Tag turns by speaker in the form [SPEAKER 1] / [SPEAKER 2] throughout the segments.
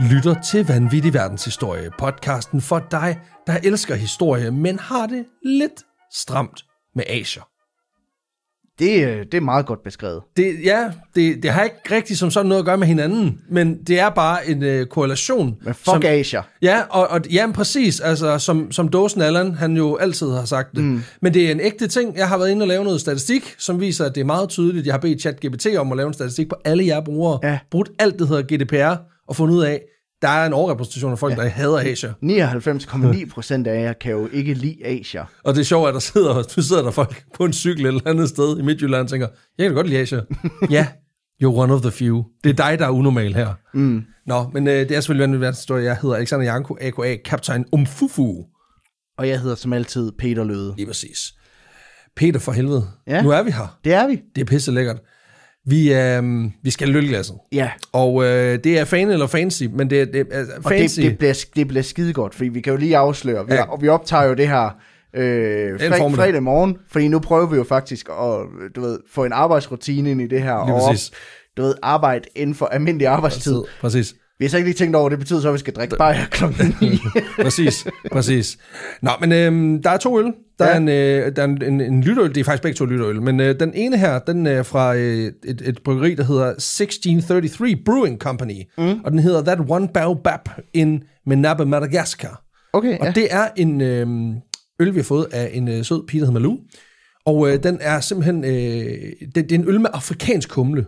[SPEAKER 1] lytter til Vanvittig Verdenshistorie, podcasten for dig, der elsker historie, men har det lidt stramt med Asia. Det, øh, det er meget godt beskrevet. Det, ja, det, det har ikke rigtig som sådan noget at gøre med hinanden, men det er bare en øh, korrelation. Men fuck som, Asia. Ja, og, og, ja, præcis, altså, som, som Dawson Allen, han jo altid har sagt det. Mm. Men det er en ægte ting. Jeg har været inde og lave noget statistik, som viser, at det er meget tydeligt. Jeg har bedt ChatGPT om at lave en statistik på alle jer brugere. Ja. Brugt alt, det hedder GDPR og fundet ud af, der er en overrepræsentation af folk, ja. der hader Asia.
[SPEAKER 2] 99,9 procent af jer kan jo ikke lide Asia.
[SPEAKER 1] Og det er sjovt, at der sidder, du sidder der folk på en cykel eller andet sted i Midtjylland og tænker, jeg kan godt lide Asia. ja, you're one of the few. Det er dig, der er unormal her. Mm. Nå, men øh, det er selvfølgelig en verdenshistorie. Jeg hedder Alexander Janko, a.k.a. Captain Umfufu. Og jeg hedder som altid Peter Løde. Lige præcis. Peter for helvede. Ja, nu er vi her. Det er vi. Det er pisse lækkert. Vi, øh, vi skal lølglasset. Ja. Og øh, det er fan eller fancy, men det, det er altså, fancy. Og det, det,
[SPEAKER 2] bliver, det bliver skide godt, fordi vi kan jo lige afsløre, vi, ja. og vi optager jo det her øh, fred, fredag morgen, fordi nu prøver vi jo faktisk at du ved, få en arbejdsrutine ind i det her, lige og Op, du ved, arbejde inden for almindelig arbejdstid. Præcis. præcis. Vi har så ikke lige tænkt over, det betyder så, at vi skal drikke bajer klokken
[SPEAKER 1] ni. præcis, præcis. Nå, men øhm, der er to øl. Der ja. er, en, øh, der er en, en, en lytøl, det er faktisk begge to lytøl, men øh, den ene her, den er øh, fra øh, et, et bryggeri, der hedder 1633 Brewing Company, mm. og den hedder That One Baobab in Menabe, Madagascar. Okay, Og ja. det er en øh, øl, vi har fået af en øh, sød pige, der hedder Malou, og øh, den er simpelthen, øh, det, det er en øl med afrikansk kumle.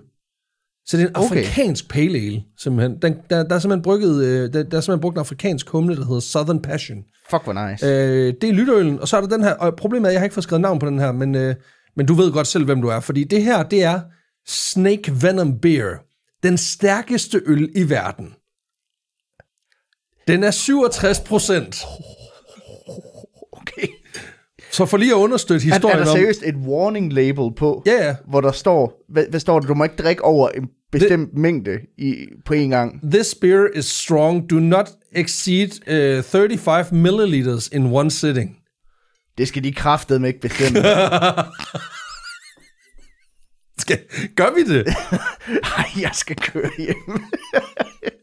[SPEAKER 1] Så det er en okay. afrikansk pale ale, simpelthen. Den, der, der, er simpelthen brugt, øh, der, der er simpelthen brugt en afrikansk humle, der hedder Southern Passion. Fuck, hvor nice. Øh, det er lytteølen, og så er der den her. Og problemet er, at jeg har ikke fået skrevet navn på den her, men, øh, men du ved godt selv, hvem du er. Fordi det her, det er Snake Venom Beer. Den stærkeste øl i verden. Den er 67 procent.
[SPEAKER 2] Så for lige at understøtte historien er, er der seriøst om... et warning label på, ja, ja. hvor der står, hvad, hvad står der? Du må ikke drikke over en bestemt The, mængde i, på en gang.
[SPEAKER 1] This beer is strong. Do not exceed uh, 35 milliliters in one sitting. Det skal de med ikke bestemme.
[SPEAKER 2] skal, gør vi det? Nej, jeg skal køre hjem.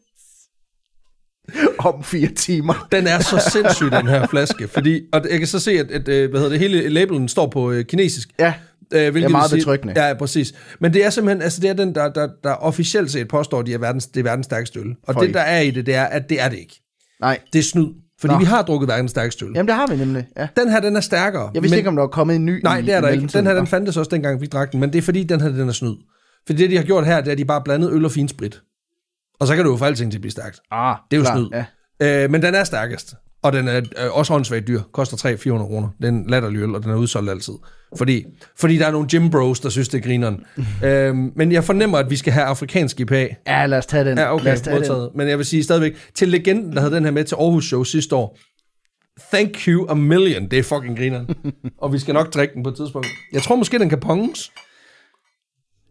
[SPEAKER 2] om fire timer. Den
[SPEAKER 1] er så sindssyg, den her flaske. Fordi, og jeg kan så se, at, at øh, hvad hedder det, hele labelen står på øh, kinesisk. Ja. Øh, hvilket det er meget siger, betryggende. Ja, præcis. Men det er simpelthen, altså det er den, der, der, der officielt set påstår, at de er verdens, det er verdens stærkeste øl. Og For det, der er i det, det er, at det er det ikke. Nej. Det er snyd. Fordi Nå. vi har drukket verdens stærkeste øl. Jamen, det har vi nemlig, ja. Den her, den er stærkere. Jeg vidste men... ikke, om der var kommet en ny Nej, det er der ikke. Den her, den fandtes også dengang, vi drak den. Men det er fordi, den her, den er snyd. For det, de har gjort her, det er, at de bare blandet øl og finsprit. Og så kan du jo få alting til at blive stærkt. Ah, det er jo klar, snyd. Ja. Øh, men den er stærkest. Og den er øh, også håndsvagt dyr. Koster 300-400 kroner. Den latterlig og den er udsolgt altid. Fordi, fordi der er nogle gym bros, der synes, det er grineren. øhm, men jeg fornemmer, at vi skal have afrikansk IPA. Ja, lad os tage den. Ja, okay, lad os tage modtaget. den. Men jeg vil sige stadigvæk, til legenden, der havde den her med til Aarhus Show sidste år. Thank you a million. Det er fucking grineren. og vi skal nok drikke den på et tidspunkt. Jeg tror måske, den kan ponges.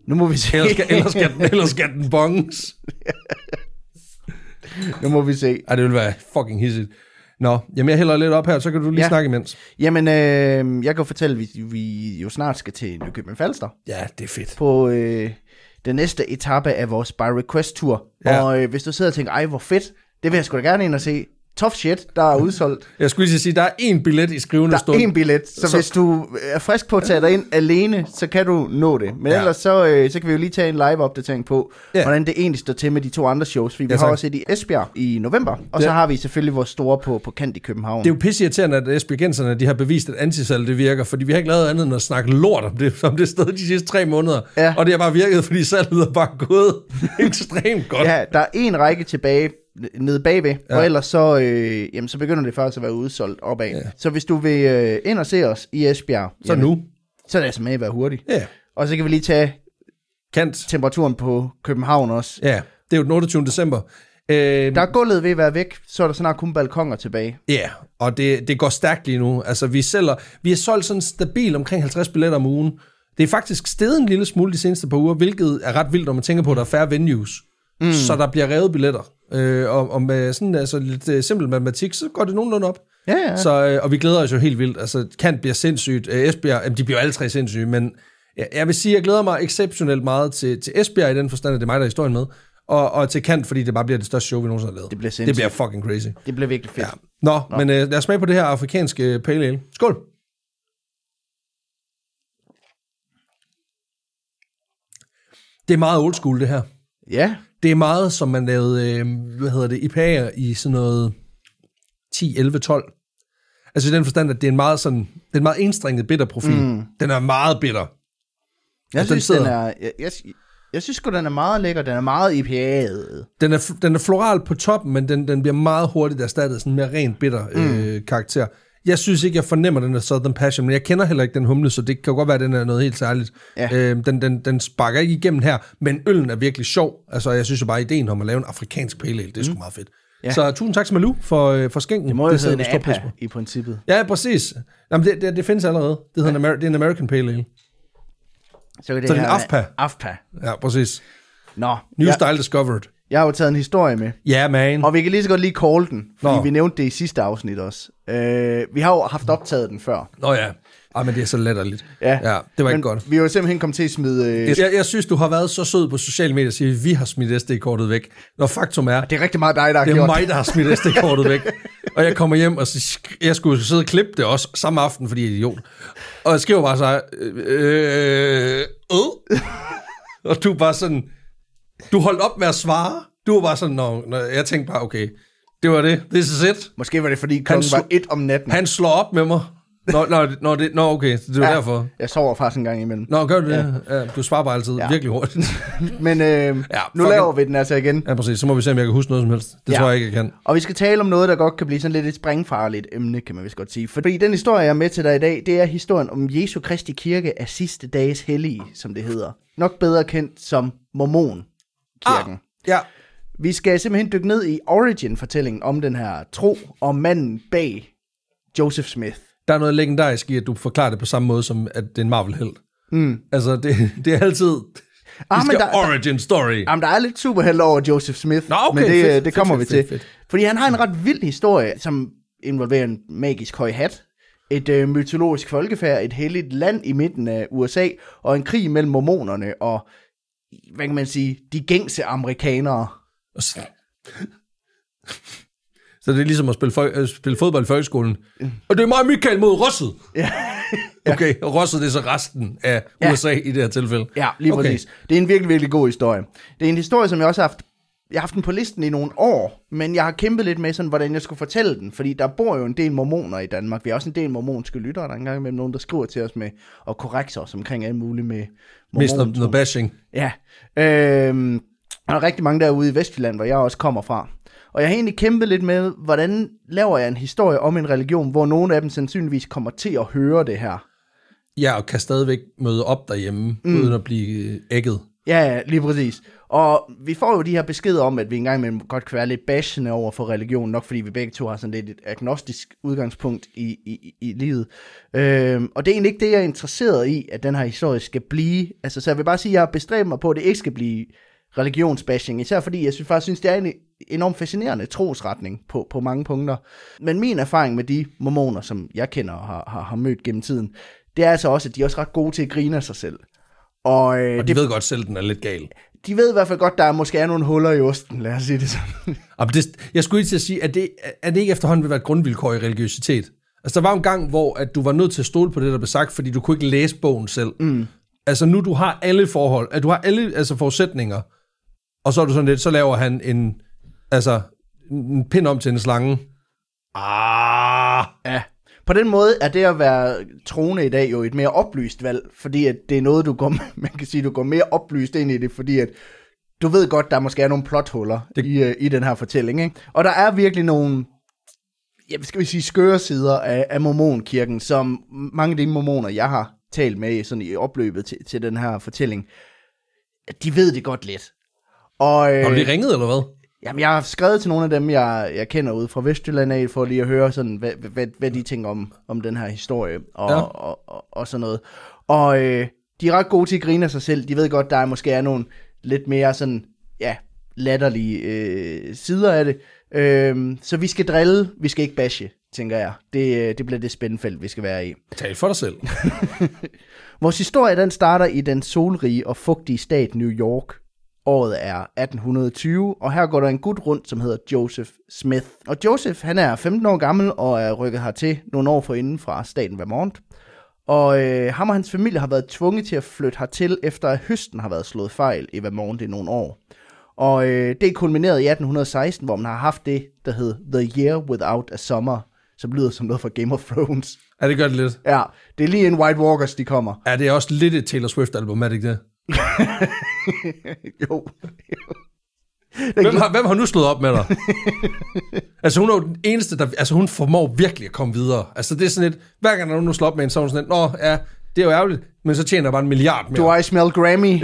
[SPEAKER 1] Nu må vi se. Ellers skal, ellers skal, den, ellers skal den bonges. nu må vi se. Ej, det vil være fucking hissigt. Nå, jamen jeg hælder lidt op her, så kan du lige ja. snakke imens.
[SPEAKER 2] Jamen, øh, jeg kan fortælle, at vi, vi jo snart skal til Nykøbing Falster. Ja, det er fedt. På øh, den næste etape af vores By Request Tour. Ja. Og øh, hvis du sidder og tænker, ej hvor fedt, det vil jeg sgu da gerne ind og se tough shit, der er udsolgt.
[SPEAKER 1] Jeg skulle lige sige, der er én billet i skrivende stund. Der er stund. én billet, så, så hvis
[SPEAKER 2] du er frisk på at tage dig ind alene, så kan du nå det. Men ja. ellers så, øh, så kan vi jo lige tage en live-opdatering på, ja. hvordan det egentlig står til med de to andre shows. Fordi vi ja, har også et i Esbjerg i november, og ja. så har vi selvfølgelig vores store på, på kant i København. Det er
[SPEAKER 1] jo irriterende, at Esbjergenserne de har bevist, at antisal det virker, fordi vi har ikke lavet andet end at snakke lort om det, som det sted de sidste tre måneder. Ja. Og det har bare virket, fordi salget er bare gået
[SPEAKER 2] ekstremt godt. Ja, der er en række tilbage nede bagved, ja. og ellers så, øh, jamen, så begynder det faktisk at være udsolgt opad. Ja. Så hvis du vil øh, ind og se os i Esbjerg, så jamen, nu. Så er det altså med at være hurtig. Ja. Og så kan vi lige tage Kant. temperaturen på København også. Ja, det er jo den 28. december. Øh, der er gulvet ved at være væk, så er der snart kun balkonger tilbage.
[SPEAKER 1] Ja, og det, det går stærkt lige nu. Altså, vi sælger, vi har solgt sådan stabilt omkring 50 billetter om ugen. Det er faktisk steget en lille smule de seneste par uger, hvilket er ret vildt, når man tænker på, at der er færre venues. Mm. Så der bliver revet billetter. Øh, og, og med sådan altså, lidt uh, simpel matematik, så går det nogenlunde op. Ja, ja. Så, øh, og vi glæder os jo helt vildt. Altså, Kant bliver sindssygt. Øh, Esbjerg, jamen, de bliver alle tre sindssyge, men jeg, jeg vil sige, jeg glæder mig exceptionelt meget til, til Esbjerg i den forstand, at det er mig, der er historien med. Og, og til Kant, fordi det bare bliver det største show, vi nogensinde har lavet. Det bliver Det bliver fucking crazy. Det bliver virkelig fedt. Ja. Nå, Nå, men øh, lad os smage på det her afrikanske øh, pale ale. Skål! Det er meget old school, det her. Ja det er meget, som man lavede, øh, hvad hedder det, IPA'er i sådan noget 10, 11, 12. Altså i den forstand, at det er en meget, sådan, det er en meget enstrenget bitterprofil. Mm. Den er meget bitter. Jeg altså, synes, den, sidder... den
[SPEAKER 2] er... Jeg, jeg, jeg synes sgu, den er meget lækker. Den er meget
[SPEAKER 1] IPA'et. Den er, den er floral på toppen, men den, den bliver meget hurtigt erstattet sådan en mere rent bitter mm. øh, karakter. Jeg synes ikke, jeg fornemmer den der Southern Passion, men jeg kender heller ikke den humle, så det kan godt være, at den er noget helt særligt. Ja. Øh, den, den, den sparker ikke igennem her, men øllen er virkelig sjov. Altså, jeg synes jo bare, at ideen om at lave en afrikansk pale ale, det er mm. sgu meget fedt. Ja. Så tusind tak til Malou for, øh, for skænken. Det må jo det hedde en APA i princippet. Ja, præcis. Jamen, det, det, det findes allerede. Det hedder ja. en, Ameri- det er en American Pale Ale.
[SPEAKER 2] Så, det så det er en AFPA. AFPA.
[SPEAKER 1] Ja, præcis. Nå. New ja. Style
[SPEAKER 2] Discovered. Jeg har jo taget en historie med. Ja, yeah, man. Og vi kan lige så godt lige call den, fordi Nå. vi nævnte det i sidste afsnit også. Øh, vi har jo haft optaget den før.
[SPEAKER 1] Nå ja. Ej, men det er så latterligt. Ja, ja det var men ikke godt.
[SPEAKER 2] Vi er jo simpelthen kommet til at smide... Øh... Jeg, jeg synes, du har været så sød på sociale medier at sige, at vi har
[SPEAKER 1] smidt SD-kortet væk. Når faktum er... Det er rigtig meget dig, der har Det er gjort. mig, der har smidt SD-kortet væk. Og jeg kommer hjem, og så, jeg skulle sidde og klippe det også samme aften, fordi jeg er idiot. Og jeg skriver bare så... Øh, øh, øh. øh. Og du bare sådan... Du holdt op med at svare. Du var bare sådan, nå, når jeg tænkte bare, okay, det var det. This is it. Måske var det, fordi klokken var et om natten. Han slår op med mig. Nå, nå, nå, det, nå okay, det var ja, derfor.
[SPEAKER 2] Jeg sover faktisk en gang imellem. Nå, gør du det? Ja. Ja, du svarer bare altid ja. virkelig hurtigt. Men øh, ja, nu laver vi den altså igen. Ja, præcis. Så må vi se, om jeg kan huske noget som helst. Det ja. tror jeg ikke, jeg kan. Og vi skal tale om noget, der godt kan blive sådan lidt et springfarligt emne, kan man vist godt sige. Fordi den historie, jeg er med til dig i dag, det er historien om Jesu Kristi Kirke af sidste dages hellige, som det hedder. Nok bedre kendt som mormon kirken. Ah, ja. Vi skal simpelthen dykke ned i origin-fortællingen om den her tro og manden bag Joseph Smith.
[SPEAKER 1] Der er noget legendarisk i, at du forklarer det på samme måde, som at det er en
[SPEAKER 2] Marvel-held. Mm. Altså, det, det er altid...
[SPEAKER 1] Ah, vi skal der, origin story. Jamen,
[SPEAKER 2] der er lidt superheld over Joseph Smith, Nå, okay, men det, fedt, øh, det kommer fedt, vi fedt, til. Fedt, fedt. Fordi han har en ret vild historie, som involverer en magisk høj hat, et øh, mytologisk folkefærd, et helligt land i midten af USA, og en krig mellem mormonerne og hvad kan man sige, de gængse amerikanere. Så,
[SPEAKER 1] så det er ligesom at spille, fo- øh, spille fodbold i folkeskolen. Mm.
[SPEAKER 2] Og det er mig Michael mod Rosset. Ja. okay, og Rosset det er så resten af
[SPEAKER 1] USA ja. i det her tilfælde. Ja, lige okay. præcis.
[SPEAKER 2] Det er en virkelig, virkelig god historie. Det er en historie, som jeg også har haft jeg har haft den på listen i nogle år, men jeg har kæmpet lidt med sådan, hvordan jeg skulle fortælle den, fordi der bor jo en del mormoner i Danmark. Vi har også en del mormonske lyttere, der er engang med nogen, der skriver til os med, og korrekser os omkring alt muligt med mormoner. Mr. The Bashing. Ja. Øhm, der er rigtig mange derude i Vestjylland, hvor jeg også kommer fra. Og jeg har egentlig kæmpet lidt med, hvordan laver jeg en historie om en religion, hvor nogle af dem sandsynligvis kommer til at høre det her.
[SPEAKER 1] Ja, og kan stadigvæk møde op derhjemme, mm. uden at blive øh, ægget.
[SPEAKER 2] Ja, lige præcis. Og vi får jo de her beskeder om, at vi engang imellem godt kan være lidt bashende over for religion, nok fordi vi begge to har sådan lidt et agnostisk udgangspunkt i, i, i livet. Øhm, og det er egentlig ikke det, jeg er interesseret i, at den her historie skal blive. Altså, så jeg vil bare sige, at jeg bestræber mig på, at det ikke skal blive religionsbashing, især fordi jeg synes, faktisk synes, det er en enormt fascinerende trosretning på, på mange punkter. Men min erfaring med de mormoner, som jeg kender og har, har, har mødt gennem tiden, det er altså også, at de er også ret gode til at grine af sig selv. Og, øh, og de det, ved
[SPEAKER 1] godt selv, den er lidt gal.
[SPEAKER 2] De ved i hvert fald godt, der er måske er nogle huller i osten, lad os sige det sådan. Jamen det, jeg skulle lige til at sige, at det, at det ikke efterhånden vil være et
[SPEAKER 1] grundvilkår i religiøsitet. Altså, der var en gang, hvor at du var nødt til at stole på det, der blev sagt, fordi du kunne ikke læse bogen selv. Mm. Altså, nu du har alle forhold, at du har alle altså, forudsætninger, og så er du sådan lidt, så laver han en, altså, en pind om til en slange.
[SPEAKER 2] Ah! Ja på den måde er det at være troende i dag jo et mere oplyst valg, fordi at det er noget, du går, man kan sige, du går mere oplyst ind i det, fordi at du ved godt, der måske er nogle plothuller det... i, øh, i den her fortælling. Ikke? Og der er virkelig nogle ja, skal vi sige, skøre sider af, af mormonkirken, som mange af de mormoner, jeg har talt med sådan i opløbet til, til den her fortælling, de ved det godt lidt. Og, øh, Har du øh, lige ringet, eller hvad? Jamen, jeg har skrevet til nogle af dem, jeg, jeg kender ude fra Vestjylland af, for lige at høre, sådan, hvad, hvad, hvad de tænker om, om den her historie og, ja. og, og, og sådan noget. Og øh, de er ret gode til at grine af sig selv. De ved godt, der er måske er nogle lidt mere sådan, ja, latterlige øh, sider af det. Øh, så vi skal drille, vi skal ikke bashe, tænker jeg. Det, øh, det bliver det spændfelt, vi skal være i. Tal for dig selv. Vores historie, den starter i den solrige og fugtige stat New York – Året er 1820, og her går der en gut rundt, som hedder Joseph Smith. Og Joseph, han er 15 år gammel og er rykket hertil nogle år forinden fra staten Vermont. Og øh, ham og hans familie har været tvunget til at flytte hertil, efter at høsten har været slået fejl i Vermont i nogle år. Og øh, det er kulmineret i 1816, hvor man har haft det, der hed The Year Without a Summer, som lyder som noget fra Game of Thrones. Ja, det gør det lidt. Ja, det er lige en White Walkers, de kommer. Ja,
[SPEAKER 1] det er også lidt et Taylor Swift-album, er det ikke det?
[SPEAKER 2] jo. jo. Hvem har,
[SPEAKER 1] hvem har nu slået op med dig? altså hun er jo den eneste, der... Altså hun formår virkelig at komme videre. Altså det er sådan lidt... Hver gang der nu slår op med en, så er hun sådan lidt... Nå, ja, det er jo ærgerligt, men så tjener jeg bare en milliard mere.
[SPEAKER 2] Do I smell Grammy?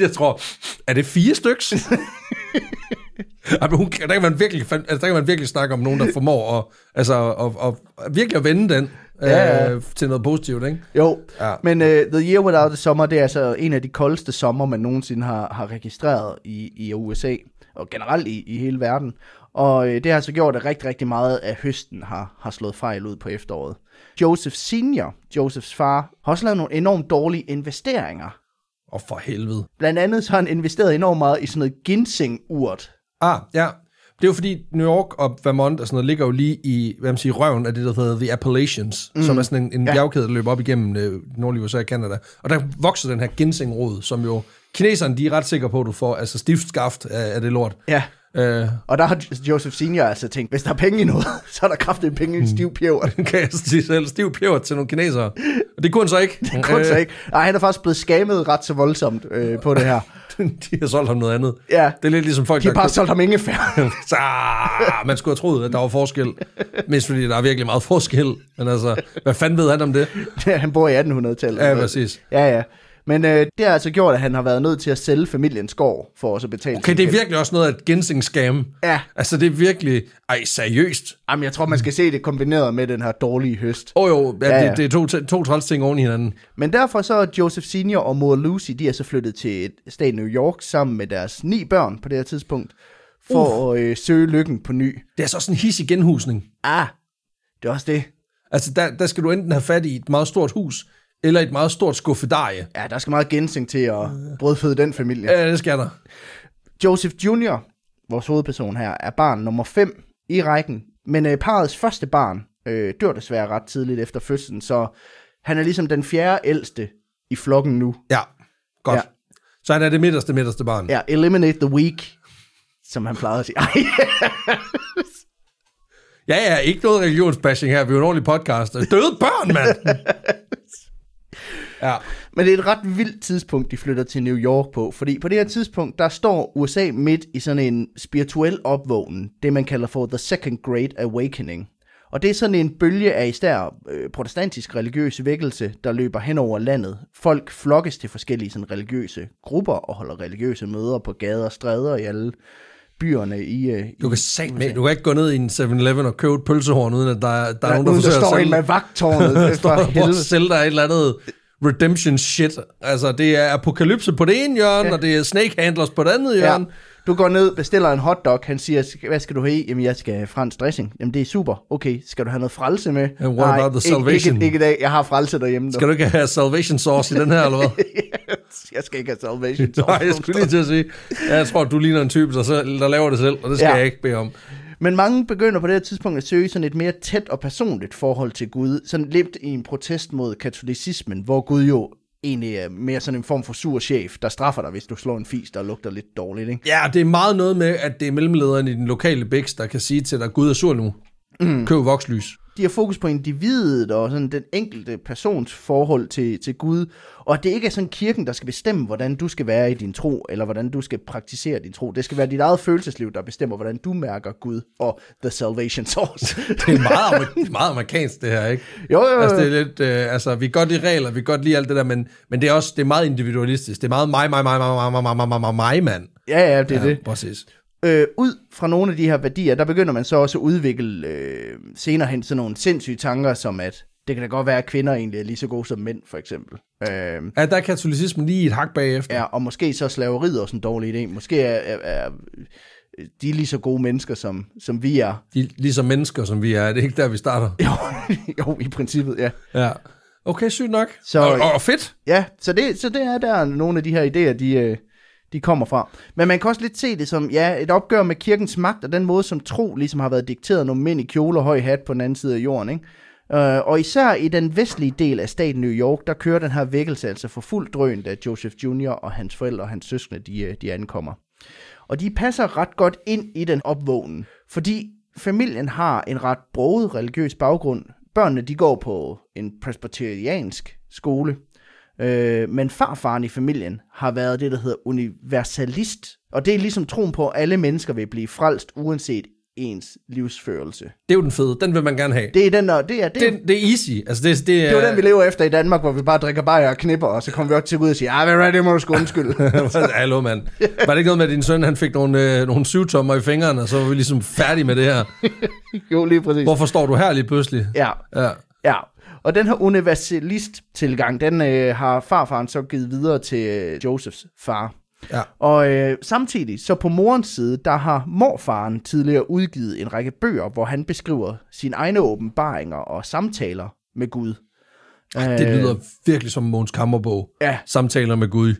[SPEAKER 1] jeg tror... Er det fire styks? altså, hun, der, kan man virkelig, altså, der kan man virkelig snakke om nogen, der formår at, altså, at, at, at virkelig at vende den ja, ja. Øh, til noget positivt, ikke? Jo, ja. men uh,
[SPEAKER 2] The Year Without a Summer, det er altså en af de koldeste sommer, man nogensinde har, har registreret i, i USA, og generelt i, i hele verden. Og øh, det har så altså gjort, at rigtig, rigtig meget af høsten har, har slået fejl ud på efteråret. Joseph Senior, Josephs far, har også lavet nogle enormt dårlige investeringer. Og for helvede. Blandt andet så har han investeret enormt meget i sådan noget ginseng-urt.
[SPEAKER 1] Ah, ja. Det er jo fordi, New York og Vermont og sådan noget ligger jo lige i, hvad man siger, røven af det, der hedder The Appalachians, mm. som er sådan en, en ja. bjergkæde, der løber op igennem øh, nordlige USA og Canada. Og der vokser den her ginsengrod, som jo kineserne, de er ret sikre på, at du får altså stift skaft af, af det lort.
[SPEAKER 2] Ja. Øh. Og der har Joseph Senior altså tænkt, hvis der er penge i noget,
[SPEAKER 1] så er der en penge i en mm. stiv Den kan jeg selv stiv pjæver til nogle kinesere. Og det kunne han så ikke. Det kunne han øh. så ikke.
[SPEAKER 2] Nej, han er faktisk blevet skamet ret så voldsomt øh, på det her. de har solgt ham noget andet.
[SPEAKER 1] Ja. Det er lidt ligesom folk, de har bare købt... solgt ham
[SPEAKER 2] ingefær.
[SPEAKER 1] så, ah, man skulle have troet, at der var forskel.
[SPEAKER 2] Mest fordi der er virkelig meget forskel. Men altså, hvad fanden ved han om det? Ja, han bor i 1800-tallet. Ja, præcis. Ja, ja. Men øh, det har altså gjort, at han har været nødt til at sælge familiens gård for at betale Okay, det er
[SPEAKER 1] virkelig også noget af et ginseng-scam. Ja. Altså, det er virkelig... Ej, seriøst? Jamen, jeg tror, man skal
[SPEAKER 2] se det kombineret med den her dårlige høst. Åh oh, jo, ja, ja, ja. Det, det, er to, to ting oven i hinanden. Men derfor så er Joseph Senior og mor Lucy, de er så flyttet til staten New York sammen med deres ni børn på det her tidspunkt, for uh. at øh, søge lykken på ny. Det er så sådan en hissig genhusning. Ah,
[SPEAKER 1] det er også det. Altså, der, der skal du enten have fat i et meget stort hus, eller et meget stort
[SPEAKER 2] skuffedarie. Ja, der skal meget gensing til at brødføde den familie. Ja, det skal der. Joseph Jr., vores hovedperson her, er barn nummer 5 i rækken, men øh, parrets første barn øh, dør desværre ret tidligt efter fødslen, så han er ligesom den fjerde ældste i flokken nu. Ja, godt. Ja. Så han
[SPEAKER 1] er det midterste, midterste barn.
[SPEAKER 2] Ja, eliminate
[SPEAKER 1] the weak, som han plejede at sige. ja, ja, ikke noget religionsbashing her. Vi er en ordentlig podcast. Døde
[SPEAKER 2] børn, mand! Ja. Men det er et ret vildt tidspunkt, de flytter til New York på, fordi på det her tidspunkt, der står USA midt i sådan en spirituel opvågning, det man kalder for The Second Great Awakening. Og det er sådan en bølge af især øh, protestantisk religiøs vækkelse, der løber hen over landet. Folk flokkes til forskellige sådan, religiøse grupper og holder religiøse møder på gader og stræder i alle byerne i... Øh, du, kan sag, med, du
[SPEAKER 1] kan ikke gå ned i en 7-Eleven og købe et pølsehorn, uden at der, der, der er nogen, der, der forsøger Der står en med vagtårnet. der står og sælge et eller andet redemption shit. Altså, det er apokalypse på det ene hjørne, ja. og det er snake handlers på det andet hjørne. Ja.
[SPEAKER 2] Du går ned, bestiller en hotdog, han siger, hvad skal du have i? Jamen, jeg skal have fransk dressing. Jamen, det er super. Okay, skal du have noget frelse med? And what Nej, about the salvation? Ikke, ikke, ikke i dag, jeg har frelse derhjemme. Skal du ikke have
[SPEAKER 1] salvation sauce i den her, eller hvad?
[SPEAKER 2] jeg skal ikke have salvation sauce. Nej, jeg
[SPEAKER 1] skulle lige til at sige, jeg tror, du ligner en type, der, der laver det selv, og det skal ja. jeg ikke
[SPEAKER 2] bede om. Men mange begynder på det her tidspunkt at søge sådan et mere tæt og personligt forhold til Gud, sådan lidt i en protest mod katolicismen, hvor Gud jo egentlig er mere sådan en form for sur chef, der straffer dig, hvis du slår en fis, der lugter lidt dårligt. Ikke?
[SPEAKER 1] Ja, det er meget noget med, at det er mellemlederen i den lokale bæks, der kan sige til dig, Gud er sur nu. Mm. Køb
[SPEAKER 2] vokslys. De har fokus på individet og sådan den enkelte persons forhold til, til Gud, og det ikke er sådan kirken, der skal bestemme, hvordan du skal være i din tro, eller hvordan du skal praktisere din tro. Det skal være dit eget følelsesliv, der bestemmer, hvordan du mærker Gud og The Salvation Source. det
[SPEAKER 1] er meget, meget amerikansk, det her, ikke? Jo, jo, jo. Altså, det er lidt, øh, altså, vi kan godt lide regler, vi kan godt lide alt det der, men, men det er også det er meget individualistisk. Det er meget mig, mig, mig, mig, mig, mig, mig, mig, mig, mig, mand. Ja, ja, det er ja, det.
[SPEAKER 2] Præcis øh, ud fra nogle af de her værdier, der begynder man så også at udvikle øh, senere hen sådan nogle sindssyge tanker, som at det kan da godt være, at kvinder egentlig er lige så gode som mænd, for eksempel. Øh, ja, der er katolicismen lige et hak bagefter. Ja, og måske så slaveriet også en dårlig idé. Måske er, er, er de er lige så gode mennesker, som, som vi er.
[SPEAKER 1] De er lige så mennesker, som vi er. Det er ikke
[SPEAKER 2] der, vi starter. jo, jo i princippet, ja. Ja. Okay, sygt nok. Så, og, og fedt. Ja, så det, så det er der nogle af de her idéer, de, øh, de kommer fra. Men man kan også lidt se det som ja, et opgør med kirkens magt, og den måde, som tro ligesom har været dikteret nogle mænd i kjole og høj hat på den anden side af jorden. Ikke? Øh, og især i den vestlige del af staten New York, der kører den her vækkelse altså for fuld drøn, da Joseph Jr. og hans forældre og hans søskende, de, øh, de ankommer. Og de passer ret godt ind i den opvågen, fordi familien har en ret broet religiøs baggrund. Børnene de går på en presbyteriansk skole, øh, men farfaren i familien har været det, der hedder universalist. Og det er ligesom troen på, at alle mennesker vil blive frelst, uanset ens livsførelse. Det er jo den fede. Den vil man gerne have. Det er den, der, det er, det, det, det
[SPEAKER 1] er easy. Altså, det, det, er, det er den, vi
[SPEAKER 2] lever efter i Danmark, hvor vi bare drikker bajer og knipper, og så kommer vi også til ud og siger, ah, hvad det må du sgu undskylde.
[SPEAKER 1] Hallo, mand. Var det ikke noget med, at din søn han fik nogle, øh, nogle syvtommer i fingrene, og så var vi ligesom færdige med det her?
[SPEAKER 2] jo, lige præcis. Hvorfor står du
[SPEAKER 1] her lige pludselig?
[SPEAKER 2] Ja. Ja. ja. Og den her universalist-tilgang, den øh, har farfaren så givet videre til øh, Josephs far. Ja. Og øh, samtidig, så på morens side, der har morfaren tidligere udgivet en række bøger, hvor han beskriver sine egne åbenbaringer og samtaler med Gud.
[SPEAKER 1] Ja, det øh, lyder virkelig som Måns Kammerbog. Ja. Samtaler med Gud.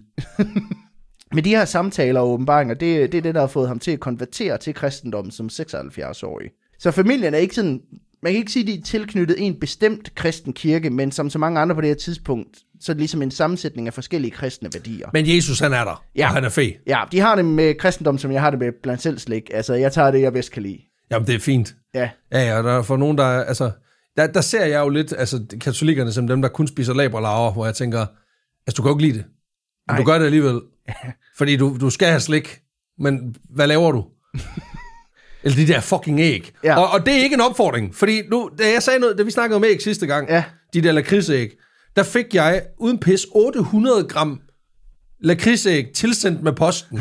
[SPEAKER 2] Men de her samtaler og åbenbaringer, det, det er det, der har fået ham til at konvertere til kristendommen som 76-årig. Så familien er ikke sådan man kan ikke sige, at de er tilknyttet en bestemt kristen kirke, men som så mange andre på det her tidspunkt, så er det ligesom en sammensætning af forskellige kristne værdier. Men Jesus, han er der, ja. og han er fe. Ja, de har det med kristendom, som jeg har det med blandt selv slik. Altså, jeg tager det, jeg bedst kan lide. Jamen, det er fint. Ja. Ja, ja, der er for nogen, der
[SPEAKER 1] er, altså, der, der ser jeg jo lidt, altså, katolikkerne som dem, der kun spiser laver, hvor jeg tænker, altså, du kan jo ikke lide det. Men du gør det alligevel. fordi du, du skal have slik, men hvad laver du? Eller de der fucking æg. Ja. Og, og det er ikke en opfordring, fordi nu, da jeg sagde noget, da vi snakkede om æg sidste gang, ja. de der lakridsæg, der fik jeg uden pis 800 gram lakridsæg tilsendt med posten.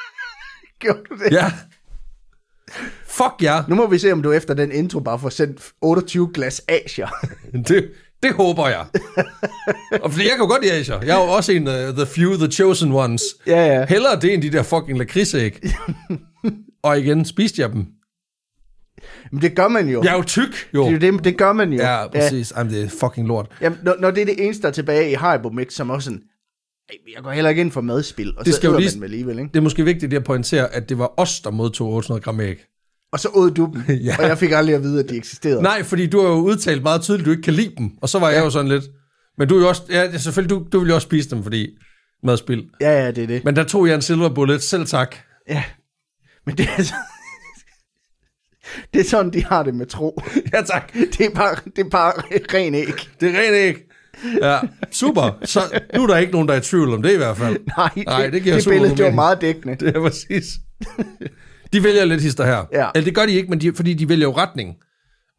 [SPEAKER 2] Gjorde du det? Ja. Fuck ja. Nu må vi se, om du efter den intro bare får sendt 28 glas asier. det, det håber jeg. og fordi jeg kan jo
[SPEAKER 1] godt i asier. Jeg er jo også en uh, the few, the chosen ones. Ja, ja. Hellere det end de der fucking lakridsæg og igen spiste jeg dem.
[SPEAKER 2] Men det gør man jo.
[SPEAKER 1] Jeg er jo tyk,
[SPEAKER 2] jo. Det, det, det gør man jo. Ja, præcis.
[SPEAKER 1] Ja. Jamen, det er fucking lort.
[SPEAKER 2] Jamen, når, når det er det eneste, der er tilbage i Haribo Mix, som også sådan, jeg går heller ikke ind for madspil, og det så skal så lige, man med alligevel, ikke?
[SPEAKER 1] Det er måske vigtigt at pointere, at det var os, der modtog 800 gram æg. Og så åd du dem, ja. og jeg
[SPEAKER 2] fik aldrig at vide, at de eksisterede.
[SPEAKER 1] Nej, fordi du har jo udtalt meget tydeligt, at du ikke kan lide dem, og så var ja. jeg jo sådan lidt... Men du er jo også... Ja, selvfølgelig, du, du ville jo også spise dem, fordi madspil. Ja, ja, det er det. Men der tog jeg en silver bullet, selv tak.
[SPEAKER 2] Ja, men det er, altså- det er sådan, de har det med tro. Ja, tak. Det er bare, det er bare ren æg.
[SPEAKER 1] Det er ren æg. Ja, super. Så nu er der ikke nogen, der er i tvivl om det i hvert fald.
[SPEAKER 2] Nej, det, Nej, det, giver det billede det var meget
[SPEAKER 1] dækkende. Det er præcis. De vælger lidt hister her. Ja. Eller det gør de ikke, men de, fordi de vælger jo retning.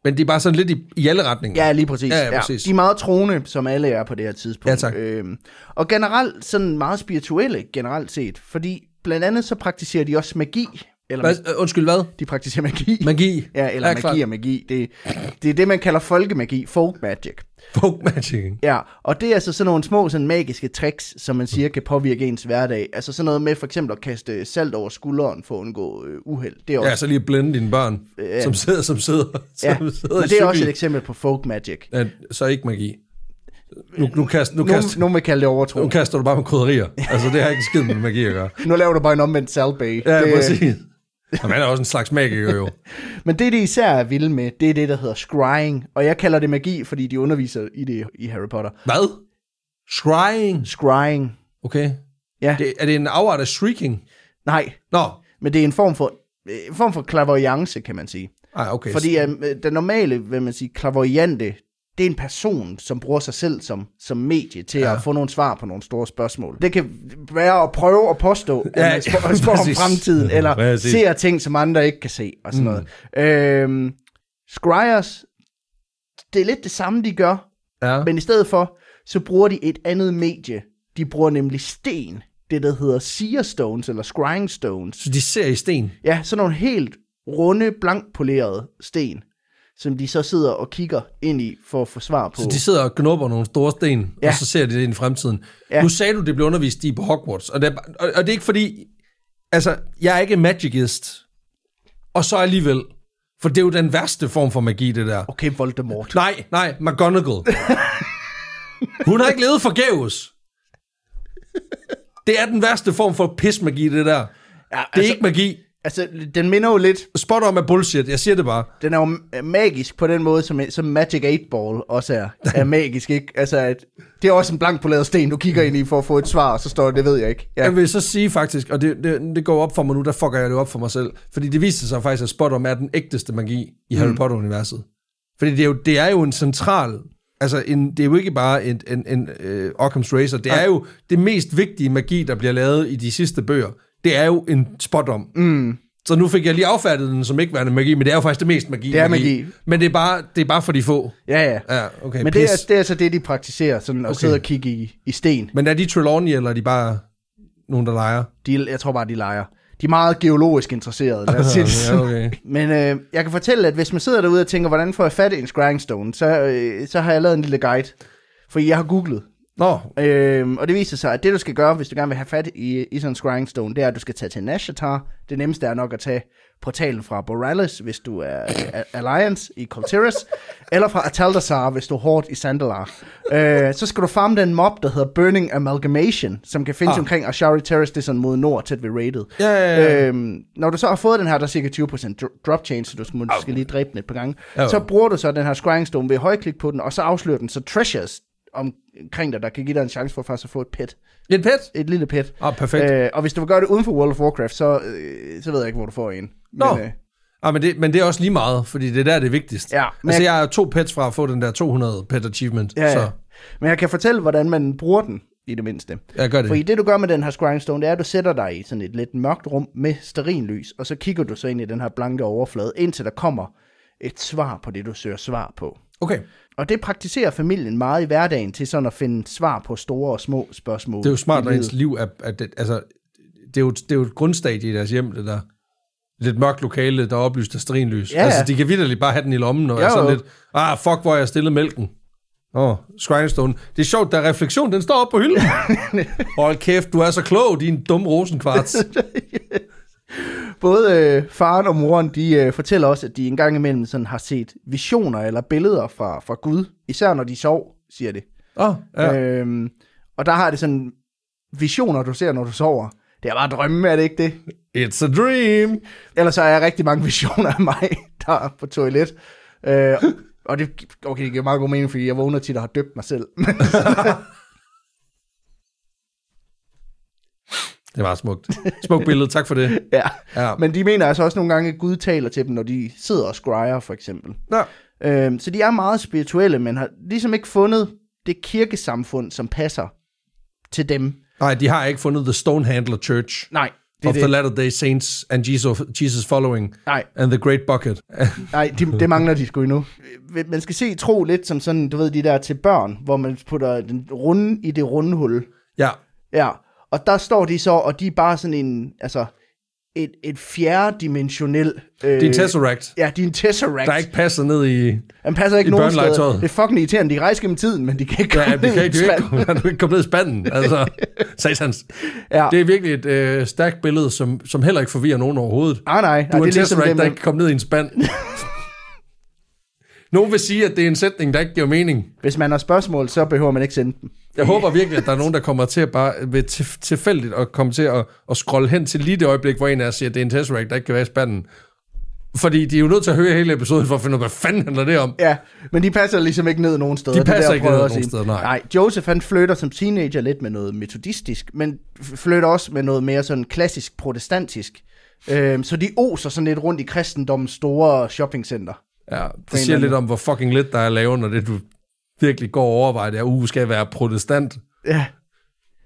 [SPEAKER 1] Men det er bare sådan lidt i, i alle retninger. Ja, lige præcis. Ja, ja, præcis. Ja. De er
[SPEAKER 2] meget troende, som alle er på det her tidspunkt. Ja, tak. Øhm, og generelt sådan meget spirituelle, generelt set. Fordi blandt andet så praktiserer de også magi. Eller hvad, undskyld, hvad? De praktiserer magi. Magi? Ja, eller ja, magi klar. og magi. Det, det er det, man kalder folkemagi, folk magic. Folk magic. Ja, og det er altså sådan nogle små sådan magiske tricks, som man siger kan påvirke ens hverdag. Altså sådan noget med for eksempel at kaste salt over skulderen for at undgå øh, uheld. Det er også, ja, så
[SPEAKER 1] lige at blende dine børn, ja. som sidder, som sidder, ja. som sidder men det er også et eksempel på folk magic. Ja, så ikke magi.
[SPEAKER 2] Nu, nu, kast, nu, nogen, kast, nogen vil kalde det overtro. Nu kaster du bare
[SPEAKER 1] med krydderier. altså, det har ikke skid med magi at gøre.
[SPEAKER 2] nu laver du bare en omvendt salbay. Ja, det... præcis.
[SPEAKER 1] Jamen, han er også en slags magiker jo.
[SPEAKER 2] Men det, det især er vilde med, det er det, der hedder scrying. Og jeg kalder det magi, fordi de underviser i det i Harry Potter. Hvad? Scrying? Scrying. Okay. Ja. Det, er det en afart af shrieking? Nej. Nå. Men det er en form for, en form for clairvoyance, kan man sige. Ah, okay. Fordi øh, den normale, hvad man siger, clairvoyante, det er en person, som bruger sig selv som, som medie til ja. at få nogle svar på nogle store spørgsmål. Det kan være at prøve at påstå, at ja, man spørger ja, om fremtiden, eller præcis. ser ting, som andre ikke kan se, og sådan mm. noget. Øhm, Scryers, det er lidt det samme, de gør, ja. men i stedet for, så bruger de et andet medie. De bruger nemlig sten, det der hedder seer stones, eller scrying stones. Så de ser i sten? Ja, sådan nogle helt runde, blankpolerede sten som de så sidder og kigger ind i for at få svar på. Så de
[SPEAKER 1] sidder og knubber nogle store sten, ja. og så ser de det ind i fremtiden. Ja. Nu sagde du, det blev undervist i på Hogwarts, og det, er, og, og det er ikke fordi, altså, jeg er ikke magicist, og så alligevel, for det er jo den værste form for magi, det der. Okay, Voldemort. Nej, nej, McGonagall. Hun har ikke levet forgæves. Det er den værste form for pismagi, det der. Ja, det er altså, ikke
[SPEAKER 2] magi. Altså, den minder jo lidt... Spot om er bullshit, jeg siger det bare. Den er jo magisk på den måde, som, som Magic 8-Ball også er, er magisk, ikke? Altså, at det er også en blank poleret sten, du kigger ind i for at få et svar, og så står det, det ved jeg ikke. Ja. Jeg vil så sige faktisk, og det, det, det går op for mig nu, der
[SPEAKER 1] fucker jeg det op for mig selv, fordi det viser sig faktisk, at Spot om er den ægteste magi i Harry mm. Potter-universet. Fordi det er, jo, det er jo en central Altså, en, det er jo ikke bare en, en, en uh, Occam's Razor. Det er jo det mest vigtige magi, der bliver lavet i de sidste bøger det er jo en spot om. Mm. Så nu fik jeg lige affattet den som ikke værende magi, men det er jo faktisk det mest magi. Det er magi. magi. Men det er, bare, det er bare for de få. Ja, ja. ja
[SPEAKER 2] okay, men det er, det er altså det, de praktiserer, sådan at okay. sidde og kigge i, i sten. Men er de Trelawney, eller er de bare nogen, der leger? De, jeg tror bare, de leger. De er meget geologisk interesserede, lad os sige det ja, okay. Men øh, jeg kan fortælle, at hvis man sidder derude og tænker, hvordan får jeg fat i en Scrying Stone, så, øh, så har jeg lavet en lille guide. For jeg har googlet. Nå. Øhm, og det viser sig, at det du skal gøre, hvis du gerne vil have fat i, i sådan en Scrying Stone, det er, at du skal tage til Nashatar. Det nemmeste er nok at tage portalen fra Borales, hvis du er Alliance i Colteris, eller fra Ataldasar, hvis du er hårdt i Sandalar. øh, så skal du farme den mob, der hedder Burning Amalgamation, som kan findes ah. omkring Ashari Terrace, det er sådan mod nord, tæt ved raidet. Ja, ja, ja. Øh, når du så har fået den her, der er cirka 20% drop chance, så du skal, måske okay. lige dræbe den et par gange, oh. så bruger du så den her Scrying Stone ved højklik på den, og så afslører den så treasures, omkring dig, der kan give dig en chance for faktisk at få et pet. Et pet? Et lille pet. Ah, perfekt. Øh, og hvis du vil gøre det uden for World of Warcraft, så, øh, så ved jeg ikke, hvor du får en. Nå. Men, øh,
[SPEAKER 1] Ah, men, det, men det er også lige meget, fordi det er der, det er vigtigst. Ja, men altså, jeg, jeg to pets fra at få den der 200 pet achievement. Ja, så. Ja.
[SPEAKER 2] Men jeg kan fortælle, hvordan man bruger den, i det mindste. Ja, gør det. Fordi det, du gør med den her scrying stone, det er, at du sætter dig i sådan et lidt mørkt rum med sterinlys, og så kigger du så ind i den her blanke overflade, indtil der kommer et svar på det, du søger svar på. Okay. Og det praktiserer familien meget i hverdagen til sådan at finde svar på store og små spørgsmål. Det er jo smart, når ens
[SPEAKER 1] liv er... er det, altså, det er, jo, det er jo et grundstadie i deres hjem, det der lidt mørkt lokale, der er oplyst af strinlys. Ja. Altså, de kan vidderligt bare have den i lommen, og jo. er sådan lidt, ah, fuck, hvor jeg stillet mælken. Åh, oh, Skrindstone. Det er sjovt, der refleksion, den står op på hylden. Hold kæft, du er så klog, din dumme rosenkvarts.
[SPEAKER 2] Både øh, faren og moren, de øh, fortæller også, at de engang imellem sådan har set visioner eller billeder fra, fra Gud. Især når de sov, siger det. Oh, ja. øhm, og der har det sådan, visioner du ser, når du sover. Det er bare drømme, er det ikke det? It's a dream! Ellers så er jeg rigtig mange visioner af mig, der er på toilet. Øh, og det, okay, det giver meget god mening, fordi jeg vågner tit og har døbt mig selv.
[SPEAKER 1] Det var smukt. Smukt billede, tak for det.
[SPEAKER 2] ja. ja, men de mener altså også nogle gange, at Gud taler til dem, når de sidder og scryer, for eksempel. Ja. Øhm, så de er meget spirituelle, men har ligesom ikke fundet det kirkesamfund, som passer til dem.
[SPEAKER 1] Nej, de har ikke fundet The Stonehandler Church. Nej. Det of det. the Latter-day Saints and Jesus, Jesus Following Nej. and the Great Bucket. Nej, de, det mangler de
[SPEAKER 2] sgu endnu. Man skal se tro lidt som sådan, du ved, de der til børn, hvor man putter den runde i det runde hul. Ja. Ja, og der står de så, og de er bare sådan en, altså, et, et fjerdedimensionel... Øh, det er en øh, Tesseract. Ja, det er en Tesseract. Der er ikke
[SPEAKER 1] passer ned i
[SPEAKER 2] Han passer ikke i nogen steder. Det er fucking irriterende. De rejser gennem tiden, men de kan ikke komme ja, ned de kan, i ikke, de
[SPEAKER 1] kan ikke komme ned i spanden. Altså, satans. Ja. Det er virkelig et øh, stærkt billede, som, som heller ikke forvirrer nogen overhovedet. Ah, nej, nej. Du er en ligesom Tesseract, ligesom der ikke kan komme ned i en spand. nogen vil sige, at det er en sætning, der ikke giver mening. Hvis man har spørgsmål, så behøver man ikke sende dem. Jeg håber virkelig, at der er nogen, der kommer til at bare ved tilfældigt at komme til at, at scrolle hen til lige det øjeblik, hvor en af os siger, at det er en Tesseract, der ikke kan være i spanden. Fordi de er jo nødt til at høre hele episoden for at finde ud af, hvad fanden handler det om?
[SPEAKER 2] Ja, men de passer ligesom ikke ned nogen steder. De passer det der, ikke ned nogen steder, nej. Nej, Joseph han flytter som teenager lidt med noget metodistisk, men flytter også med noget mere sådan klassisk protestantisk. Øhm, så de oser sådan lidt rundt i kristendommens store shoppingcenter. Ja, det siger lidt om, hvor
[SPEAKER 1] fucking lidt der er lavet, når det, du virkelig går og overvejer at uh, skal jeg være protestant? Ja.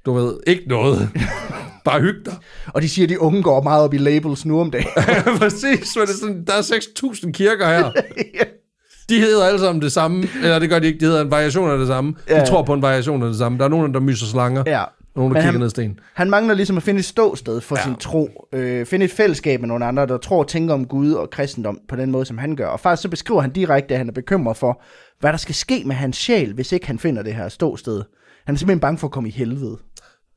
[SPEAKER 2] Du ved, ikke noget. Bare hygge dig. Og de siger, at de unge går meget op i labels nu om dagen. ja, præcis.
[SPEAKER 1] Så er sådan, der er 6.000 kirker her. De hedder alle sammen det samme. Eller det gør de ikke. De hedder en variation af det samme. Ja. De tror på en variation af det samme. Der er nogen, der myser slanger. Ja. Nogen, der Men kigger han, ned sten.
[SPEAKER 2] Han mangler ligesom at finde et ståsted for ja. sin tro. Øh, finde et fællesskab med nogle andre, der tror og tænker om Gud og kristendom på den måde, som han gør. Og faktisk så beskriver han direkte, at han er bekymret for, hvad der skal ske med hans sjæl, hvis ikke han finder det her ståsted. Han er simpelthen bange for at komme i helvede.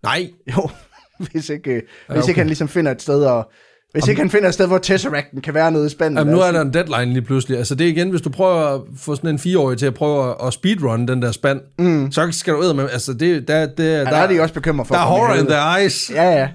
[SPEAKER 2] Nej. Jo, hvis ikke, øh, ja, okay. hvis ikke han ligesom finder et sted og Hvis ikke han finder et sted, hvor Tesseracten kan være noget spændende. Jamen, nu er der
[SPEAKER 1] en deadline lige pludselig. Altså det er igen, hvis du prøver at få sådan en fireårig til at prøve at speedrun den der spand, mm. så skal du ud med... Altså det, der, det, ja, der, der, er de også bekymret for. Der er horror in the
[SPEAKER 2] eyes. Ja, ja.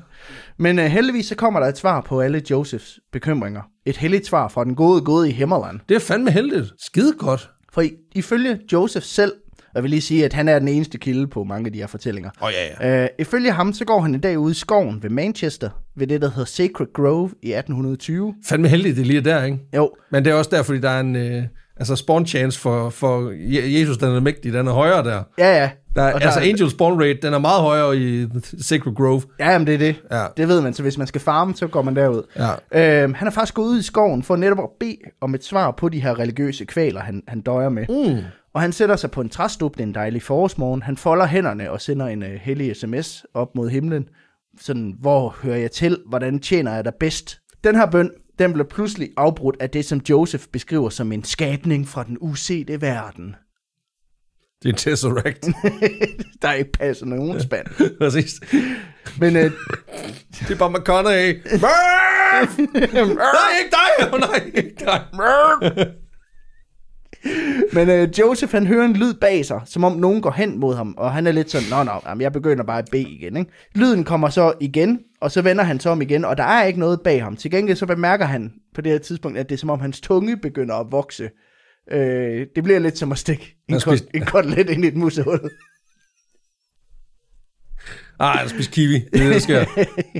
[SPEAKER 2] Men uh, heldigvis så kommer der et svar på alle Josephs bekymringer. Et heldigt svar fra den gode, gode i Himmerland. Det er
[SPEAKER 1] fandme heldigt.
[SPEAKER 2] Skide godt. For ifølge Joseph selv, og jeg vil lige sige, at han er den eneste kilde på mange af de her fortællinger. Oh, ja, ja. Øh, ifølge ham, så går han i dag ude i skoven ved Manchester, ved det, der hedder Sacred Grove i 1820. med heldigt,
[SPEAKER 1] det lige der, ikke? Jo. Men det er også der, fordi der er en... Øh, altså spawn chance for, for Jesus, den er mægtig, den er højere der. Ja, ja. Der, og der, altså Angels spawn rate, den er
[SPEAKER 2] meget højere i Sacred Grove. Ja, jamen det er det. Ja. Det ved man, så hvis man skal farme, så går man derud. Ja. Øhm, han er faktisk gået ud i skoven for netop at bede om et svar på de her religiøse kvaler, han, han døjer med. Mm. Og han sætter sig på en træstup, den dejlige forårsmorgen. Han folder hænderne og sender en uh, hellig sms op mod himlen. Sådan, hvor hører jeg til? Hvordan tjener jeg dig bedst? Den her bøn, den bliver pludselig afbrudt af det, som Joseph beskriver som en skabning fra den usete verden.
[SPEAKER 1] Det er en Tesseract.
[SPEAKER 2] der er ikke passet nogen spand.
[SPEAKER 1] Præcis. Men Uh...
[SPEAKER 2] det er bare McConaughey. Mørf! nej, ikke dig! Oh, nej, ikke dig! Men øh, Joseph, han hører en lyd bag sig, som om nogen går hen mod ham, og han er lidt sådan, nå, nå, jamen, jeg begynder bare at bede igen, ikke? Lyden kommer så igen, og så vender han så om igen, og der er ikke noget bag ham. Til gengæld så bemærker han på det her tidspunkt, at det er som om hans tunge begynder at vokse Øh, det bliver lidt som at stikke en, spist... en lidt ind i et musehul. Ej,
[SPEAKER 1] ah, jeg spiser kiwi. Det er det, der sker.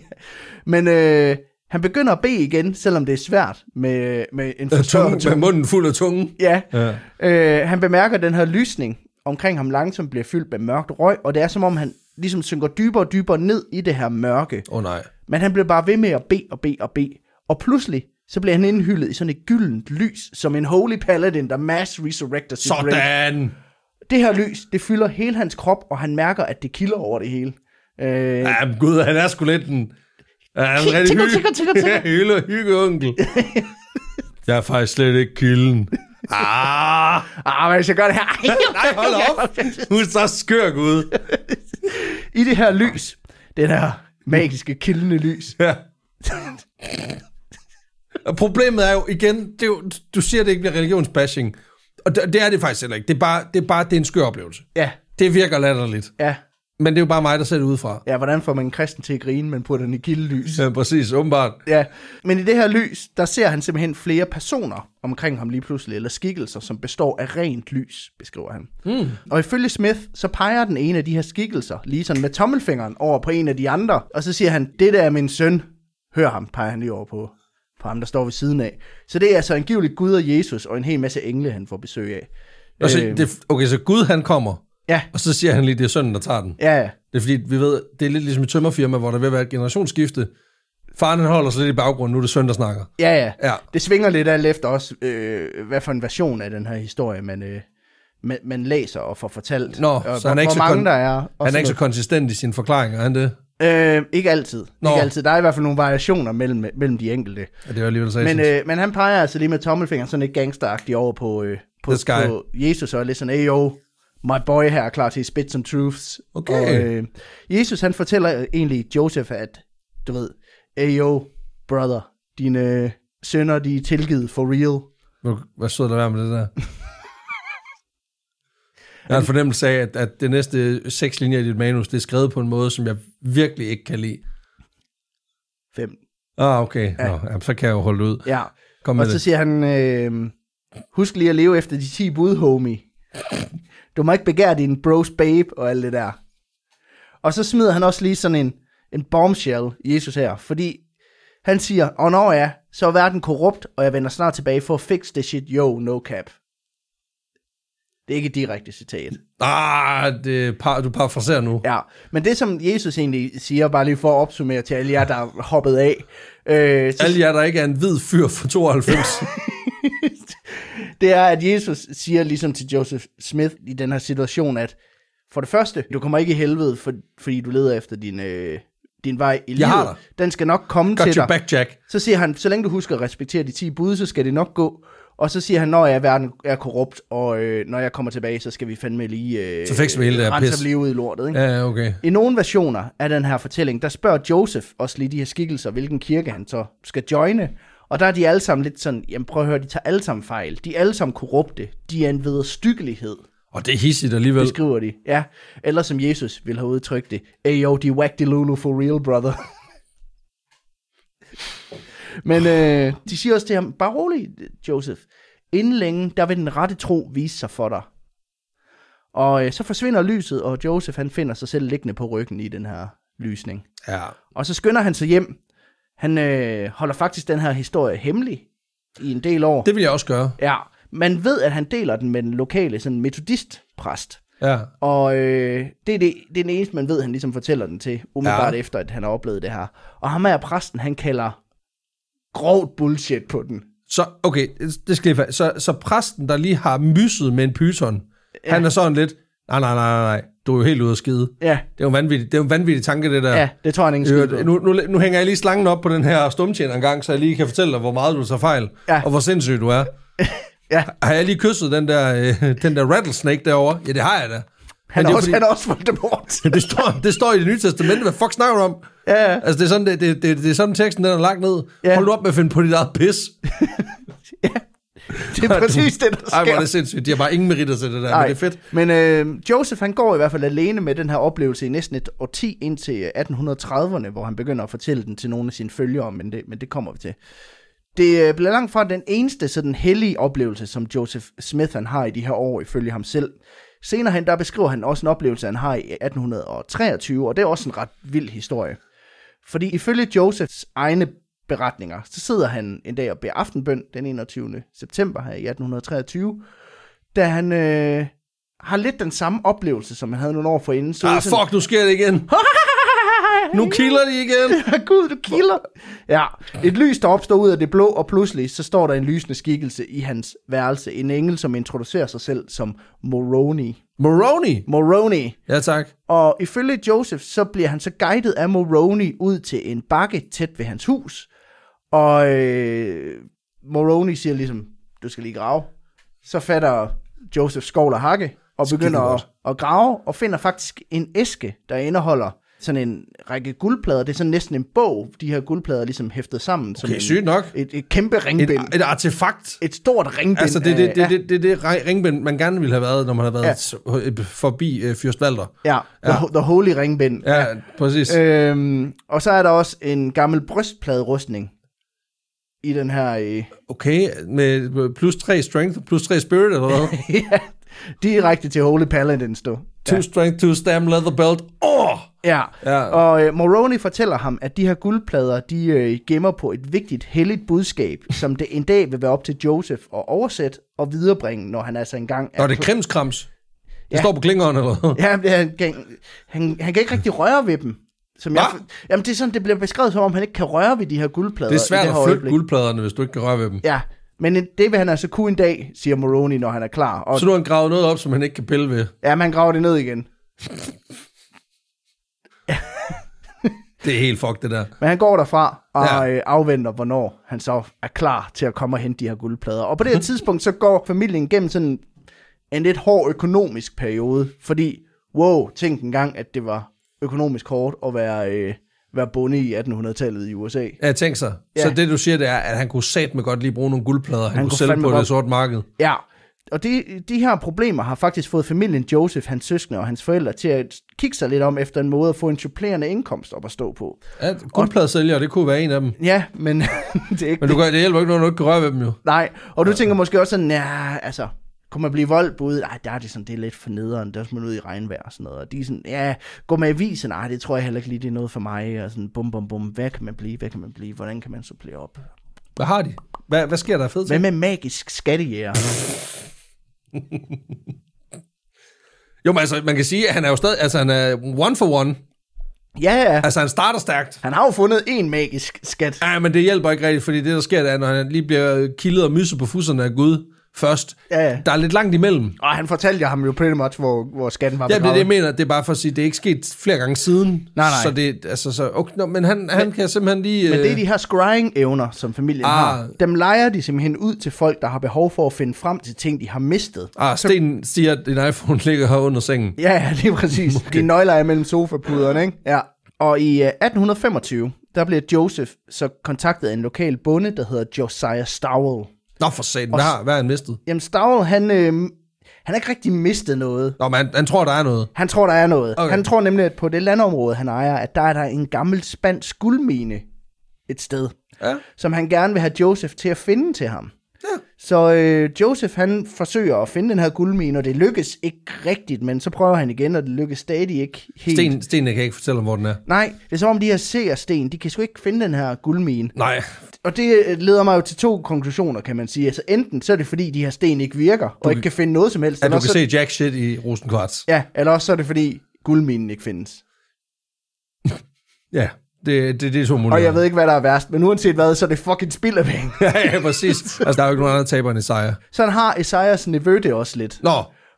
[SPEAKER 2] Men øh, han begynder at bede igen, selvom det er svært med, med en for tunge. Med munden
[SPEAKER 1] fuld af tunge. Ja. ja.
[SPEAKER 2] Øh, han bemærker, den her lysning omkring ham langsomt bliver fyldt med mørkt røg, og det er som om, han ligesom synker dybere og dybere ned i det her mørke. Åh oh, nej. Men han bliver bare ved med at bede og bede og bede. Og pludselig, så bliver han indhyllet i sådan et gyldent lys, som en holy paladin, der mass resurrecter sit Sådan! Brain. Det her lys, det fylder hele hans krop, og han mærker, at det kilder over det hele. Øh, Jamen gud, han er sgu lidt en... Han en
[SPEAKER 1] hygge, hygge onkel. Jeg er faktisk slet ikke kilden. Ah,
[SPEAKER 2] ah men jeg gør det her. Nej, hold op. Nu er så skør Gud. I det her lys, den her magiske kildende lys. Ja.
[SPEAKER 1] Og problemet er jo, igen, det er jo, du siger, at det ikke bliver religionsbashing. Og det, det er det faktisk heller ikke. Det er bare, det er, bare, det er en skør oplevelse. Ja. Det virker latterligt. Ja. Men det er jo bare
[SPEAKER 2] mig, der ser det udefra. Ja, hvordan får man en kristen til at grine, men putter den i kildelys? Ja, præcis, åbenbart. Ja, men i det her lys, der ser han simpelthen flere personer omkring ham lige pludselig, eller skikkelser, som består af rent lys, beskriver han. Mm. Og ifølge Smith, så peger den ene af de her skikkelser, lige sådan med tommelfingeren, over på en af de andre, og så siger han, det der er min søn, hør ham, peger han lige over på på ham, der står ved siden af. Så det er altså angiveligt Gud og Jesus, og en hel masse engle, han får besøg af. Og så, øh, det,
[SPEAKER 1] okay, så Gud han kommer,
[SPEAKER 2] ja. og så siger han
[SPEAKER 1] lige, det er sønnen, der tager den. Ja, ja. Det er fordi, vi ved, det er lidt ligesom et tømmerfirma, hvor der vil være et generationsskifte. Faren han holder sig lidt i baggrunden, nu er det søn, der snakker.
[SPEAKER 2] Ja, ja. ja. Det svinger lidt alt efter også, øh, hvad for en version af den her historie, man, øh, man, man læser og får fortalt. Nå, og, så han er ikke, så, mange, der er, han er ikke så konsistent i
[SPEAKER 1] sine forklaringer, han det?
[SPEAKER 2] Øh, ikke altid. Nå. Ikke altid. Der er i hvert fald nogle variationer mellem, mellem de enkelte. Ja, det er alligevel så men, øh, men han peger altså lige med tommelfingeren sådan lidt gangsteragtigt over på, øh, på, på Jesus og er lidt sådan, hey yo, my boy her er klar til spit some truths. Okay. Og, øh, Jesus han fortæller egentlig Joseph, at du ved, hey yo, brother, dine øh, sønner de er tilgivet for real.
[SPEAKER 1] Hvad så der med det der. Jeg har en fornemmelse af, at, at det næste seks linjer i dit manus, det er skrevet på en måde, som jeg virkelig ikke kan lide. Fem. Ah, okay. Ja. Nå, jamen, så kan jeg jo holde ud. Ja. Kom med og så det. siger
[SPEAKER 2] han, øh, husk lige at leve efter de 10 bud, homie. Du må ikke begære din bros babe og alt det der. Og så smider han også lige sådan en, en bombshell, Jesus her, fordi han siger, og oh, når no, ja, så er verden korrupt, og jeg vender snart tilbage for at fix det shit, yo, no cap. Det er ikke et direkte citat.
[SPEAKER 1] Ah, det par, du parafraserer nu. Ja,
[SPEAKER 2] men det som Jesus egentlig siger, bare lige for at opsummere til alle jer, der er hoppet af. Øh, så... Alle jer, der ikke er en hvid fyr for 92. det er, at Jesus siger ligesom til Joseph Smith i den her situation, at for det første, du kommer ikke i helvede, for, fordi du leder efter din, øh, din vej i livet. Har dig. Den skal nok komme Got til dig. Back, Jack. Så siger han, så længe du husker at respektere de 10 bud, så skal det nok gå. Og så siger han, når jeg verden er korrupt, og øh, når jeg kommer tilbage, så skal vi fandme lige øh, så fikser vi hele det her rense pis. i lortet. Ikke? Ja, okay. I nogle versioner af den her fortælling, der spørger Joseph også lige de her skikkelser, hvilken kirke han så skal joine. Og der er de alle sammen lidt sådan, jamen prøv at høre, de tager alle sammen fejl. De er alle sammen korrupte. De er en vederstyggelighed.
[SPEAKER 1] Og det er hissigt alligevel. Beskriver
[SPEAKER 2] de, ja. Eller som Jesus ville have udtrykt det. Ayo, de whack de Lulu for real, brother. Men øh, de siger også til ham, bare rolig, Joseph. Inden længe, der vil den rette tro vise sig for dig. Og øh, så forsvinder lyset, og Joseph han finder sig selv liggende på ryggen i den her lysning. Ja. Og så skynder han sig hjem. Han øh, holder faktisk den her historie hemmelig i en del år. Det vil jeg også gøre. Ja, man ved, at han deler den med den lokale sådan metodistpræst. Ja. Og øh, det, er det, det er den eneste, man ved, han ligesom fortæller den til, umiddelbart ja. efter, at han har oplevet det her. Og ham er præsten, han kalder grovt bullshit på den. Så, okay, det skal jeg så, så præsten, der lige har mysset
[SPEAKER 1] med en pyton, ja. han er sådan lidt, nej, nej, nej, nej, du er jo helt ude at skide. Ja. Det er jo vanvittigt, det er jo vanvittigt tanke, det der. Ja,
[SPEAKER 2] det tror jeg, ingen skide
[SPEAKER 1] nu, nu, nu, hænger jeg lige slangen op på den her stumtjener en gang, så jeg lige kan fortælle dig, hvor meget du tager fejl, ja. og hvor sindssyg du er. ja. Har jeg lige kysset den der, øh, den der rattlesnake derovre? Ja, det har jeg da. Han, er, også, fordi, han er også voldemort. det, står, det står i det nye testamente. Hvad fuck snakker du om? Ja, ja. Altså, det er sådan, det, det, det, det er sådan teksten den er lagt ned. Ja. Hold op med at finde på dit eget pis. ja. Det er præcis det, der sker. Ej, hvor er det sindssygt. De har bare ingen meritter til det der, Ej. men det
[SPEAKER 2] er fedt. Men øh, Joseph, han går i hvert fald alene med den her oplevelse i næsten et årti indtil 1830'erne, øh, hvor han begynder at fortælle den til nogle af sine følgere, men det, men det kommer vi til. Det øh, bliver langt fra den eneste sådan hellige oplevelse, som Joseph Smith han har i de her år, ifølge ham selv. Senere hen, der beskriver han også en oplevelse, han har i 1823, og det er også en ret vild historie. Fordi ifølge Josephs egne beretninger, så sidder han en dag og beder aftenbøn den 21. september her i 1823, da han øh, har lidt den samme oplevelse, som han havde nogle år forinden. Så ah, sådan,
[SPEAKER 1] fuck, nu sker det igen!
[SPEAKER 2] nu kilder de igen. Ja, Gud, du kilder. Ja, et lys, der opstår ud af det blå, og pludselig så står der en lysende skikkelse i hans værelse. En engel, som introducerer sig selv som Moroni. Moroni? Moroni. Ja, tak. Og ifølge Joseph, så bliver han så guidet af Moroni ud til en bakke tæt ved hans hus. Og øh, Moroni siger ligesom, du skal lige grave. Så fatter Joseph skovl og hakke, og begynder at, at grave, og finder faktisk en æske, der indeholder sådan en række guldplader. Det er sådan næsten en bog, de her guldplader ligesom hæftet sammen. Okay, som sygt nok. Et, et kæmpe ringbind. Et, et artefakt. Et stort ringbind. Altså, det er det, det, det,
[SPEAKER 1] det, det, det ringbind, man gerne ville have været, når man havde været ja. forbi uh, Fyrst Valder.
[SPEAKER 2] Ja, ja. The, the holy ringbind. Ja, ja. præcis. Øhm, og så er der også en gammel brystplade rustning i den her... Øh... Okay, med plus 3 strength, plus 3 spirit, eller hvad? ja, direkte til Holy Paladins, du. Two ja. strength, two stem, leather belt. Oh! Ja. ja, og uh, Moroni fortæller ham, at de her guldplader, de uh, gemmer på et vigtigt, helligt budskab, som det en dag vil være op til Joseph at oversætte og viderebringe, når han altså engang er... Og det er krimskrams. Det ja. står på
[SPEAKER 1] klingeren, eller Ja,
[SPEAKER 2] det, han, han, han, han kan ikke rigtig røre ved dem. Som jeg, jamen, det er sådan, det bliver beskrevet som om, han ikke kan røre ved de her guldplader. Det er svært det at flytte øjeblik.
[SPEAKER 1] guldpladerne, hvis du ikke kan røre ved dem.
[SPEAKER 2] Ja, men det vil han altså kunne en dag, siger Moroni, når han er klar. Og Så
[SPEAKER 1] nu har han gravet noget op, som han ikke kan pille ved. ja, men han graver det ned igen. Det er helt fuck, det der.
[SPEAKER 2] Men han går derfra og Ja. Øh, afventer, hvornår han så er klar til at komme og hente de her guldplader. Og på det her tidspunkt, så går familien gennem sådan en lidt hård økonomisk periode, fordi, wow, tænk engang, at det var økonomisk hårdt at være øh, være bonde i 1800-tallet i USA.
[SPEAKER 1] Ja, tænk sig. Ja. Så det, du siger, det er, at han kunne med godt lige bruge nogle guldplader, han, han kunne, kunne sælge på godt... det sorte marked.
[SPEAKER 2] Ja, og de, de her problemer har faktisk fået familien Joseph, hans søskende og hans forældre til at kigge sig lidt om efter en måde at få en supplerende indkomst op at stå på. Ja, guldpladesælgere, det kunne være en af dem. Ja, men det er ikke... Men du gør, det hjælper ikke, når du ikke kan røre ved dem jo. Nej, og du ja. tænker måske også sådan, nej, altså, kunne man blive voldbud? Nej, der er det sådan, det er lidt for nederen. Der er man ud i regnvejr og sådan noget. Og de er sådan, ja, gå med visen, Nej, det tror jeg heller ikke lige, det er noget for mig. Og sådan, bum, bum, bum. Hvad kan man blive? Hvad kan man blive? Hvordan kan man så blive op? Hvad har de? Hvad, hvad sker der fedt? Hvad med magisk skattejæger?
[SPEAKER 1] jo, men altså, man kan sige, at han er jo stadig, altså han er one for one. Ja, ja. Altså, han starter stærkt. Han har jo fundet en magisk skat. Ja, men det hjælper ikke rigtigt, fordi det, der sker, det er, når han lige bliver kildet og myset på fusserne af Gud, først. Ja, ja. Der er lidt langt imellem.
[SPEAKER 2] Og han fortalte jeg ham jo pretty much, hvor, hvor skatten var Ja, det det, jeg
[SPEAKER 1] mener. Det er bare for at sige, det er ikke sket flere gange siden. Nej, nej. Så det, altså, så, okay, no, men han, men, han kan
[SPEAKER 2] simpelthen lige... Men det er øh, de her scrying-evner, som familien ah, har. Dem leger de simpelthen ud til folk, der har behov for at finde frem til ting, de har mistet.
[SPEAKER 1] Ah, så, Sten siger, at din iPhone ligger her under sengen. Ja, ja,
[SPEAKER 2] det er præcis. Okay. De nøgler er mellem sofapuderne, ikke? Ja. Og i 1825, øh, der bliver Joseph så kontaktet af en lokal bonde, der hedder Josiah Stowell.
[SPEAKER 1] Nå for satan, hvad,
[SPEAKER 2] hvad har han mistet? Jamen Stavl, han, øh, han har ikke rigtig mistet noget. Nå, men han, han tror, der er noget. Han tror, der er noget. Okay. Han tror nemlig, at på det landområde, han ejer, at der er der en gammel spansk guldmine et sted, ja. som han gerne vil have Joseph til at finde til ham. Ja. Så øh, Joseph, han forsøger at finde den her guldmine, og det lykkes ikke rigtigt, men så prøver han igen, og det lykkes stadig ikke helt. Sten, stenene kan ikke fortælle hvor den er. Nej, det er som om de her seersten, de kan sgu ikke finde den her guldmine. Nej. Og det øh, leder mig jo til to konklusioner, kan man sige. Altså enten så er det, fordi de her sten ikke virker, du og ikke kan finde noget som helst. Ja, du kan så... se jack shit i Rosenkvarts. Ja, eller også så er det, fordi guldminen ikke findes.
[SPEAKER 1] ja. Det, det, det er to muligheder. Og jeg
[SPEAKER 2] ved ikke, hvad der er værst, men uanset hvad, så er det fucking spild af penge.
[SPEAKER 1] ja, ja, præcis. Altså, der er jo ikke nogen andre taber end Isaiah.
[SPEAKER 2] Så han har Isaiahs nevø det også lidt. Nå.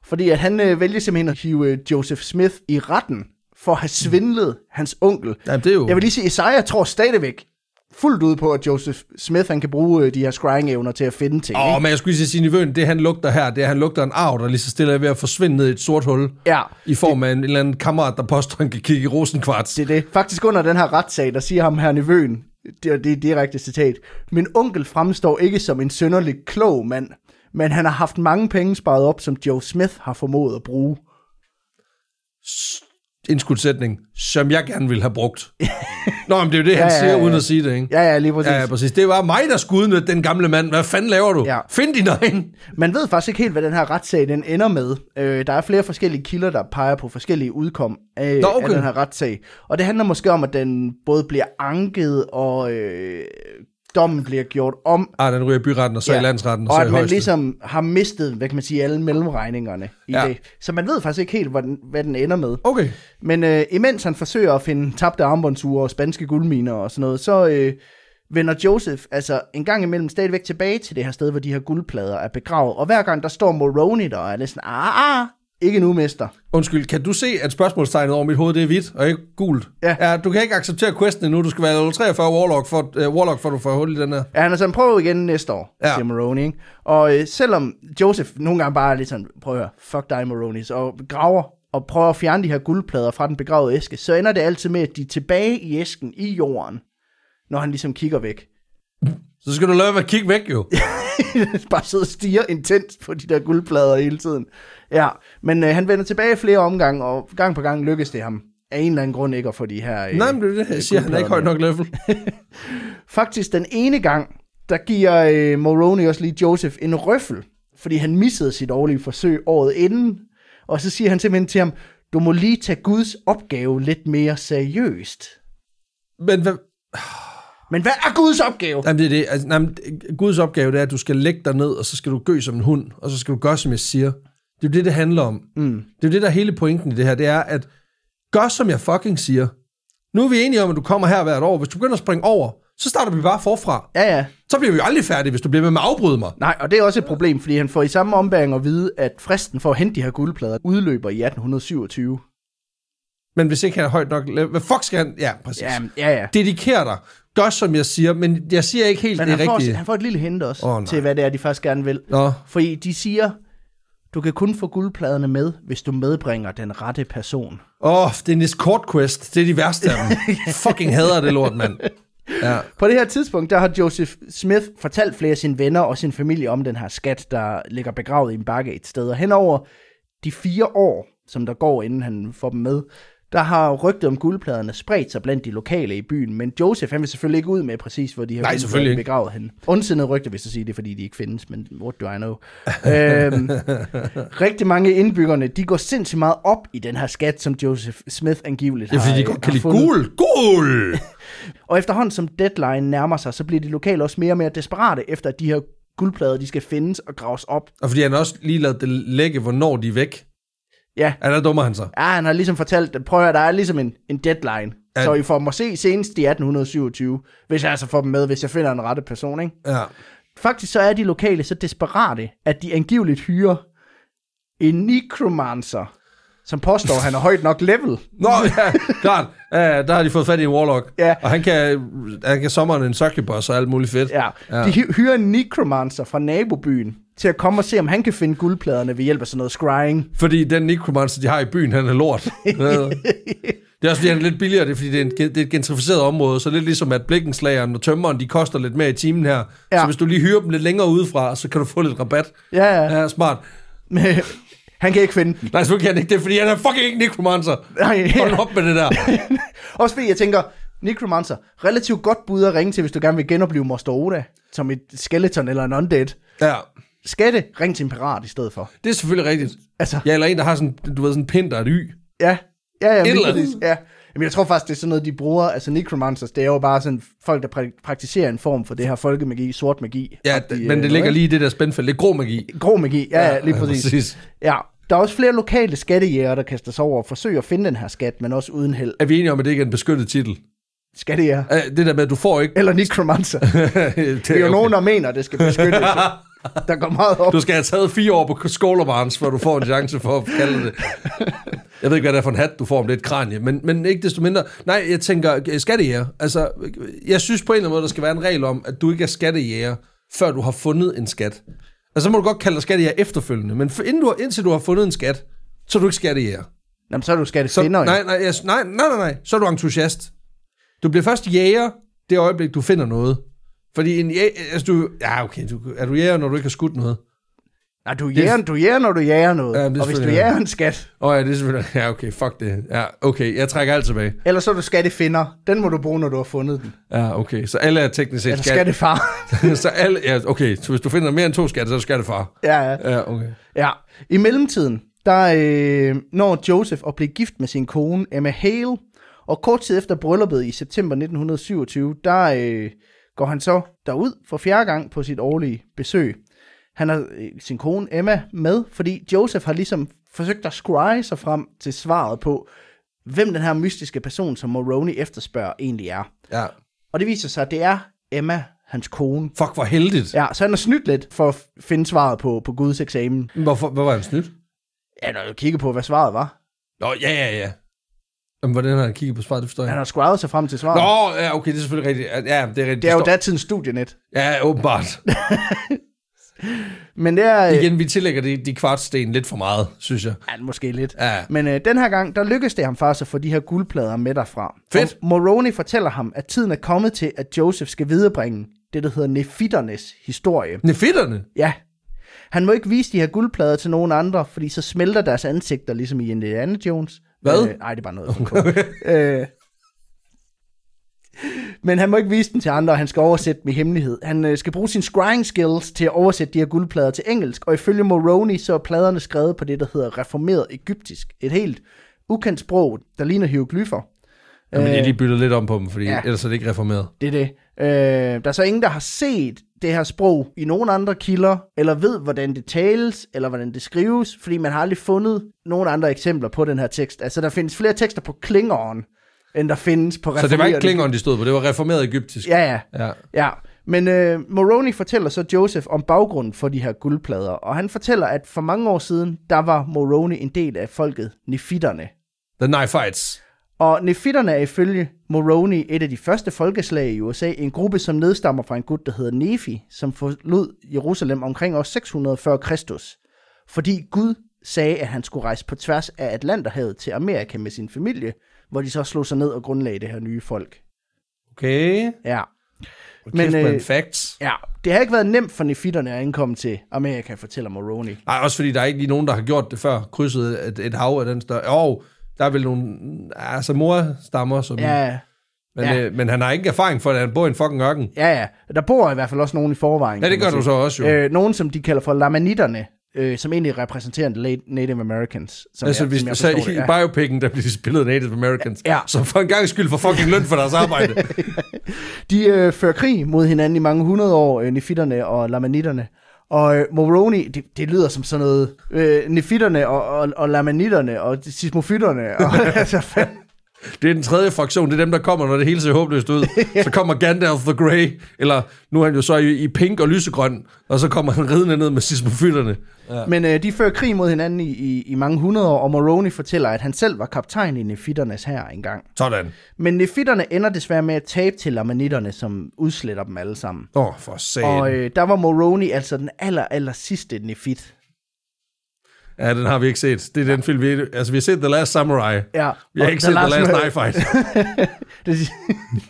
[SPEAKER 2] Fordi at han øh, vælger simpelthen at hive øh, Joseph Smith i retten for at have svindlet hans onkel. Jamen, det er jo... Jeg vil lige sige, Isaiah tror stadigvæk, fuldt ud på, at Joseph Smith han kan bruge øh, de her scrying-evner til at finde ting. Åh, oh, men
[SPEAKER 1] jeg skulle lige sige, Nivøen, det han lugter her, det er, han lugter en arv, der lige så stille er ved at forsvinde ned i et sort hul. Ja. I form af en, en eller anden kammerat, der påstår, han kan kigge i rosenkvarts.
[SPEAKER 2] Det er det. Faktisk under den her retssag, der siger ham her Nivøen, det er det direkte citat, min onkel fremstår ikke som en synderlig klog mand, men han har haft mange penge sparet op, som Joe Smith har formået at bruge
[SPEAKER 1] indskudsætning, som jeg gerne ville have brugt. Nå, men det er jo det, han ja, ja, ja, ja. uden at sige det, ikke? Ja, ja, lige præcis. Ja, ja, præcis. Det var mig, der skulle udnytte den gamle mand. Hvad fanden laver du? Ja. Find din egen.
[SPEAKER 2] Man ved faktisk ikke helt, hvad den her retssag den ender med. Øh, der er flere forskellige kilder, der peger på forskellige udkom af, Nå, okay. af den her retssag. Og det handler måske om, at den både bliver anket og øh, dommen bliver gjort om.
[SPEAKER 1] Ah, den ryger i byretten, og så ja. i landsretten, og, og så at man højeste.
[SPEAKER 2] ligesom har mistet, hvad kan man sige, alle mellemregningerne i ja. det. Så man ved faktisk ikke helt, hvad den, hvad den ender med. Okay. Men øh, imens han forsøger at finde tabte armbåndsure og spanske guldminer og sådan noget, så øh, vender Joseph altså en gang imellem stadigvæk tilbage til det her sted, hvor de her guldplader er begravet. Og hver gang der står Moroni der, er det sådan, ah, ah, ah. Ikke nu, mester.
[SPEAKER 1] Undskyld, kan du se, at spørgsmålstegnet over mit hoved, det er hvidt og ikke
[SPEAKER 2] gult? Ja. ja du kan ikke acceptere questen nu. Du skal være 43 Warlock for, uh, Warlock for du får hul i den her. Ja, han er sådan, prøv igen næste år, ja. siger Maroni. Ikke? Og øh, selvom Joseph nogle gange bare er lidt sådan, prøv at høre, fuck dig Maroni, og graver og prøver at fjerne de her guldplader fra den begravede æske, så ender det altid med, at de er tilbage i æsken, i jorden, når han ligesom kigger væk.
[SPEAKER 1] Så skal du lade være at kigge væk, jo.
[SPEAKER 2] Bare sidde og stiger intens på de der guldplader hele tiden. Ja, men øh, han vender tilbage flere omgange, og gang på gang lykkes det ham af en eller anden grund ikke at få de her... Øh, Nej, men det er det, jeg siger. Han er ikke højt nok level. Faktisk den ene gang, der giver øh, Moroni også lige Joseph en røffel, fordi han missede sit årlige forsøg året inden. Og så siger han simpelthen til ham, du må lige tage Guds opgave lidt mere seriøst. Men hvad... Men hvad er Guds opgave? Jamen, det er det. Altså,
[SPEAKER 1] jamen, øh, Guds opgave det er, at du skal lægge dig ned, og så skal du gø som en hund, og så skal du gøre, som jeg siger. Det er jo det, det handler om. Mm. Det er jo det, der er hele pointen i det her. Det er, at gør som jeg fucking siger. Nu er vi enige om, at du kommer her hvert år. Hvis du begynder at springe over, så starter vi bare forfra. Ja, ja. Så bliver vi jo aldrig færdige, hvis
[SPEAKER 2] du bliver med med at afbryde mig. Nej, og det er også et problem, fordi han får i samme ombæring at vide, at fristen for at hente de her guldplader udløber i 1827. Men hvis ikke han er højt nok...
[SPEAKER 1] Hvad fuck skal han... Ja, præcis. Ja, ja, ja. Dediker dig. Gør, som jeg siger, men jeg siger ikke helt men det han rigtige. Men han får
[SPEAKER 2] et lille hint også oh, til, hvad det er, de faktisk gerne vil. Nå. Fordi de siger, du kan kun få guldpladerne med, hvis du medbringer den rette person.
[SPEAKER 1] Åh, oh, det er en Kort Quest. Det er de værste af dem. fucking hader det lort, mand.
[SPEAKER 2] Ja. På det her tidspunkt, der har Joseph Smith fortalt flere af sine venner og sin familie om den her skat, der ligger begravet i en bakke et sted. Og henover de fire år, som der går, inden han får dem med, der har rygtet om guldpladerne spredt sig blandt de lokale i byen, men Joseph han vil selvfølgelig ikke ud med præcis, hvor de har Nej, selvfølgelig begravet hende. Undsindede rygter, hvis jeg siger det, fordi de ikke findes, men what do I know. øhm, rigtig mange indbyggerne, de går sindssygt meget op i den her skat, som Joseph Smith angiveligt har Ja, fordi de godt øh, kan lide guld, guld! og efterhånden som deadline nærmer sig, så bliver de lokale også mere og mere desperate efter, at de her guldplader, de skal findes og graves op.
[SPEAKER 1] Og fordi han også lige lavet det lægge, hvornår de er væk. Ja. Ja, der dummer han så? Ja,
[SPEAKER 2] han har ligesom fortalt, prøv at høre, der er ligesom en, en deadline. Ja. Så I får mig se senest i 1827, hvis jeg altså får dem med, hvis jeg finder en rette person, ikke? Ja. Faktisk så er de lokale så desperate, at de angiveligt hyrer en necromancer, som påstår, at han er højt nok level. Nå, ja, klart.
[SPEAKER 1] Ja, der har de fået fat i en warlock. Ja. Og han kan, han kan sommeren en succubus og alt muligt fedt. Ja. ja. De hyrer
[SPEAKER 2] en necromancer fra nabobyen, til at komme og se, om han kan finde guldpladerne ved hjælp af sådan noget scrying.
[SPEAKER 1] Fordi den necromancer, de har i byen, han er lort. det er også fordi, han er lidt billigere, det er, fordi det er, en, det er et gentrificeret område, så lidt ligesom, at blikkenslageren og tømmeren, de koster lidt mere i timen her. Ja. Så hvis du lige hyrer dem lidt længere udefra, så kan du få lidt rabat. Ja, ja. ja smart. han kan ikke finde Nej, selvfølgelig kan han ikke det, er, fordi han er fucking ikke necromancer. Nej. Hold op med det der.
[SPEAKER 2] også fordi jeg tænker, necromancer, relativt godt bud at ringe til, hvis du gerne vil genopleve Moster som et skeleton eller en undead. Ja skatte, ring til en pirat i stedet for.
[SPEAKER 1] Det er selvfølgelig rigtigt. Altså, ja, eller en, der har sådan, du ved, sådan en pind, der er et y.
[SPEAKER 2] Ja, ja, ja. eller det, Ja. Jamen, jeg tror faktisk, det er sådan noget, de bruger, altså necromancers, det er jo bare sådan folk, der praktiserer en form for det her folkemagi, sort magi. Ja, de, men det øh, ligger lige i det der spændfelt, det er grå magi. Grå magi, ja, ja lige præcis. Ja, præcis. Ja, der er også flere lokale skattejæger, der kaster sig over og forsøger at finde den her skat, men også uden held. Er vi enige om,
[SPEAKER 1] at det ikke er en beskyttet titel?
[SPEAKER 2] Skattejæger. Det der med, at du får ikke... Eller necromancer. det er jo okay. nogen, der mener, at det skal beskyttes.
[SPEAKER 1] der går meget op. Du skal have taget fire år på skolerbarns, før du får en chance for at kalde det. Jeg ved ikke, hvad det er for en hat, du får om det er et kranje, men, men ikke desto mindre. Nej, jeg tænker, øh, skattejæger. Altså, øh, jeg synes på en eller anden måde, der skal være en regel om, at du ikke er skattejæger, før du har fundet en skat. Altså, så må du godt kalde dig skattejæger efterfølgende, men inden du, indtil du har fundet en skat, så er du ikke skattejæger. Jamen, så er du skattefinder, så, nej, nej, jeg, nej, nej, nej, nej, så er du entusiast. Du bliver først jæger det øjeblik, du finder noget. Fordi en jæger, altså du, ja okay, du, er du jæger, når du ikke har skudt noget? Nej, du jæger, du jæger, når du jæger noget. Ja, og hvis du jæger en skat... Åh oh, ja, det er selvfølgelig... Ja, okay, fuck det. Ja, okay, jeg trækker alt tilbage. Eller
[SPEAKER 2] så er du skattefinder. Den må du bruge, når du har fundet den.
[SPEAKER 1] Ja, okay. Så alle er teknisk set Eller skat... skattefar. så alle... Ja, okay. Så hvis du finder mere end to skatte, så er du skattefar.
[SPEAKER 2] Ja, ja. Ja, okay. Ja. I mellemtiden, der øh, når Joseph at blive gift med sin kone Emma Hale, og kort tid efter brylluppet i september 1927, der... Øh, går han så derud for fjerde gang på sit årlige besøg. Han har øh, sin kone Emma med, fordi Joseph har ligesom forsøgt at skrive sig frem til svaret på, hvem den her mystiske person, som Moroni efterspørger, egentlig er. Ja. Og det viser sig, at det er Emma, hans kone. Fuck, hvor heldigt. Ja, så han har snydt lidt for at finde svaret på, på Guds eksamen. Hvorfor, hvor var han snydt? Ja, når jeg kigger på, hvad svaret var. Nå, ja, ja, ja. Jamen, hvordan har han kigget på svaret, det forstår jeg. Han har scrollet sig frem til svaret.
[SPEAKER 1] Nå, ja, okay, det er selvfølgelig rigtigt. Ja, det er, rigtigt. Det er jo datidens studienet. Ja, åbenbart.
[SPEAKER 2] Men det er... Øh,
[SPEAKER 1] Igen, vi tillægger de, de kvartsten lidt for meget, synes jeg. Ja,
[SPEAKER 2] måske lidt. Ja. Men øh, den her gang, der lykkedes det ham faktisk at få de her guldplader med derfra. Fedt. Og Moroni fortæller ham, at tiden er kommet til, at Joseph skal viderebringe det, der hedder Nefitternes historie. Nefitterne? Ja. Han må ikke vise de her guldplader til nogen andre, fordi så smelter deres ansigter ligesom i Indiana øh, Jones, hvad? Øh, nej, det er bare noget. Okay. øh, men han må ikke vise den til andre, og han skal oversætte med hemmelighed. Han øh, skal bruge sine scrying skills til at oversætte de her guldplader til engelsk, og ifølge Moroni så er pladerne skrevet på det, der hedder reformeret egyptisk. Et helt ukendt sprog, der ligner hieroglyffer. Ja, men jeg øh, lige
[SPEAKER 1] byttet lidt om på dem, fordi ja. ellers er det ikke reformeret.
[SPEAKER 2] Det er det. Øh, der er så ingen, der har set det her sprog i nogen andre kilder, eller ved, hvordan det tales, eller hvordan det skrives, fordi man har aldrig fundet nogen andre eksempler på den her tekst. Altså, der findes flere tekster på klingeren, end der findes på reformeret. Så det var ikke klingeren,
[SPEAKER 1] de stod på, det var reformeret egyptisk? Ja,
[SPEAKER 2] ja. ja. ja. Men øh, Moroni fortæller så Joseph om baggrunden for de her guldplader, og han fortæller, at for mange år siden, der var Moroni en del af folket Nefitterne. The Nephites. Og nefitterne er ifølge Moroni et af de første folkeslag i USA, en gruppe, som nedstammer fra en gut, der hedder Nefi, som forlod Jerusalem omkring år 600 før Kristus, fordi Gud sagde, at han skulle rejse på tværs af Atlanterhavet til Amerika med sin familie, hvor de så slog sig ned og grundlagde det her nye folk. Okay. Ja. Okay, men, øh, facts. Ja, det har ikke været nemt for nefitterne at indkomme til Amerika, fortæller Moroni.
[SPEAKER 1] Nej, også fordi der er ikke lige nogen, der har gjort det før, krydset et, et hav af den større. Jo, der er vel nogle altså stammer, som... Ja, men, ja. øh, men han har ikke erfaring for at han bor i en fucking ørken.
[SPEAKER 2] Ja, ja. Der bor i hvert fald også nogen i forvejen. Ja, det gør du så også jo. Øh, nogen, som de kalder for lamanitterne, øh, som egentlig repræsenterer late Native Americans. Som altså, jeg, hvis, som så det, i
[SPEAKER 1] ja. der bliver spillet Native Americans, ja. ja. som for en gang skyld får fucking løn for deres arbejde.
[SPEAKER 2] de øh, fører krig mod hinanden i mange hundrede år, øh, nefitterne og lamanitterne. Og øh, Moroni, det, det lyder som sådan noget, øh, nefitterne og, og, og lamanitterne og sismofytterne. Og, altså, fandme,
[SPEAKER 1] det er den tredje fraktion, det er dem, der kommer, når det hele ser håbløst ud. Så kommer Gandalf the Grey, eller nu er han jo så i, i pink og lysegrøn, og så kommer han ridende ned med sismofylderne. Ja.
[SPEAKER 2] Men øh, de fører krig mod hinanden i, i, i mange hundrede år, og Moroni fortæller, at han selv var kaptajn i nefitternes her engang. Sådan. Men nefitterne ender desværre med at tabe til lamanitterne, som udsletter dem alle sammen. Åh, oh, for satan. Og øh, der var Moroni altså den aller, aller sidste nefit. Ja,
[SPEAKER 1] den har vi ikke set. Det er den film, vi... Altså, vi har set The Last Samurai. Ja. Vi har ikke set The Last Knife Fight.
[SPEAKER 2] det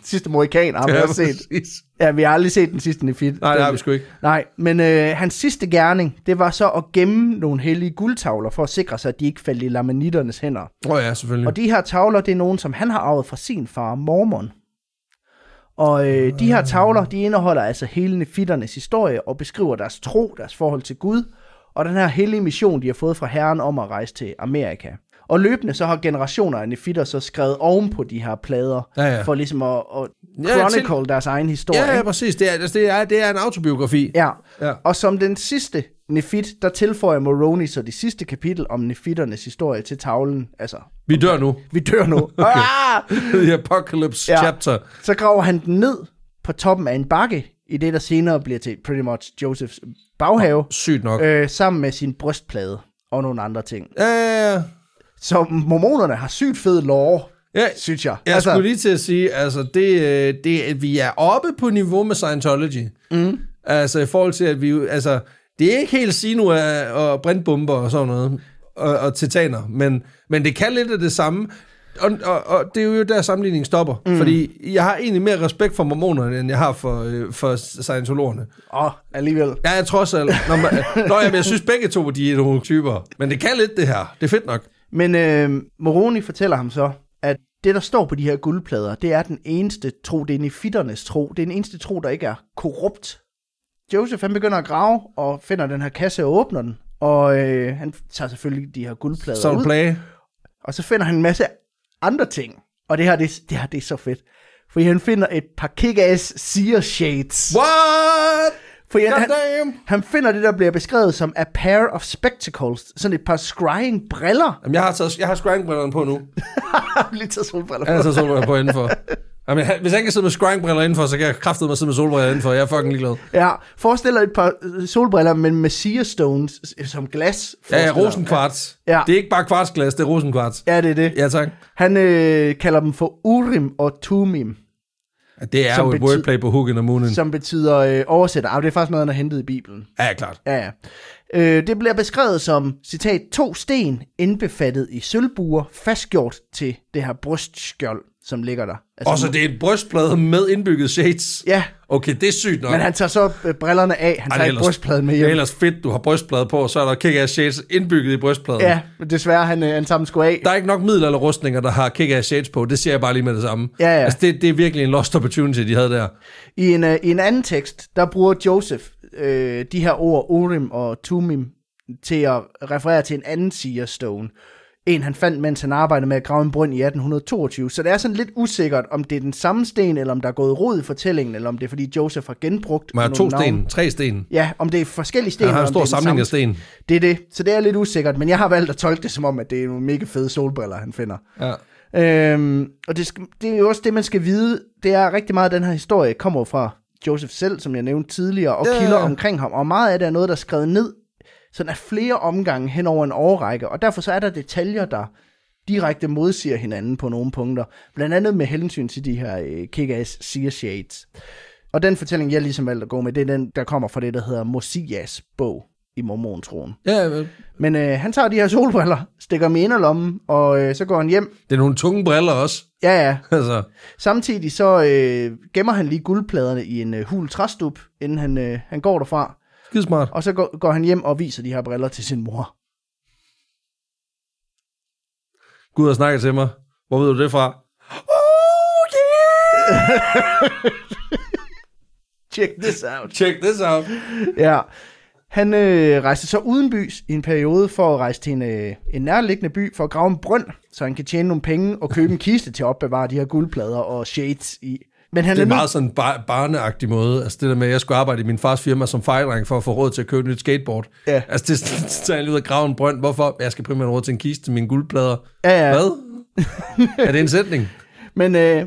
[SPEAKER 2] sidste morikan har vi ja, også set. Præcis. Ja, vi har aldrig set den sidste Nefit. Nej, det har vi sgu ikke. Nej, men øh, hans sidste gerning, det var så at gemme nogle hellige guldtavler, for at sikre sig, at de ikke faldt i lamanitternes hænder. Åh oh, ja, selvfølgelig. Og de her tavler, det er nogen, som han har arvet fra sin far, Mormon. Og øh, de her tavler, de indeholder altså hele nefitternes historie og beskriver deres tro, deres forhold til Gud, og den her hellige mission, de har fået fra herren om at rejse til Amerika. Og løbende så har generationer af nefitter så skrevet oven på de her plader, ja, ja. for ligesom at, at chronicle ja, til... deres egen historie. Ja, ja, præcis. Det er, altså, det er, det er en autobiografi. Ja. ja, og som den sidste Nefit, der tilføjer Moroni så det sidste kapitel om nefitternes historie til tavlen. Altså, vi dør nu. Vi dør nu. okay. Ah! The
[SPEAKER 1] Apocalypse ja. chapter.
[SPEAKER 2] Så graver han den ned på toppen af en bakke, i det, der senere bliver til pretty much Josephs baghave. Oh, sygt nok. Øh, sammen med sin brystplade og nogle andre ting. Ja, ja, ja. Så mormonerne har sygt fede lår, Ja, synes jeg. Jeg altså, skulle
[SPEAKER 1] lige til at sige, altså det, øh, det, vi er oppe på niveau med Scientology. Mm. Altså i forhold til, at vi, altså det er ikke helt Sinu og brintbomber og sådan noget, og, og titaner, men, men det kan lidt af det samme og, og, og det er jo der sammenligningen stopper, mm. fordi jeg har egentlig mere respekt for mormonerne, end jeg har for, øh, for scientologerne. Åh, oh, alligevel. Ja, jeg tror alt. Når man, øh, nå jamen, jeg synes begge to, de er nogle typer, men det kan lidt det her. Det er fedt nok.
[SPEAKER 2] Men øh, Moroni fortæller ham så, at det, der står på de her guldplader, det er den eneste tro, det er nefitternes tro, det er den eneste tro, der ikke er korrupt. Joseph, han begynder at grave og finder den her kasse og åbner den, og øh, han tager selvfølgelig de her guldplader Sådan ud. Play. Og så finder han en masse andre ting. Og det her, det, det her, det er så fedt. For han finder et par kickass seer shades. What? For han, han, han finder det, der bliver beskrevet som a pair of spectacles. Sådan et par scrying briller. Jamen, jeg har, taget, jeg har scrying brillerne på nu. Lidt så lige taget solbriller på. Jeg har taget solbriller på
[SPEAKER 1] indenfor. Jamen, hvis jeg ikke kan sidde med scryingbriller indenfor, så kan jeg kraftedeme mig sidde med solbriller indenfor. Jeg er fucking ligeglad.
[SPEAKER 2] Ja, forestil dig et par øh, solbriller, men med Stones som glas. Ja, ja,
[SPEAKER 1] rosenkvarts.
[SPEAKER 2] Ja. Det er ikke bare kvartsglas, det er rosenkvarts. Ja, det er det. Ja, tak. Han øh, kalder dem for Urim og Tumim.
[SPEAKER 1] Ja, det er jo et wordplay på Hugen og Moonen. Som
[SPEAKER 2] betyder øh, oversætter. Ah, det er faktisk noget, han har hentet i Bibelen. Ja, klart. Ja, ja. Øh, det bliver beskrevet som, citat, to sten indbefattet i sølvbuer, fastgjort til det her brystskjold som ligger der. Altså, og så det
[SPEAKER 1] er en brystplade med indbygget shades? Ja. Okay, det er sygt nok. Men han
[SPEAKER 2] tager så øh, brillerne af, han Ej, tager ellers, brystpladen med hjem. Det er
[SPEAKER 1] ellers fedt, du har brystplade på, og så er der kick shades indbygget i brystpladen. Ja, men desværre, han, øh, han tager dem sgu af. Der er ikke nok middelalderrustninger, der har kick shades på, det ser jeg bare lige med det samme. Ja, ja. Altså, det, det er virkelig en lost opportunity, de havde der.
[SPEAKER 2] I en, uh, i en anden tekst, der bruger Joseph øh, de her ord, Urim og Tumim, til at referere til en anden Seer Stone, en han fandt, mens han arbejdede med at grave en brønd i 1822. Så det er sådan lidt usikkert, om det er den samme sten, eller om der er gået rod i fortællingen, eller om det er, fordi Joseph har genbrugt Man har to sten, navn. tre sten. Ja, om det er forskellige sten. Han har en stor samling af sten. Det er det. Så det er lidt usikkert, men jeg har valgt at tolke det som om, at det er nogle mega fede solbriller, han finder. Ja. Øhm, og det, det er jo også det, man skal vide. Det er rigtig meget, den her historie kommer fra Joseph selv, som jeg nævnte tidligere, og ja. kilder omkring ham. Og meget af det er noget, der er skrevet ned sådan af flere omgange hen over en årrække, og derfor så er der detaljer, der direkte modsiger hinanden på nogle punkter, blandt andet med hensyn til de her øh, kick-ass Seer Shades. Og den fortælling, jeg ligesom valgte at gå med, det er den, der kommer fra det, der hedder Mosias bog i mormontroen. Ja, vel. Men øh, han tager de her solbriller, stikker dem i inderlommen, og øh, så går han hjem. Det er nogle tunge briller også. Ja, ja. altså. Samtidig så øh, gemmer han lige guldpladerne i en øh, hul træstup, inden han, øh, han går derfra. Skidesmart. Og så går, går han hjem og viser de her briller til sin mor.
[SPEAKER 1] Gud har snakket til mig. Hvor ved du det fra? Oh,
[SPEAKER 2] yeah! Check this out. Check this out. ja. Han øh, rejste så udenbys i en periode for at rejse til en, øh, en nærliggende by for at grave en brønd, så han kan tjene nogle penge og købe en kiste til at opbevare de her guldplader og shades i. Men han det er, er meget
[SPEAKER 1] sådan bar- barneagtig måde. Altså det der med, at jeg skulle arbejde i min fars firma som fejlring for at få råd til at købe et nyt skateboard. Ja. Altså det tager jeg ud af graven brønd. Hvorfor? Jeg skal primært råd til en kiste til
[SPEAKER 2] mine guldplader. Ja, ja. Hvad? er det en sætning? Men øh,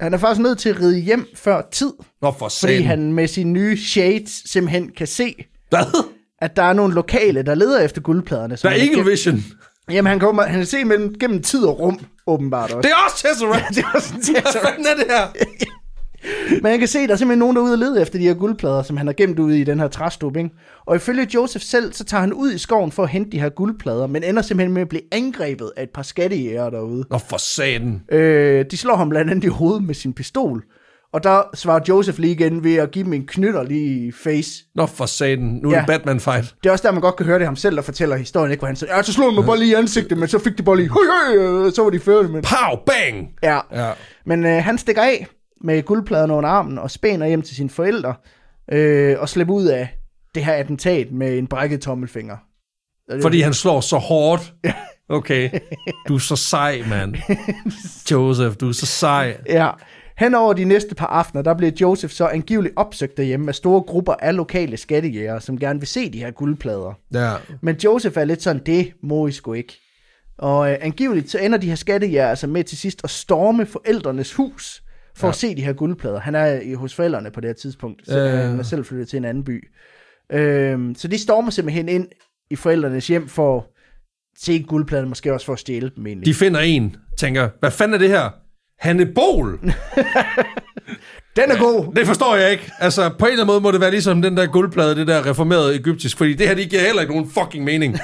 [SPEAKER 2] han er faktisk nødt til at ride hjem før tid. Nå for sen. Fordi han med sin nye shades simpelthen kan se... Hvad? At der er nogle lokale, der leder efter guldpladerne. Der er Eagle Vision. Jamen, han, kommer, han er set mellem, gennem tid og rum, åbenbart også. Det
[SPEAKER 1] er også Tesseract! det er også en Tesseract. Hvad er det her?
[SPEAKER 2] Men jeg kan se, der er simpelthen nogen, der er ude og lede efter de her guldplader, som han har gemt ude i den her træstup, ikke? Og ifølge Joseph selv, så tager han ud i skoven for at hente de her guldplader, men ender simpelthen med at blive angrebet af et par skattejæger derude. Nå for
[SPEAKER 1] satan.
[SPEAKER 2] Øh, de slår ham blandt andet i hovedet med sin pistol, og der svarer Joseph lige igen ved at give dem en knytter lige i face. Nå for satan, nu er ja. det Batman-fight. Det er også der, man godt kan høre det ham selv, der fortæller historien, ikke? Hvor han siger, ja, så slog han mig ja. bare lige i ansigtet, men så fik de bare lige, høj, høj, øh, så var de førende. Men... Pow, bang! Ja. ja. Men øh, han stikker af med guldpladen under armen og spænder hjem til sine forældre øh, og slipper ud af det her attentat med en brækket tommelfinger. Fordi han
[SPEAKER 1] slår så hårdt. Okay, du er så sej, mand. Joseph, du er så sej.
[SPEAKER 2] Ja, Henover de næste par aftener, der blev Joseph så angiveligt opsøgt derhjemme af store grupper af lokale skattejæger, som gerne vil se de her guldplader. Ja. Men Joseph er lidt sådan, det må I sgu ikke. Og øh, angiveligt så ender de her skattejæger altså med til sidst at storme forældrenes hus, for ja. at se de her guldplader. Han er hos forældrene på det her tidspunkt, så øh. han er selv flyttet til en anden by. Øh, så de stormer simpelthen ind i forældrenes hjem for at se guldpladen, måske også for at stjæle dem egentlig.
[SPEAKER 1] De finder en, tænker, hvad fanden er det her? Bol. Den er god. Det forstår jeg ikke. Altså, på en eller anden måde må det være ligesom den der guldplade, det der reformerede egyptisk, fordi det her, det giver heller ikke nogen fucking mening.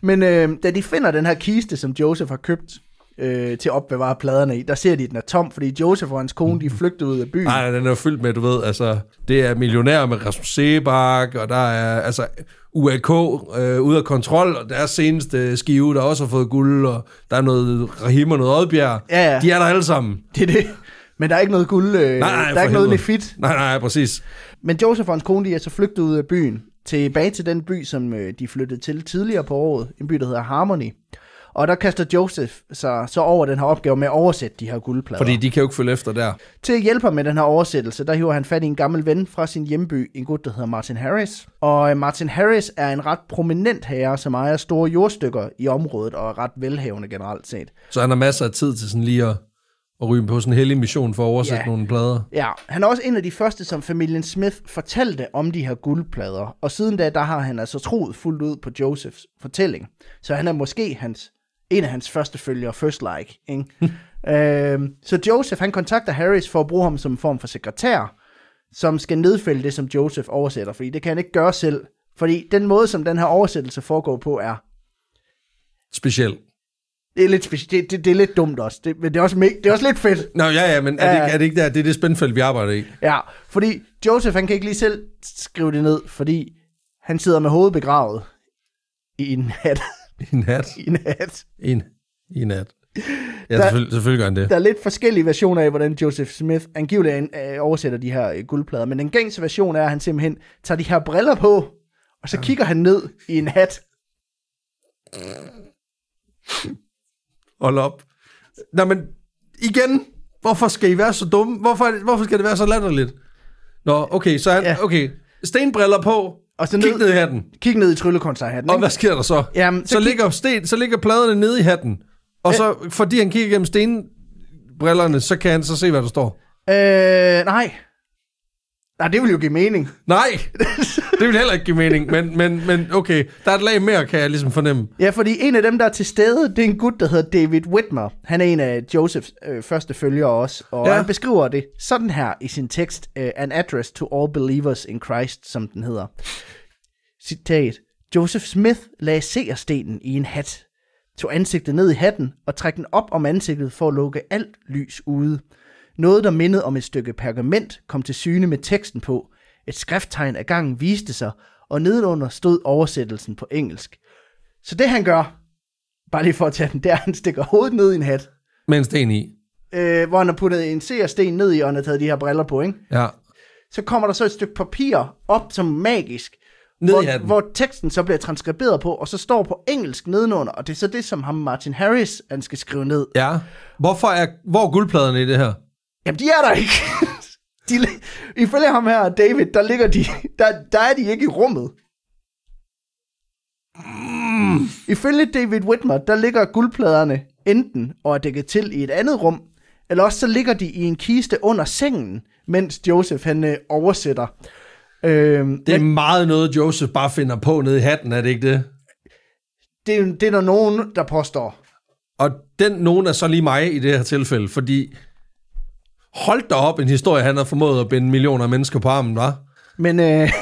[SPEAKER 2] Men øh, da de finder den her kiste, som Joseph har købt øh, til at opbevare pladerne i, der ser de, at den er tom, fordi Joseph og hans kone, de flygtede ud af byen. Nej,
[SPEAKER 1] den er fyldt med, du ved, altså, det er millionær med Rasmus Sebak, og der er, altså, UAK øh, ude af kontrol, og deres seneste skive, der også har fået guld, og der er noget Rahim og noget Oddbjerg. Ja, ja. De er der alle sammen.
[SPEAKER 2] Det er det. Men der er ikke noget guld, øh, nej, nej, der er ikke noget nefit.
[SPEAKER 1] Nej, nej, præcis.
[SPEAKER 2] Men Joseph og hans kone, de er så flygtet ud af byen, tilbage til den by, som øh, de flyttede til tidligere på året, en by, der hedder Harmony. Og der kaster Joseph sig så over den her opgave med at oversætte de her guldplader. Fordi
[SPEAKER 1] de kan jo ikke følge efter der.
[SPEAKER 2] Til at hjælpe med den her oversættelse, der hiver han fat i en gammel ven fra sin hjemby, en gut, der hedder Martin Harris. Og øh, Martin Harris er en ret prominent herre, som ejer store jordstykker i området og er ret velhavende generelt set.
[SPEAKER 1] Så han har masser af tid til sådan lige at og ryge på sådan en hellig mission for at oversætte ja. nogle plader.
[SPEAKER 2] Ja, han er også en af de første, som familien Smith fortalte om de her guldplader, og siden da, der har han altså troet fuldt ud på Josephs fortælling, så han er måske hans en af hans første følgere, First Like. Ikke? øhm, så Joseph, han kontakter Harris for at bruge ham som en form for sekretær, som skal nedfælde det, som Joseph oversætter, fordi det kan han ikke gøre selv. Fordi den måde, som den her oversættelse foregår på, er... Speciel. Det er lidt, speci- det, det, det er lidt dumt også, det, men det er også, me- det er også lidt fedt.
[SPEAKER 1] Nå ja, ja, men er det, ikke, er det ikke der, det er det spændfelt, vi arbejder i?
[SPEAKER 2] Ja, fordi Joseph, han kan ikke lige selv skrive det ned, fordi han sidder med hovedet begravet i en hat. I nat. I nat.
[SPEAKER 1] I, i nat. Ja, der, selvfølgelig, selvfølgelig gør han det. Der
[SPEAKER 2] er lidt forskellige versioner af, hvordan Joseph Smith angiveligt øh, oversætter de her øh, guldplader, men den gængse version er, at han simpelthen tager de her briller på, og så ja. kigger han ned i en hat. Hold op. Nå, men
[SPEAKER 1] igen, hvorfor skal I være så dumme? Hvorfor, hvorfor skal det være så latterligt? Nå, okay, så han, ja. okay, stenbriller på, og så ned, kig ned i hatten. Kig ned i tryllekunstnerhatten. Og hvad sker der så? Jamen, så, så, kig... ligger sten, så ligger pladerne nede i hatten. Og Æ... så, fordi han kigger gennem stenbrillerne, så kan han så se, hvad der står.
[SPEAKER 2] Øh, nej. Nej, det vil jo give mening.
[SPEAKER 1] Nej, det vil heller ikke give mening, men, men, men okay, der er et lag mere, kan jeg ligesom fornemme.
[SPEAKER 2] Ja, fordi en af dem, der er til stede, det er en gut, der hedder David Whitmer. Han er en af Josephs øh, første følgere også, og ja. han beskriver det sådan her i sin tekst, øh, An Address to All Believers in Christ, som den hedder. Citat. Joseph Smith lagde seerstenen i en hat, tog ansigtet ned i hatten og trak den op om ansigtet for at lukke alt lys ude. Noget, der mindede om et stykke pergament, kom til syne med teksten på. Et skrifttegn af gangen viste sig, og nedenunder stod oversættelsen på engelsk. Så det han gør, bare lige for at tage den der, han stikker hovedet ned i en hat. Med en sten i. Øh, hvor han har puttet en seersten ned i, og han har taget de her briller på, ikke? Ja. Så kommer der så et stykke papir op som magisk, ned hvor, i hatten. hvor teksten så bliver transkriberet på, og så står på engelsk nedenunder, og det er så det, som ham Martin Harris, han skal skrive ned. Ja. Hvorfor er, hvor er guldpladerne i det her? Jamen, de er der ikke. de, ifølge ham her, David, der ligger de, der, der er de ikke i rummet. Mm. Ifølge David Whitmer, der ligger guldpladerne enten og er dækket til i et andet rum, eller også så ligger de i en kiste under sengen, mens Joseph han øh, oversætter. Øhm, det er men,
[SPEAKER 1] meget noget, Joseph bare finder på nede i hatten, er det ikke det?
[SPEAKER 2] Det, det er der nogen, der påstår.
[SPEAKER 1] Og den nogen er så lige mig i det her tilfælde, fordi Hold da op, en historie, han har formået at binde millioner af mennesker på armen, var.
[SPEAKER 2] Men øh,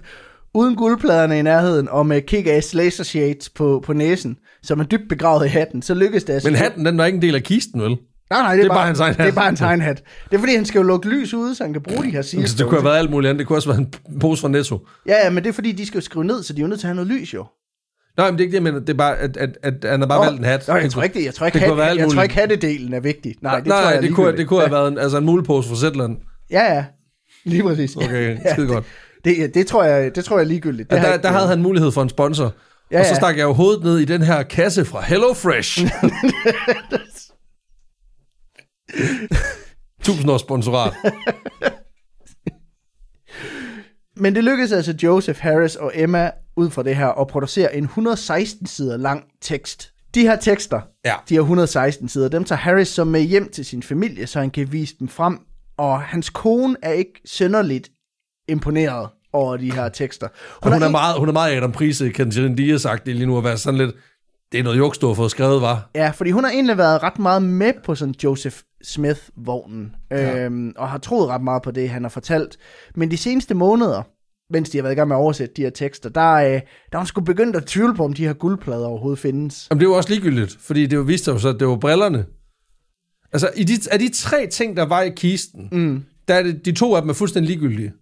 [SPEAKER 2] uden guldpladerne i nærheden, og med kick-ass laser shades på, på næsen, som er dybt begravet i hatten, så lykkedes det altså. Men hatten,
[SPEAKER 1] den var ikke en del af kisten, vel? Nej, nej, det, er det er bare, hans egen hat. Det er bare hans egen hat.
[SPEAKER 2] Det er fordi, han skal jo lukke lys ud, så han kan bruge de her sider. Det kunne have været
[SPEAKER 1] alt muligt andet. Det kunne også være en pose fra Netto.
[SPEAKER 2] Ja, ja, men det er fordi, de skal jo skrive ned, så de er jo nødt til at have noget lys jo. Nej, men det er ikke det,
[SPEAKER 1] men Det er bare, at, at, at han har bare Nå, valgt en hat. Nej, jeg tror ikke det. Jeg tror ikke, det hat, jeg, jeg tror ikke
[SPEAKER 2] hattedelen er vigtig. Nej, det nej, tror jeg det, det kunne, det
[SPEAKER 1] kunne have været en, altså en mulepose fra Zetland. Ja, ja. Lige præcis. Okay, ja, skide godt.
[SPEAKER 2] Det, det, det, tror jeg, det tror jeg er ligegyldigt. Det ja, der, ikke, der havde han
[SPEAKER 1] mulighed for en sponsor. Ja, og så stak jeg jo hovedet ned i den her kasse fra HelloFresh. Tusind års sponsorat.
[SPEAKER 2] Men det lykkedes altså Joseph Harris og Emma ud fra det her og producere en 116 sider lang tekst. De her tekster, ja. de her 116 sider, dem tager Harris så med hjem til sin familie, så han kan vise dem frem. Og hans kone er ikke sønderligt imponeret over de her tekster. Hun, hun, er, ikke... meget, hun er
[SPEAKER 1] meget Adam Prise, Katarina Dias sagt lige nu, at være sådan lidt, det er noget juks, du har fået skrevet, var.
[SPEAKER 2] Ja, fordi hun har egentlig været ret meget med på sådan Joseph Smith-vognen, øhm, ja. og har troet ret meget på det, han har fortalt. Men de seneste måneder, mens de har været i gang med at oversætte de her tekster, der, øh, der hun sgu begyndt at tvivle på, om de her guldplader overhovedet findes.
[SPEAKER 1] Jamen, det var også ligegyldigt, fordi det jo viste sig så, at det var brillerne. Altså, i de, af de tre ting, der var i kisten, mm. der er det, de to af dem er fuldstændig ligegyldige.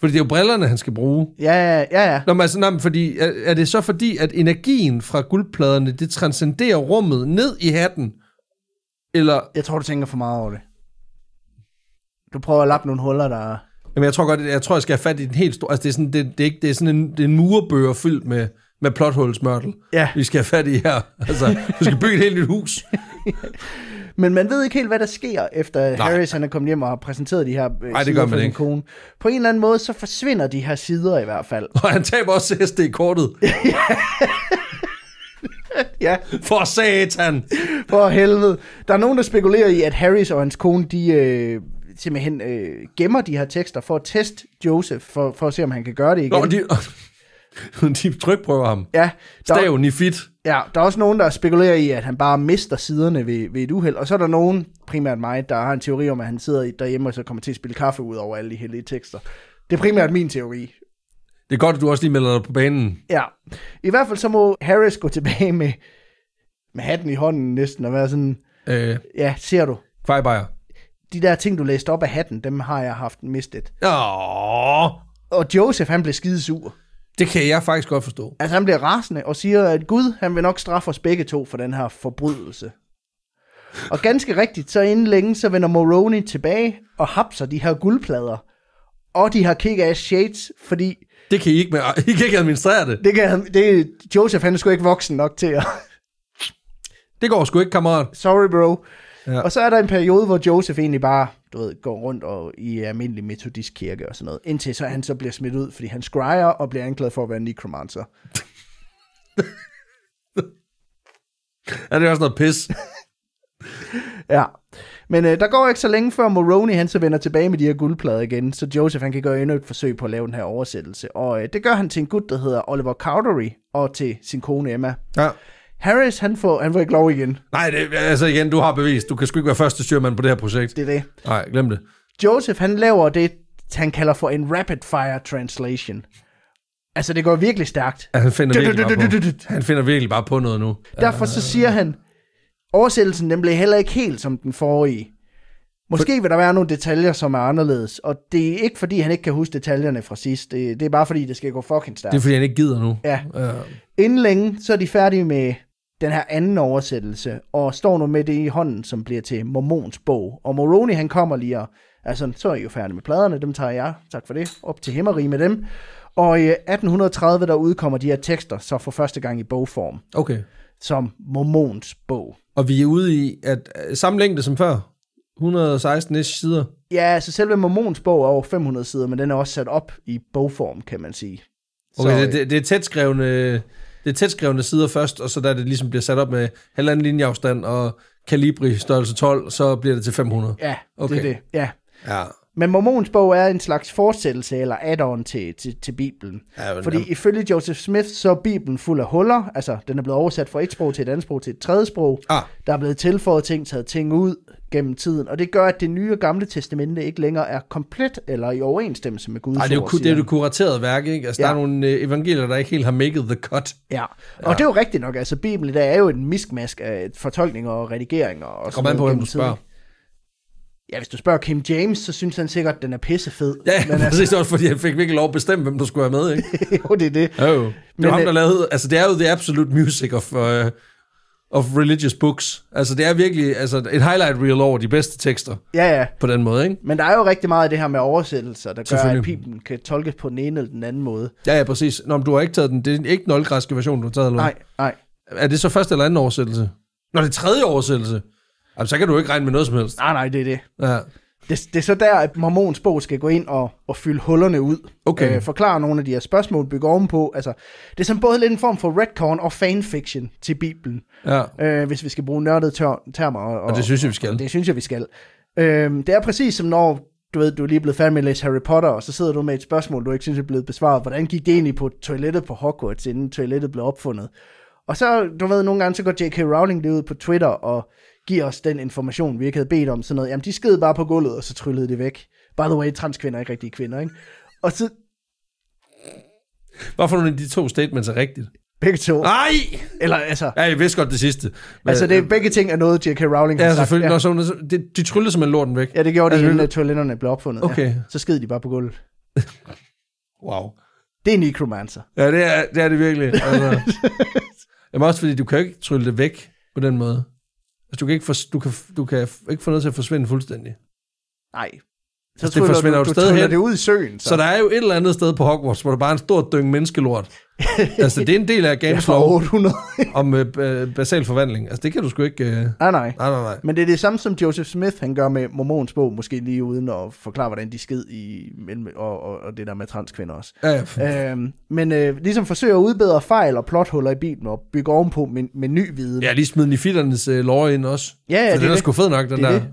[SPEAKER 1] Fordi det er jo brillerne, han skal bruge.
[SPEAKER 2] Ja, ja, ja. ja.
[SPEAKER 1] Nå, men altså, nej, men fordi, er, er det så fordi, at energien fra guldpladerne, det transcenderer rummet ned i hatten? Eller... Jeg tror, du
[SPEAKER 2] tænker for meget over det. Du prøver at lappe nogle huller, der...
[SPEAKER 1] Jamen, jeg tror godt, jeg tror, jeg skal have fat i den helt store... Altså, det er sådan, det, det er ikke, det er sådan en, det er en murbøger fyldt med, med plothulsmørtel. Ja. Vi skal have fat i her. Altså, du skal bygge et helt nyt hus.
[SPEAKER 2] Men man ved ikke helt, hvad der sker, efter Nej. Harris han er kommet hjem og har præsenteret de her øh, Nej, det gør man ikke. Kone. På en eller anden måde, så forsvinder de her sider i hvert fald.
[SPEAKER 1] Og han taber også SD-kortet. ja. For satan!
[SPEAKER 2] For helvede. Der er nogen, der spekulerer i, at Harris og hans kone, de øh, simpelthen øh, gemmer de her tekster for at teste Joseph, for, for at se, om han kan gøre det igen. Nå, de, de trykprøver ham. Ja. Der, Staven i fit. Ja, der er også nogen, der spekulerer i, at han bare mister siderne ved, ved et uheld. Og så er der nogen, primært mig, der har en teori om, at han sidder derhjemme og så kommer til at spille kaffe ud over alle de hellige tekster. Det er primært min teori.
[SPEAKER 1] Det er godt, at du også lige melder dig på banen.
[SPEAKER 2] Ja. I hvert fald så må Harris gå tilbage med, med hatten i hånden næsten og være sådan, øh, ja, ser du. Kvejbejer de der ting, du læste op af hatten, dem har jeg haft mistet. Åh. Og Joseph, han blev skidesur. Det kan jeg faktisk godt forstå. Altså, han bliver rasende og siger, at Gud, han vil nok straffe os begge to for den her forbrydelse. Og ganske rigtigt, så inden længe, så vender Moroni tilbage og hapser de her guldplader. Og de har kick af shades, fordi...
[SPEAKER 1] Det kan I ikke, med, I kan ikke administrere det.
[SPEAKER 2] det, kan, det Joseph, han er sgu ikke voksen nok til at... Det går sgu ikke, kammerat. Sorry, bro. Og så er der en periode, hvor Joseph egentlig bare du ved, går rundt og i almindelig metodisk kirke og sådan noget, indtil så han så bliver smidt ud, fordi han scryer og bliver anklaget for at være necromancer. er det også noget pis? ja. Men øh, der går ikke så længe før Moroni han så vender tilbage med de her guldplader igen, så Joseph han kan gøre endnu et forsøg på at lave den her oversættelse. Og øh, det gør han til en gut, der hedder Oliver Cowdery, og til sin kone Emma. Ja. Harris, han får, han får ikke lov igen.
[SPEAKER 1] Nej, det, altså igen, du har bevist. Du kan sgu ikke være første styrmand på det her projekt. Det er det. Nej, glem det.
[SPEAKER 2] Joseph, han laver det, han kalder for en rapid fire translation. Altså, det går virkelig stærkt. Ja, han, finder virkelig han finder
[SPEAKER 1] virkelig bare på noget nu.
[SPEAKER 2] Derfor så siger han, oversættelsen den blev heller ikke helt som den forrige. Måske vil der være nogle detaljer, som er anderledes, og det er ikke fordi, han ikke kan huske detaljerne fra sidst. Det, det er bare fordi, det skal gå fucking stærkt. Det er
[SPEAKER 1] fordi, han ikke gider nu. Ja.
[SPEAKER 2] Uh. Inden længe, så er de færdige med den her anden oversættelse, og står nu med det i hånden, som bliver til Mormons bog. Og Moroni, han kommer lige og altså, så er I jo færdige med pladerne, dem tager jeg, tak for det, op til Himmerig med dem. Og i 1830, øh, der udkommer de her tekster, så for første gang i bogform. Okay. Som Mormons bog.
[SPEAKER 1] Og vi er ude i at øh, samme længde som før? 116 sider.
[SPEAKER 2] Ja, så selve Mormons bog er over 500 sider, men den er også sat op i bogform, kan man sige. Okay, så, det, øh,
[SPEAKER 1] det, det, er tætskrevne, det er tætskrevne sider først, og så da det ligesom bliver sat op med halvanden linjeafstand og kalibri størrelse 12, så bliver det til 500. Ja, okay. det er det. Ja. ja.
[SPEAKER 2] Men Mormons bog er en slags fortsættelse eller add-on til, til, til Bibelen. Ja, Fordi jamen. ifølge Joseph Smith, så er Bibelen fuld af huller. Altså, den er blevet oversat fra et sprog til et andet sprog til et tredje sprog. Ah. Der er blevet tilføjet ting, taget ting ud gennem tiden, og det gør, at det nye og gamle testamente ikke længere er komplet eller i overensstemmelse med Guds ord. det er jo, det er jo
[SPEAKER 1] kurateret værk, ikke? Altså, ja. der er nogle øh, evangelier, der ikke helt har made the cut. Ja, og ja. det er jo
[SPEAKER 2] rigtigt nok. Altså, Bibelen der er jo en miskmask af fortolkninger og redigeringer. Og Kom an på, hvem du spørger. Tiden. Ja, hvis du spørger Kim James, så synes han sikkert, at den er pissefed. Ja,
[SPEAKER 1] men præcis altså- også, fordi han fik virkelig lov at bestemme, hvem der skulle være med, ikke? jo, det er det. Jo, jo. Det er men, ham, der øh, lavede, altså det er jo The Absolute Music of, uh, of religious books. Altså, det er virkelig altså, et highlight reel over de bedste tekster. Ja, ja. På den måde, ikke?
[SPEAKER 2] Men der er jo rigtig meget af det her med oversættelser, der gør, at pipen kan tolkes på den ene eller den anden måde.
[SPEAKER 1] Ja, ja, præcis. Nå, men du har ikke taget den. Det er ikke den oldgræske version, du har taget, eller Nej, nej. Er det så første eller anden oversættelse? Når det er tredje oversættelse, jamen, så kan du ikke regne med noget som
[SPEAKER 2] helst. Nej, nej, det er det. Ja det, det er så der, at Mormons bog skal gå ind og, og fylde hullerne ud. Okay. Øh, forklare nogle af de her spørgsmål, bygge ovenpå. Altså, det er som både lidt en form for retcon og fanfiction til Bibelen. Ja. Øh, hvis vi skal bruge nørdede tør- termer. Og, og, det synes jeg, vi skal. Det synes jeg, vi skal. Øh, det er præcis som når du ved, du er lige blevet færdig med at læse Harry Potter, og så sidder du med et spørgsmål, du ikke synes er blevet besvaret. Hvordan gik det egentlig på toilettet på Hogwarts, inden toilettet blev opfundet? Og så, du ved, nogle gange så går J.K. Rowling lige ud på Twitter og giver os den information, vi ikke havde bedt om, sådan noget, jamen de skede bare på gulvet, og så tryllede det væk. By the way, transkvinder er ikke rigtige kvinder, ikke? Og så...
[SPEAKER 1] Hvorfor er de to statements er rigtigt? Begge to. Nej! Eller altså... Ja, jeg vidste godt det sidste. Men, altså, det er,
[SPEAKER 2] begge ting er noget, J.K. Rowling har ja, sagt. Selvfølgelig. Ja, selvfølgelig. De, det, de tryllede simpelthen lorten væk. Ja, det gjorde altså, de, inden toiletterne blev opfundet. Okay. Ja. Så sked de bare på gulvet. wow. Det er necromancer.
[SPEAKER 1] Ja, det er det, er det virkelig. Altså. Jamen også fordi, du kan ikke trylle det væk på den måde. Altså, du kan, ikke få, du, kan, du kan ikke få noget til at forsvinde fuldstændig. Nej, så altså, det forsvinder du, jo sted hen. det ud i søen. Så. så der er jo et eller andet sted på Hogwarts, hvor der bare er en stor dynge menneskelort. altså, det er en del af games lov 800. om øh, basal forvandling. Altså, det kan du sgu ikke... Øh... Nej,
[SPEAKER 2] nej. nej, nej, nej. Men det er det samme, som Joseph Smith, han gør med Mormons bog, måske lige uden at forklare, hvordan de sked i mellem, og, og, og det der med transkvinder også. Ja, øhm, men øh, ligesom forsøger at udbedre fejl og plothuller i bilen, og bygge ovenpå med, med ny viden. Ja,
[SPEAKER 1] lige smide fitternes øh, lår ind også. Ja, ja, For det det er, er sgu fed nok, den det der. Det.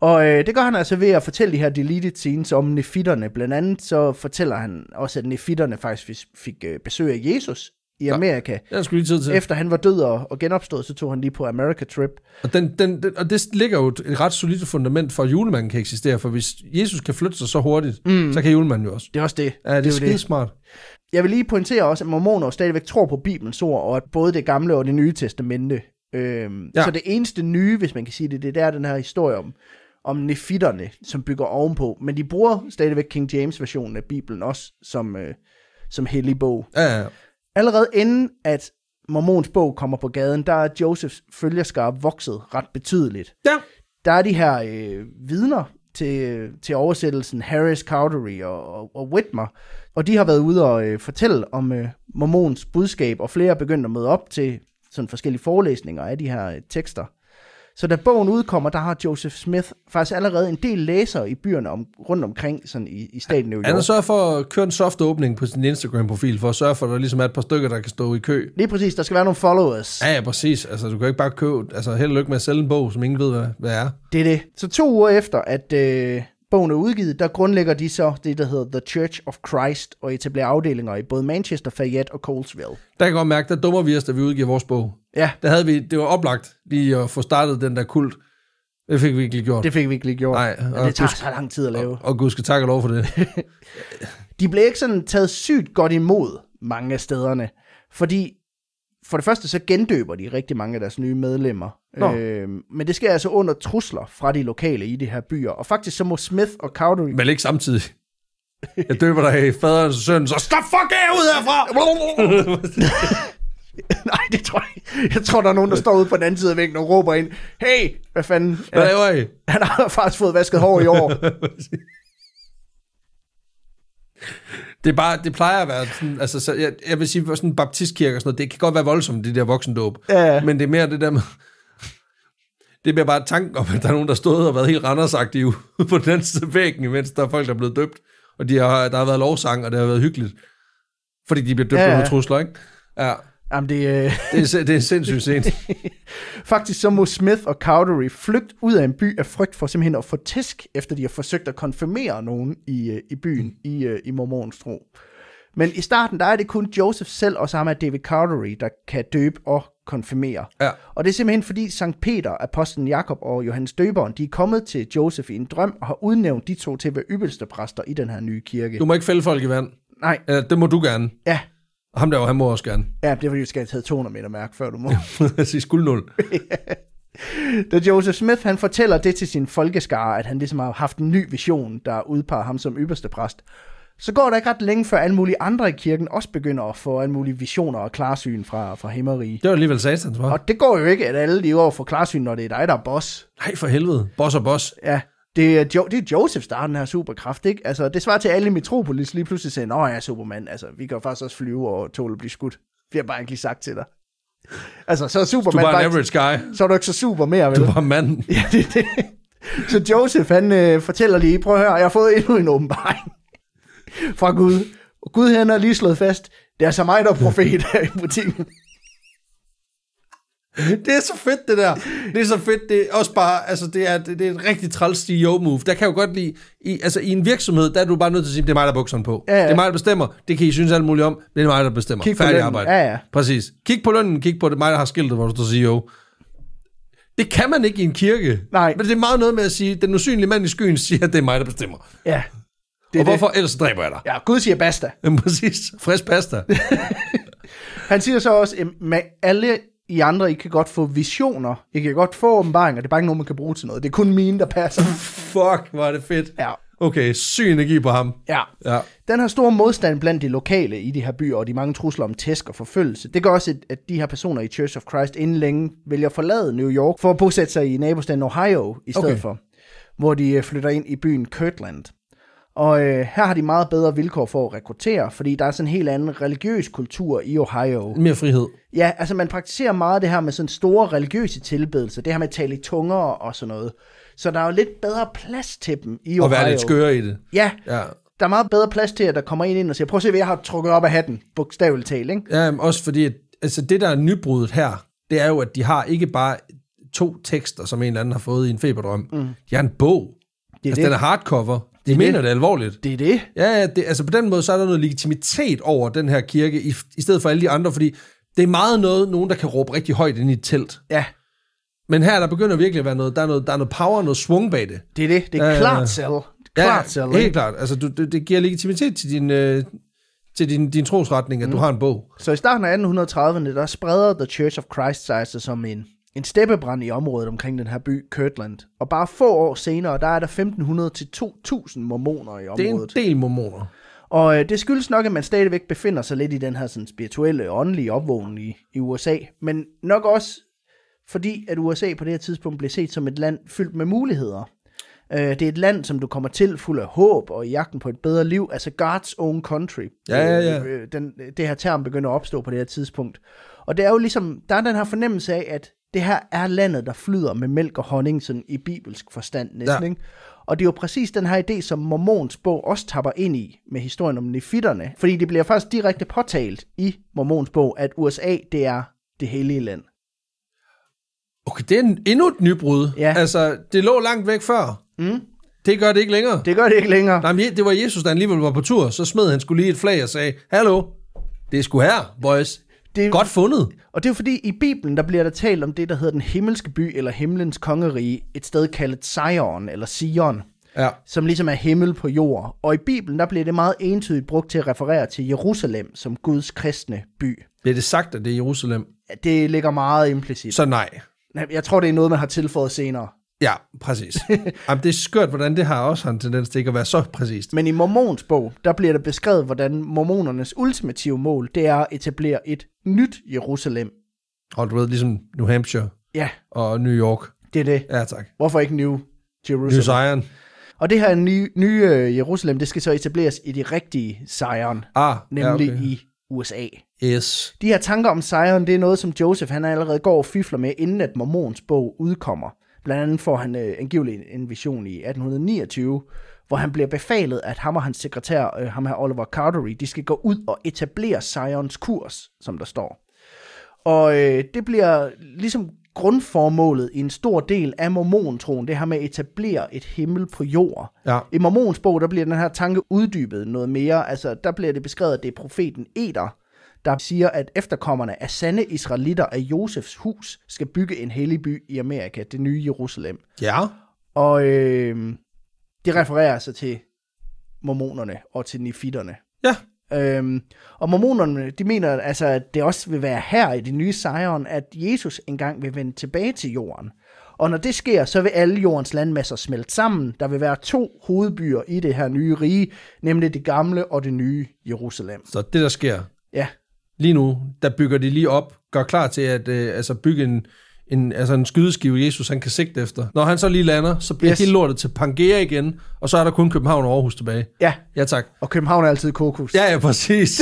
[SPEAKER 2] Og øh, det gør han altså ved at fortælle de her deleted scenes om nefitterne. Blandt andet så fortæller han også, at nefitterne faktisk fik øh, besøg af Jesus i Amerika. Ja, skulle lige tid til. Efter han var død og, og genopstået, så tog han lige på America Trip. Og, den, den, den, og det ligger jo et ret solidt
[SPEAKER 1] fundament for, at julemanden kan eksistere, for hvis Jesus kan flytte sig så hurtigt, mm. så kan julemanden jo også. Det er også det. Ja, det, det er smart.
[SPEAKER 2] Jeg vil lige pointere også, at mormoner stadigvæk tror på Bibelens ord, og at både det gamle og det nye testamente Øhm, ja. Så det eneste nye, hvis man kan sige det, det er den her historie om om nefitterne, som bygger ovenpå. Men de bruger stadigvæk King James-versionen af Bibelen også som, øh, som hellig bog. Ja, ja, ja. Allerede inden at Mormons bog kommer på gaden, der er Josephs følgerskab vokset ret betydeligt. Ja. Der er de her øh, vidner til, til oversættelsen Harris Cowdery og, og, og Whitmer, og de har været ude og øh, fortælle om øh, Mormons budskab, og flere er begyndt at møde op til sådan forskellige forelæsninger af de her øh, tekster. Så da bogen udkommer, der har Joseph Smith faktisk allerede en del læsere i byerne om, rundt omkring sådan i, i staten New York. Han har sørget for at køre
[SPEAKER 1] en soft åbning på sin Instagram-profil, for at sørge for, at der ligesom er et par stykker, der kan stå i kø.
[SPEAKER 2] Lige præcis, der skal være nogle followers.
[SPEAKER 1] Ja, ja præcis. Altså, du kan ikke bare købe, altså held og lykke med at sælge en bog, som ingen ved, hvad, hvad er.
[SPEAKER 2] Det er det. Så to uger efter, at øh, bogen er udgivet, der grundlægger de så det, der hedder The Church of Christ, og etablerer afdelinger i både Manchester, Fayette og Colesville. Der
[SPEAKER 1] kan jeg godt mærke, der dummer vi os, da vi udgiver vores bog. Ja. Der havde vi, det var oplagt lige at få startet den der kult. Det fik vi ikke lige gjort. Det
[SPEAKER 2] fik vi ikke lige gjort. Nej, og, og det tager så lang tid at lave. Og, og gud skal takke lov for det. de blev ikke sådan taget sygt godt imod mange af stederne, fordi for det første så gendøber de rigtig mange af deres nye medlemmer. Øh, men det sker altså under trusler fra de lokale i de her byer. Og faktisk så må Smith og Cowdery... Men ikke samtidig. Jeg døber dig i faderens og så stop fuck af ud herfra! Nej, det tror jeg ikke. Jeg tror, der er nogen, der står ude på den anden side af væggen og råber ind, hey, hvad fanden? Hvad laver I? Han har faktisk fået vasket hår i år.
[SPEAKER 1] det, er bare, det plejer at være sådan, altså, så jeg, jeg vil sige, sådan en baptistkirke og sådan noget, det kan godt være voldsomt, det der voksendåb. Ja. Men det er mere det der med, det bliver mere bare tanken om, at der er nogen, der stod og været helt randersagtige på den anden side af væggen, mens der er folk, der er blevet døbt. Og de har, der har været lovsang, og det har været hyggeligt. Fordi de bliver døbt ja. med trusler, ikke? Ja. Jamen, det, øh... det, er, det er sindssygt sent.
[SPEAKER 2] Faktisk så må Smith og Cowdery flygte ud af en by af frygt for simpelthen at få tæsk, efter de har forsøgt at konfirmere nogen i, øh, i byen, mm. i, øh, i mormons tro. Men i starten, der er det kun Joseph selv og sammen med David Cowdery, der kan døbe og konfirmere. Ja. Og det er simpelthen fordi Sankt Peter, apostlen Jakob og Johannes Døberen, de er kommet til Joseph i en drøm og har udnævnt de to til at være præster i den her nye kirke. Du må
[SPEAKER 1] ikke fælde folk i vand. Nej. Eller, øh, det må du gerne. Ja, og ham der, han må også gerne.
[SPEAKER 2] Ja, det er fordi, du skal have taget 200 meter mærke, før du må.
[SPEAKER 1] Præcis, nul.
[SPEAKER 2] Da Joseph Smith han fortæller det til sin folkeskare, at han ligesom har haft en ny vision, der udpeger ham som ypperste præst, så går der ikke ret længe, før alle mulige andre i kirken også begynder at få alle mulige visioner og klarsyn fra, fra himmerige. Det var
[SPEAKER 1] alligevel satans, var. Og
[SPEAKER 2] det går jo ikke, at alle lige over for klarsyn, når det er dig, der er boss. Nej, for helvede. Boss og boss. Ja, det er, jo, det er Joseph, der har den her superkraft, ikke? Altså, det svarer til alle i Metropolis lige pludselig sagde, nå, jeg er Superman, altså, vi kan faktisk også flyve og tåle at blive skudt. Vi har bare ikke lige sagt til dig. Altså, så er Superman... Du er bare en faktisk, average guy. Så er du ikke så super mere, vel? Du var manden. Ja, det, det. Så Joseph, han øh, fortæller lige, prøv at høre, jeg har fået endnu en åbenbaring fra Gud. Og Gud, han har lige slået fast, det er så mig, der er profet her i butikken. Det er så fedt, det der. Det er så fedt. Det er også bare, altså, det er, det, det er et rigtig
[SPEAKER 1] træls CEO-move. Der kan jo godt lide, i, altså, i en virksomhed, der er du bare nødt til at sige, det er mig, der bukser på. Ja, ja. Det er mig, der bestemmer. Det kan I synes alt muligt om. Det er mig, der bestemmer. Kig Færdig på arbejde. Ja, ja. Præcis. Kig på lønnen. Kig på det, mig, der har skiltet, hvor du står CEO. Det kan man ikke i en kirke. Nej. Men det er meget noget med at sige, den usynlige mand i skyen siger, at det er mig, der bestemmer. Ja. Det og det. hvorfor? Ellers dræber jeg dig. Ja, Gud siger basta. Jamen, præcis. Frisk pasta.
[SPEAKER 2] Han siger så også, at alle i andre, I kan godt få visioner. I kan godt få åbenbaringer. Det er bare ikke nogen, man kan bruge til noget. Det er kun mine, der passer.
[SPEAKER 1] Fuck, hvor er det fedt. Ja. Okay, syg energi på ham. Ja. ja.
[SPEAKER 2] Den her store modstand blandt de lokale i de her byer, og de mange trusler om tæsk og forfølgelse, det gør også, at de her personer i Church of Christ inden længe vælger at forlade New York for at bosætte sig i nabostaden Ohio i stedet okay. for, hvor de øh, flytter ind i byen Kirtland. Og øh, her har de meget bedre vilkår for at rekruttere, fordi der er sådan en helt anden religiøs kultur i Ohio. Mere frihed. Ja, altså man praktiserer meget det her med sådan store religiøse tilbedelser, det her med at tale i tunger og sådan noget. Så der er jo lidt bedre plads til dem i Ohio. Og være lidt skøre i det. Ja, ja. Der er meget bedre plads til, at der kommer en ind og siger, prøv at se, hvad jeg har trukket op af hatten, bogstaveligt talt. Ikke?
[SPEAKER 1] Ja, også fordi, altså det der er nybrudet her, det er jo, at de har ikke bare to tekster, som en eller anden har fået i en feberdrøm. Mm. De har en bog. Det er altså, det. den er hardcover de det mener det. det alvorligt. Det er det. Ja, det, altså på den måde, så er der noget legitimitet over den her kirke, i, i stedet for alle de andre, fordi det er meget noget, nogen der kan råbe rigtig højt ind i et telt. Ja. Men her, der begynder virkelig at være noget, der er noget, der er noget power, noget svung bag det. Det er det. Det er klart øh, klart selv. Klart ja, selv, helt ikke? klart. Altså, du, det, det giver legitimitet til din, øh,
[SPEAKER 2] til din, din trosretning, at mm. du har en bog. Så i starten af 1830'erne, der spreder The Church of Christ sig altså som en en steppebrand i området omkring den her by, Kirtland. Og bare få år senere, der er der 1500 til 2000 mormoner i området. Det er en del mormoner. Og øh, det skyldes nok, at man stadigvæk befinder sig lidt i den her sådan, spirituelle, åndelige opvågning i, i USA. Men nok også fordi, at USA på det her tidspunkt blev set som et land fyldt med muligheder. Øh, det er et land, som du kommer til fuld af håb og i jagten på et bedre liv. Altså God's own country. Ja, ja, ja. Øh, øh den, det her term begynder at opstå på det her tidspunkt. Og det er jo ligesom, der er den her fornemmelse af, at det her er landet, der flyder med mælk og honning sådan i bibelsk forstand næsten. Ja. Ikke? Og det er jo præcis den her idé, som Mormons bog også tapper ind i med historien om nefitterne. Fordi det bliver faktisk direkte påtalt i Mormons bog, at USA det er det hellige land.
[SPEAKER 1] Okay, det er en, endnu et nybrud. Ja. Altså, det lå langt væk før. Mm. Det gør det ikke længere. Det gør det ikke længere. Nej, det var Jesus, der alligevel var på tur. Så smed han skulle lige
[SPEAKER 2] et flag og sagde, Hallo, det er sgu her, boys. Det, Godt fundet. Og det er jo fordi, i Bibelen, der bliver der talt om det, der hedder den himmelske by, eller himlens kongerige, et sted kaldet Sion, eller Sion, ja. som ligesom er himmel på jord. Og i Bibelen, der bliver det meget entydigt brugt til at referere til Jerusalem som Guds kristne by. Bliver det sagt, at det er Jerusalem? Det ligger meget implicit. Så nej. Jeg tror, det er noget, man har tilføjet senere. Ja, præcis.
[SPEAKER 1] Jamen, det er skørt, hvordan det har også en tendens til ikke at være så præcist.
[SPEAKER 2] Men i Mormons bog, der bliver der beskrevet, hvordan mormonernes ultimative mål, det er at etablere et nyt Jerusalem. Og du ved, ligesom New Hampshire ja. og New York. Det er det. Ja, tak. Hvorfor ikke New Jerusalem? New Zion. Og det her nye, nye øh, Jerusalem, det skal så etableres i det rigtige Zion, ah, nemlig ja, okay. i USA. Yes. De her tanker om Zion, det er noget, som Joseph han allerede går og fifler med, inden at Mormons bog udkommer. Blandt andet får han øh, angiveligt en vision i 1829, hvor han bliver befalet, at ham og hans sekretær, øh, ham her Oliver Cowdery, de skal gå ud og etablere Sions kurs, som der står. Og øh, det bliver ligesom grundformålet i en stor del af mormontroen, det her med at etablere et himmel på jord. Ja. I mormonsbog, der bliver den her tanke uddybet noget mere. Altså, der bliver det beskrevet, at det er profeten Eder, der siger, at efterkommerne af sande israelitter af Josefs hus skal bygge en hellig by i Amerika, det nye Jerusalem. Ja. Og øh, det refererer sig altså til mormonerne og til nifitterne. Ja. Øhm, og mormonerne, de mener altså, at det også vil være her i det nye sejren, at Jesus engang vil vende tilbage til jorden. Og når det sker, så vil alle jordens landmasser smelte sammen. Der vil være to hovedbyer i det her nye rige, nemlig det gamle og det nye Jerusalem.
[SPEAKER 1] Så det, der sker, ja lige nu, der bygger de lige op, gør klar til at øh, altså bygge en, en, altså en skydeskive, Jesus han kan sigte efter. Når han så lige lander, så bliver yes. hele lortet til Pangea igen, og så er der kun København og Aarhus tilbage. Ja. Ja, tak. Og København er altid kokos. Ja, ja, præcis.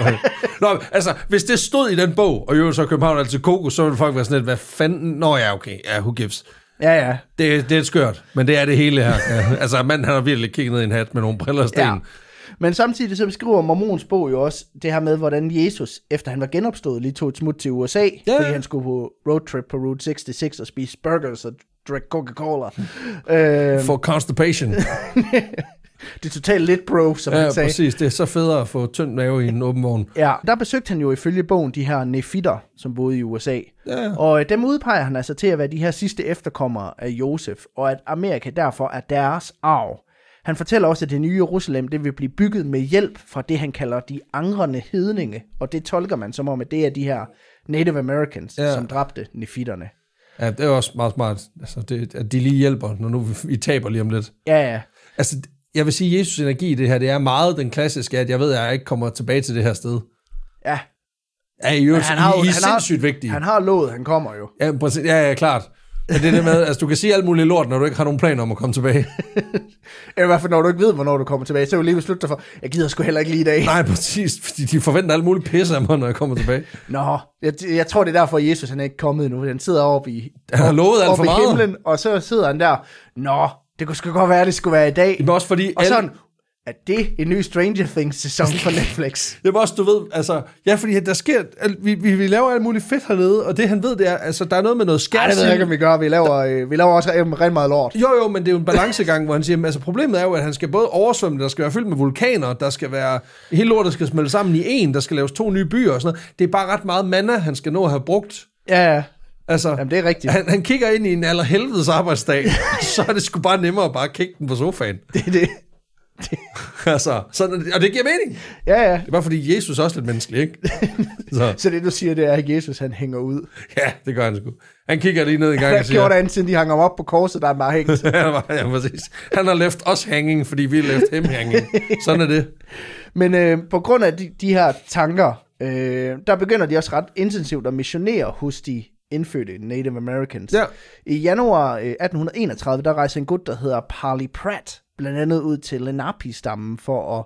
[SPEAKER 1] Nå, altså, hvis det stod i den bog, og jo så København er altid kokos, så ville folk være sådan lidt, hvad fanden? Nå ja, okay, ja, who gives? Ja, ja. Det, det er skørt, men det er det hele her. Ja. altså, manden han har virkelig kigget ned i en hat med nogle briller og sten. Ja.
[SPEAKER 2] Men samtidig så beskriver Mormons bog jo også det her med, hvordan Jesus, efter han var genopstået, lige tog et smut til USA, ja. fordi han skulle på roadtrip på Route 66 og spise burgers og drikke Coca-Cola. øhm. For constipation. det er totalt lidt bro, som ja, han sagde. Ja, præcis.
[SPEAKER 1] Det er så federe at
[SPEAKER 2] få tynd mave i en åben vogn. Ja, der besøgte han jo ifølge bogen de her nefitter, som boede i USA. Ja. Og øh, dem udpeger han altså til at være de her sidste efterkommere af Josef, og at Amerika derfor er deres arv. Han fortæller også, at det nye Jerusalem det vil blive bygget med hjælp fra det, han kalder de angrende hedninge, og det tolker man som om, at det er de her Native Americans, ja. som dræbte nefitterne.
[SPEAKER 1] Ja, det er også meget smart, altså det, at de lige hjælper, når nu vi taber lige om lidt. Ja, ja. Altså, jeg vil sige, at Jesus' energi i det her, det er meget den klassiske, at jeg ved, at jeg ikke kommer tilbage til det her sted. Ja. Ja, i han har, I, I er han sindssygt har, vigtige. Han har
[SPEAKER 2] lovet, han kommer jo.
[SPEAKER 1] Ja, præcis, ja, ja, klart. Men det det med, altså du kan sige alt muligt lort, når du ikke har nogen planer om at komme tilbage.
[SPEAKER 2] I hvert fald når du ikke ved, hvornår du kommer tilbage, så er du lige beslutte dig for, jeg gider sgu heller ikke lige i dag. Nej,
[SPEAKER 1] præcis, fordi de forventer alt muligt pisse af mig, når jeg kommer tilbage. Nå,
[SPEAKER 2] jeg, jeg tror det er derfor, Jesus han er ikke kommet endnu. Han sidder oppe i, han har lovet alt for meget. himlen, og så sidder han der, nå, det kunne sgu godt være, det skulle være i dag. Men også fordi... Og sådan, er det en ny Stranger Things-sæson for
[SPEAKER 1] Netflix? Jamen også, du ved, altså... Ja, fordi der sker... Al, vi, vi, vi laver alt muligt fedt hernede, og det han ved, det er... Altså, der er noget med noget skærs. Nej, det ved jeg ikke, om vi gør. Vi laver, øh, vi laver også øh, rent meget lort. Jo, jo, men det er jo en balancegang, hvor han siger... Altså, problemet er jo, at han skal både oversvømme, der skal være fyldt med vulkaner, der skal være... Hele lortet skal smelte sammen i en, der skal laves to nye byer og sådan noget. Det er bare ret meget manna, han skal nå at have brugt. Ja, ja. Altså, Jamen, det er rigtigt. Han, han kigger ind i en allerhelvedes arbejdsdag, så er det sgu bare nemmere at bare kigge den på sofaen. Det er det. altså, sådan, og det giver mening. Ja, ja. Det er bare fordi Jesus også lidt menneskelig, ikke?
[SPEAKER 2] Så. så det, du siger, det er, at Jesus han hænger ud.
[SPEAKER 1] Ja, det gør han sgu. Han kigger lige ned i gang og siger... gjorde det
[SPEAKER 2] andet, siden de hang ham op på korset, der er bare hængt. ja,
[SPEAKER 1] præcis. Han har left os hanging, fordi vi har left ham hanging. Sådan er det.
[SPEAKER 2] Men øh, på grund af de, de her tanker, øh, der begynder de også ret intensivt at missionere hos de indfødte Native Americans. Ja. I januar 1831, øh, der rejser en gut, der hedder Parley Pratt blandt andet ud til Lenapi-stammen for at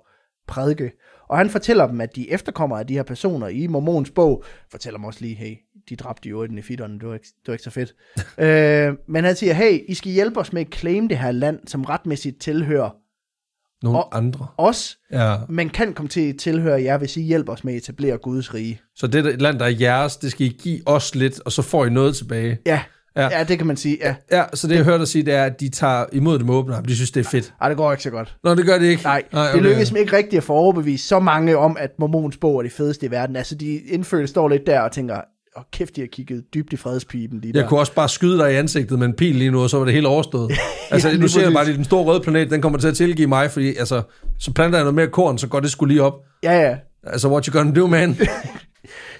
[SPEAKER 2] prædike. Og han fortæller dem, at de efterkommer af de her personer i Mormons bog. Fortæller dem også lige, hey, de dræbte jo i den i fitterne, det var det var ikke så fedt. øh, men han siger, hey, I skal hjælpe os med at claim det her land, som retmæssigt tilhører
[SPEAKER 1] nogle og andre.
[SPEAKER 2] Os, ja. men kan komme til at tilhøre jer, hvis I hjælper os med at etablere Guds rige.
[SPEAKER 1] Så det land, der er jeres, det skal I give os lidt, og så får I noget tilbage. Ja, Ja. ja, det kan man sige, ja. Ja, så det, det jeg hørte dig sige, det er, at de tager imod det åbne, åbne de synes, det er fedt. Nej, det går ikke så godt. Nå,
[SPEAKER 2] det gør det ikke. Nej, Ej, okay. det lykkedes ikke rigtigt at få overbevist så mange om, at Mormons bog er det fedeste i verden. Altså, de indfødte står lidt der og tænker, og oh, kæft, de har kigget dybt i fredspiben lige der. Jeg kunne
[SPEAKER 1] også bare skyde dig i ansigtet med en pil lige nu, og så var det helt overstået. altså, ja, nu ser jeg bare, at den store røde planet, den kommer til at tilgive mig, fordi altså, så planter jeg noget mere korn, så går det skulle lige op. Ja, ja. Altså, what you gonna do, man?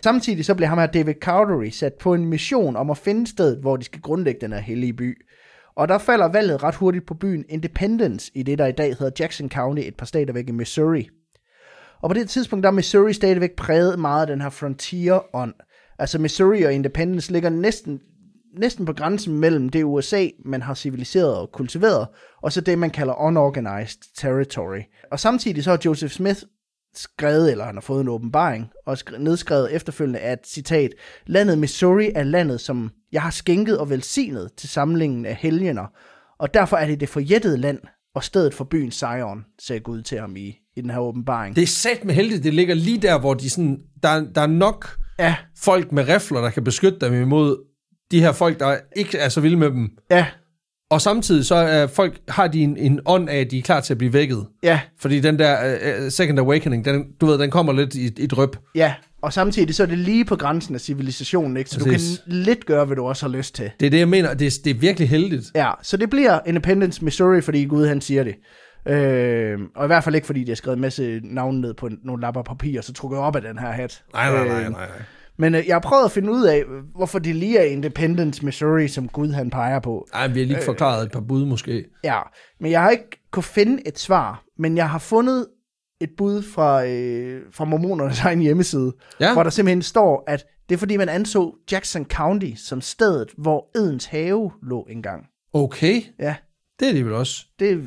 [SPEAKER 2] Samtidig så bliver ham her David Cowdery sat på en mission om at finde stedet, hvor de skal grundlægge den her hellige by. Og der falder valget ret hurtigt på byen Independence i det, der i dag hedder Jackson County, et par stater væk i Missouri. Og på det tidspunkt, der er Missouri stadigvæk præget meget af den her frontier on. Altså Missouri og Independence ligger næsten, næsten på grænsen mellem det USA, man har civiliseret og kultiveret, og så det, man kalder unorganized territory. Og samtidig så har Joseph Smith skrevet, eller han har fået en åbenbaring, og nedskrevet efterfølgende at et citat, landet Missouri er landet, som jeg har skænket og velsignet til samlingen af helgener, og derfor er det det forjættede land, og stedet for byen Sion, sagde Gud til ham i, i den her åbenbaring. Det er sat med
[SPEAKER 1] heldigt, det ligger lige der, hvor de sådan, der, der er nok ja. folk med rifler, der kan beskytte dem imod de her folk, der ikke er så vilde med dem. Ja, og samtidig så er folk, har de en, en ånd af, at de er klar til at blive vækket. Ja. Fordi den der uh, Second Awakening, den, du ved, den kommer lidt i et drøb.
[SPEAKER 2] Ja, og samtidig så er det lige på grænsen af civilisationen, ikke? Så Præcis. du kan lidt gøre, hvad du også har lyst til. Det er det, jeg mener. Det er, det er virkelig heldigt. Ja, så det bliver Independence, Missouri, fordi Gud han siger det. Øh, og i hvert fald ikke, fordi de har skrevet en masse navne ned på nogle lapper papir, og så trukket op af den her hat. Nej, nej, nej, øhm, nej. nej. Men øh, jeg har prøvet at finde ud af, hvorfor det lige er Independence, Missouri, som Gud han peger på.
[SPEAKER 1] Ej, vi har lige øh, forklaret øh, et par bud måske.
[SPEAKER 2] Ja, men jeg har ikke kunne finde et svar, men jeg har fundet et bud fra, øh, fra mormonernes egen hjemmeside, ja. hvor der simpelthen står, at det er fordi, man anså Jackson County som stedet, hvor Edens have lå engang. Okay. Ja. Det er de vel også. Det,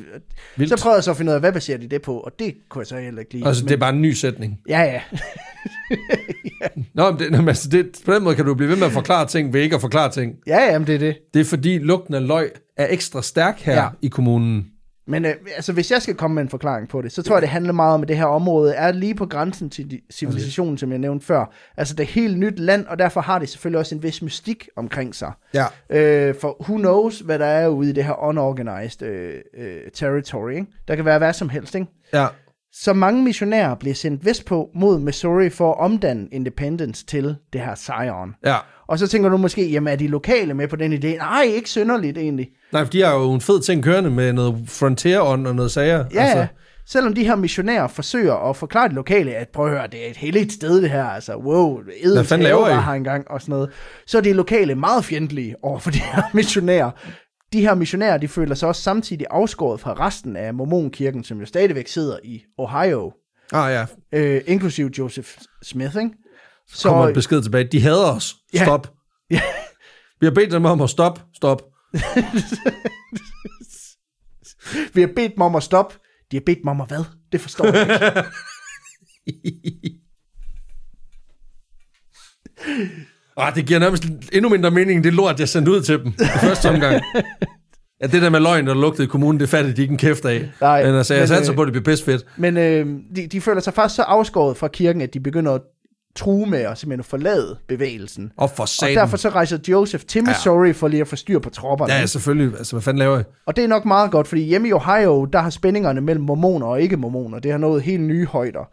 [SPEAKER 2] Vildt. Så prøvede jeg så at finde ud af, hvad baserer de det på, og det kunne jeg så heller ikke lide. Altså, men... det er
[SPEAKER 1] bare en ny sætning. Ja, ja. ja. Nå, men det, men altså det, på den måde kan du blive ved med at forklare ting, ved ikke at forklare ting.
[SPEAKER 2] Ja, ja, men det er det. Det er fordi lugten af løg er ekstra stærk her ja.
[SPEAKER 1] i kommunen.
[SPEAKER 2] Men øh, altså, hvis jeg skal komme med en forklaring på det, så tror jeg, det handler meget om, at det her område er lige på grænsen til civilisationen, okay. som jeg nævnte før. Altså, det er helt nyt land, og derfor har det selvfølgelig også en vis mystik omkring sig. Ja. Øh, for who knows, hvad der er ude i det her unorganized øh, øh, territory. Ikke? Der kan være hvad som helst, ikke? Ja. Så mange missionærer blev sendt vestpå mod Missouri for at omdanne Independence til det her Zion. Ja. Og så tænker du måske, jamen er de lokale med på den idé? Nej, ikke synderligt egentlig.
[SPEAKER 1] Nej, for de har jo en fed ting kørende med noget frontier og noget sager. Ja, altså.
[SPEAKER 2] selvom de her missionærer forsøger at forklare det lokale, at prøv at høre, det er et helligt sted det her, altså wow, Hvad laver har engang og sådan noget. Så er de lokale meget fjendtlige over for de her missionærer. De her missionærer, de føler sig også samtidig afskåret fra resten af mormonkirken, som jo stadigvæk sidder i Ohio. Ah ja. Øh, inklusiv Joseph Smith, ikke? Så kommer et besked
[SPEAKER 1] tilbage, de hader os. Stop. Ja. Vi har bedt dem om at stoppe, stop.
[SPEAKER 2] Vi har bedt dem om at stoppe. De har bedt dem om at hvad? Det forstår jeg ikke.
[SPEAKER 1] Ah, det giver nærmest endnu mindre mening end det lort, jeg sendte ud til dem i første omgang. Ja, det der med løgn, der lugtede i kommunen, det fattede de ikke en kæft af. Nej, men altså, jeg satte øh, på, at det bliver pisse fedt.
[SPEAKER 2] Men øh, de, de føler sig faktisk så afskåret fra kirken, at de begynder at true med at simpelthen forlade bevægelsen.
[SPEAKER 1] Og for satan. Og derfor så
[SPEAKER 2] rejser Joseph til Missouri ja. for lige at få styr på tropperne. Ja,
[SPEAKER 1] selvfølgelig. Altså, hvad fanden laver I?
[SPEAKER 2] Og det er nok meget godt, fordi hjemme i Ohio, der har spændingerne mellem mormoner og ikke-mormoner, det har nået helt nye højder.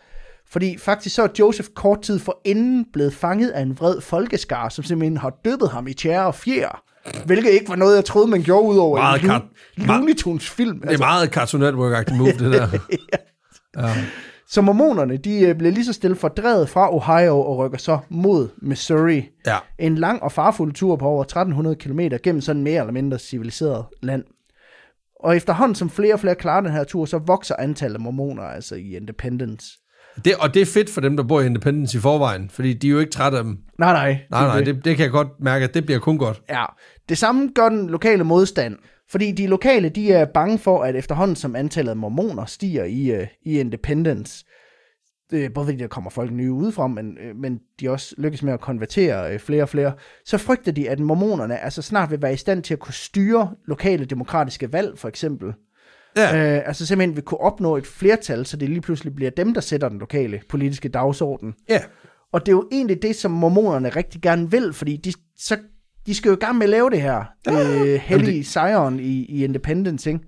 [SPEAKER 2] Fordi faktisk så er Joseph kort tid forinden blevet fanget af en vred folkeskar, som simpelthen har døbet ham i tjære og fjer. Hvilket ikke var noget, jeg troede, man gjorde ud over meget en Looney Tunes film. Det er altså.
[SPEAKER 1] meget Cartoon network move, det der.
[SPEAKER 2] ja. ja. Så mormonerne, de øh, blev lige så stille fordrevet fra Ohio og rykker så mod Missouri. Ja. En lang og farfuld tur på over 1300 km gennem sådan mere eller mindre civiliseret land. Og efterhånden, som flere og flere klarer den her tur, så vokser antallet af mormoner altså i Independence.
[SPEAKER 1] Det, og det er fedt for dem, der bor i Independence i forvejen, fordi de er jo ikke trætte af dem. Nej, nej. Nej, nej, det, det kan jeg godt mærke,
[SPEAKER 2] at det bliver kun godt. Ja, det samme gør den lokale modstand fordi de lokale, de er bange for, at efterhånden som antallet af mormoner stiger i, uh, i Independence, øh, både fordi der kommer folk nye udefra, men, øh, men de også lykkes med at konvertere øh, flere og flere, så frygter de, at mormonerne altså snart vil være i stand til at kunne styre lokale demokratiske valg, for eksempel. Ja. Øh, altså simpelthen vil kunne opnå et flertal, så det lige pludselig bliver dem, der sætter den lokale politiske dagsorden. Ja. Og det er jo egentlig det, som mormonerne rigtig gerne vil, fordi de, så de skal jo i gang med at lave det her, øh, hellige det... sejren i, i Independence, ikke?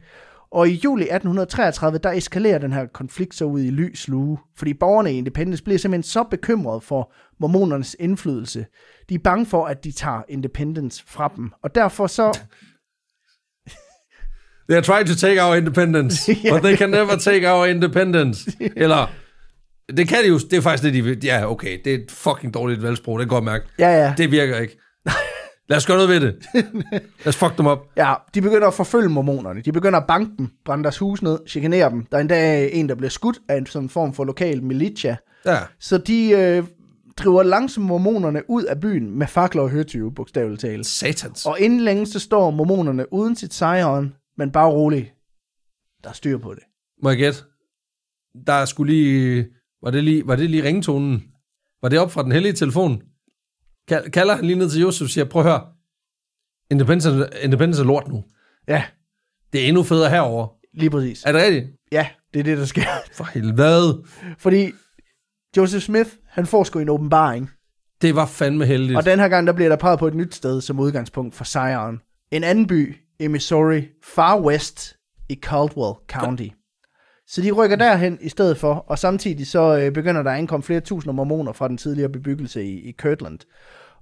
[SPEAKER 2] Og i juli 1833, der eskalerer den her konflikt så ud i lys lue, fordi borgerne i Independence bliver simpelthen så bekymrede for mormonernes indflydelse. De er bange for, at de tager Independence fra dem, og derfor så...
[SPEAKER 1] They are trying to take our independence, yeah. but they can never take our independence. Eller, det kan de jo, det er faktisk det, de vil. Ja, okay, det er et fucking dårligt valgsprog, det kan godt mærke. Ja, ja. Det virker ikke. Lad os gøre noget ved det.
[SPEAKER 2] Lad os fuck dem op. Ja, de begynder at forfølge mormonerne. De begynder at banke dem, brænde deres hus ned, chikanere dem. Der er endda en, der bliver skudt af en sådan form for lokal militia. Ja. Så de øh, driver langsomt mormonerne ud af byen med fakler og høretyve, bogstaveligt talt.
[SPEAKER 1] Satans. Og
[SPEAKER 2] inden længe, så står mormonerne uden sit sejren, men bare rolig. Der er styr på det.
[SPEAKER 1] Må jeg gætte? Der skulle lige... Øh, var det lige, var det lige ringtonen? Var det op fra den hellige telefon? kalder han lige ned til Josef og siger, prøv at høre, Independence, Independence er lort nu. Ja. Det er endnu federe herover.
[SPEAKER 2] Lige præcis. Er det rigtigt? Ja, det er det, der sker. For helvede. Fordi Joseph Smith, han får sgu en åbenbaring. Det var fandme heldigt. Og den her gang, der bliver der peget på et nyt sted som udgangspunkt for sejren. En anden by i Missouri, far west i Caldwell County. Så de rykker derhen i stedet for, og samtidig så øh, begynder der at ankomme flere tusinder mormoner fra den tidligere bebyggelse i, i Kirtland.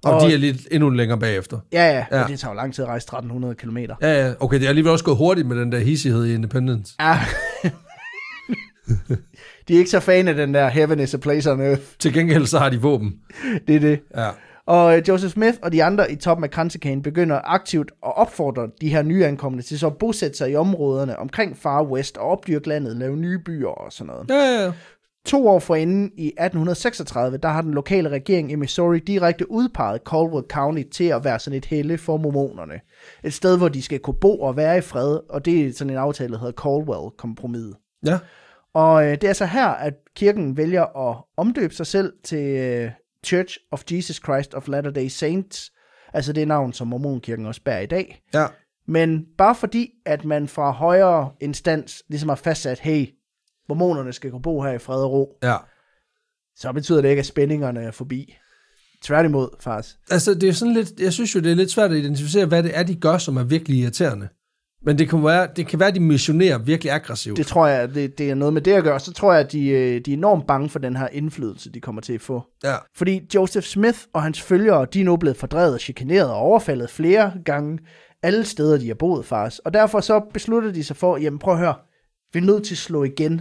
[SPEAKER 2] Og, og de er lidt endnu længere bagefter.
[SPEAKER 1] Ja, ja, ja. det
[SPEAKER 2] tager jo lang tid at rejse 1300 km. Ja,
[SPEAKER 1] ja. Okay, det er alligevel også gået hurtigt med den der hissighed i
[SPEAKER 2] Independence. Ja. de er ikke så fan af den der heaven is a place on earth. Til gengæld så har de våben. Det er det. Ja. Og øh, Joseph Smith og de andre i toppen af kransekagen begynder aktivt at opfordre de her ankomne til så at bosætte sig i områderne omkring Far West og opdyrke landet, lave nye byer og sådan noget. Ja, ja, To år forinden i 1836, der har den lokale regering i Missouri direkte udpeget Colwood County til at være sådan et helle for mormonerne. Et sted, hvor de skal kunne bo og være i fred, og det er sådan en aftale, der hedder caldwell kompromis Ja. Og øh, det er så her, at kirken vælger at omdøbe sig selv til øh, Church of Jesus Christ of Latter-day Saints, altså det navn, som mormonkirken også bærer i dag. Ja. Men bare fordi, at man fra højere instans ligesom har fastsat, hey, mormonerne skal kunne bo her i fred og ro, ja. så betyder det ikke, at spændingerne er forbi. Tværtimod, faktisk. Altså, det er sådan lidt, jeg synes
[SPEAKER 1] jo, det er lidt svært at identificere, hvad det er, de gør, som er virkelig irriterende. Men det kan være, det kan være at de missionerer virkelig aggressivt. Det
[SPEAKER 2] tror jeg, det, det er noget med det at gøre. Så tror jeg, at de, øh, de er enormt bange for den her indflydelse, de kommer til at få. Ja. Fordi Joseph Smith og hans følgere, de er nu blevet fordrevet, chikaneret og overfaldet flere gange alle steder, de har boet faktisk. Og derfor så beslutter de sig for, jamen prøv at høre, vi er nødt til at slå igen.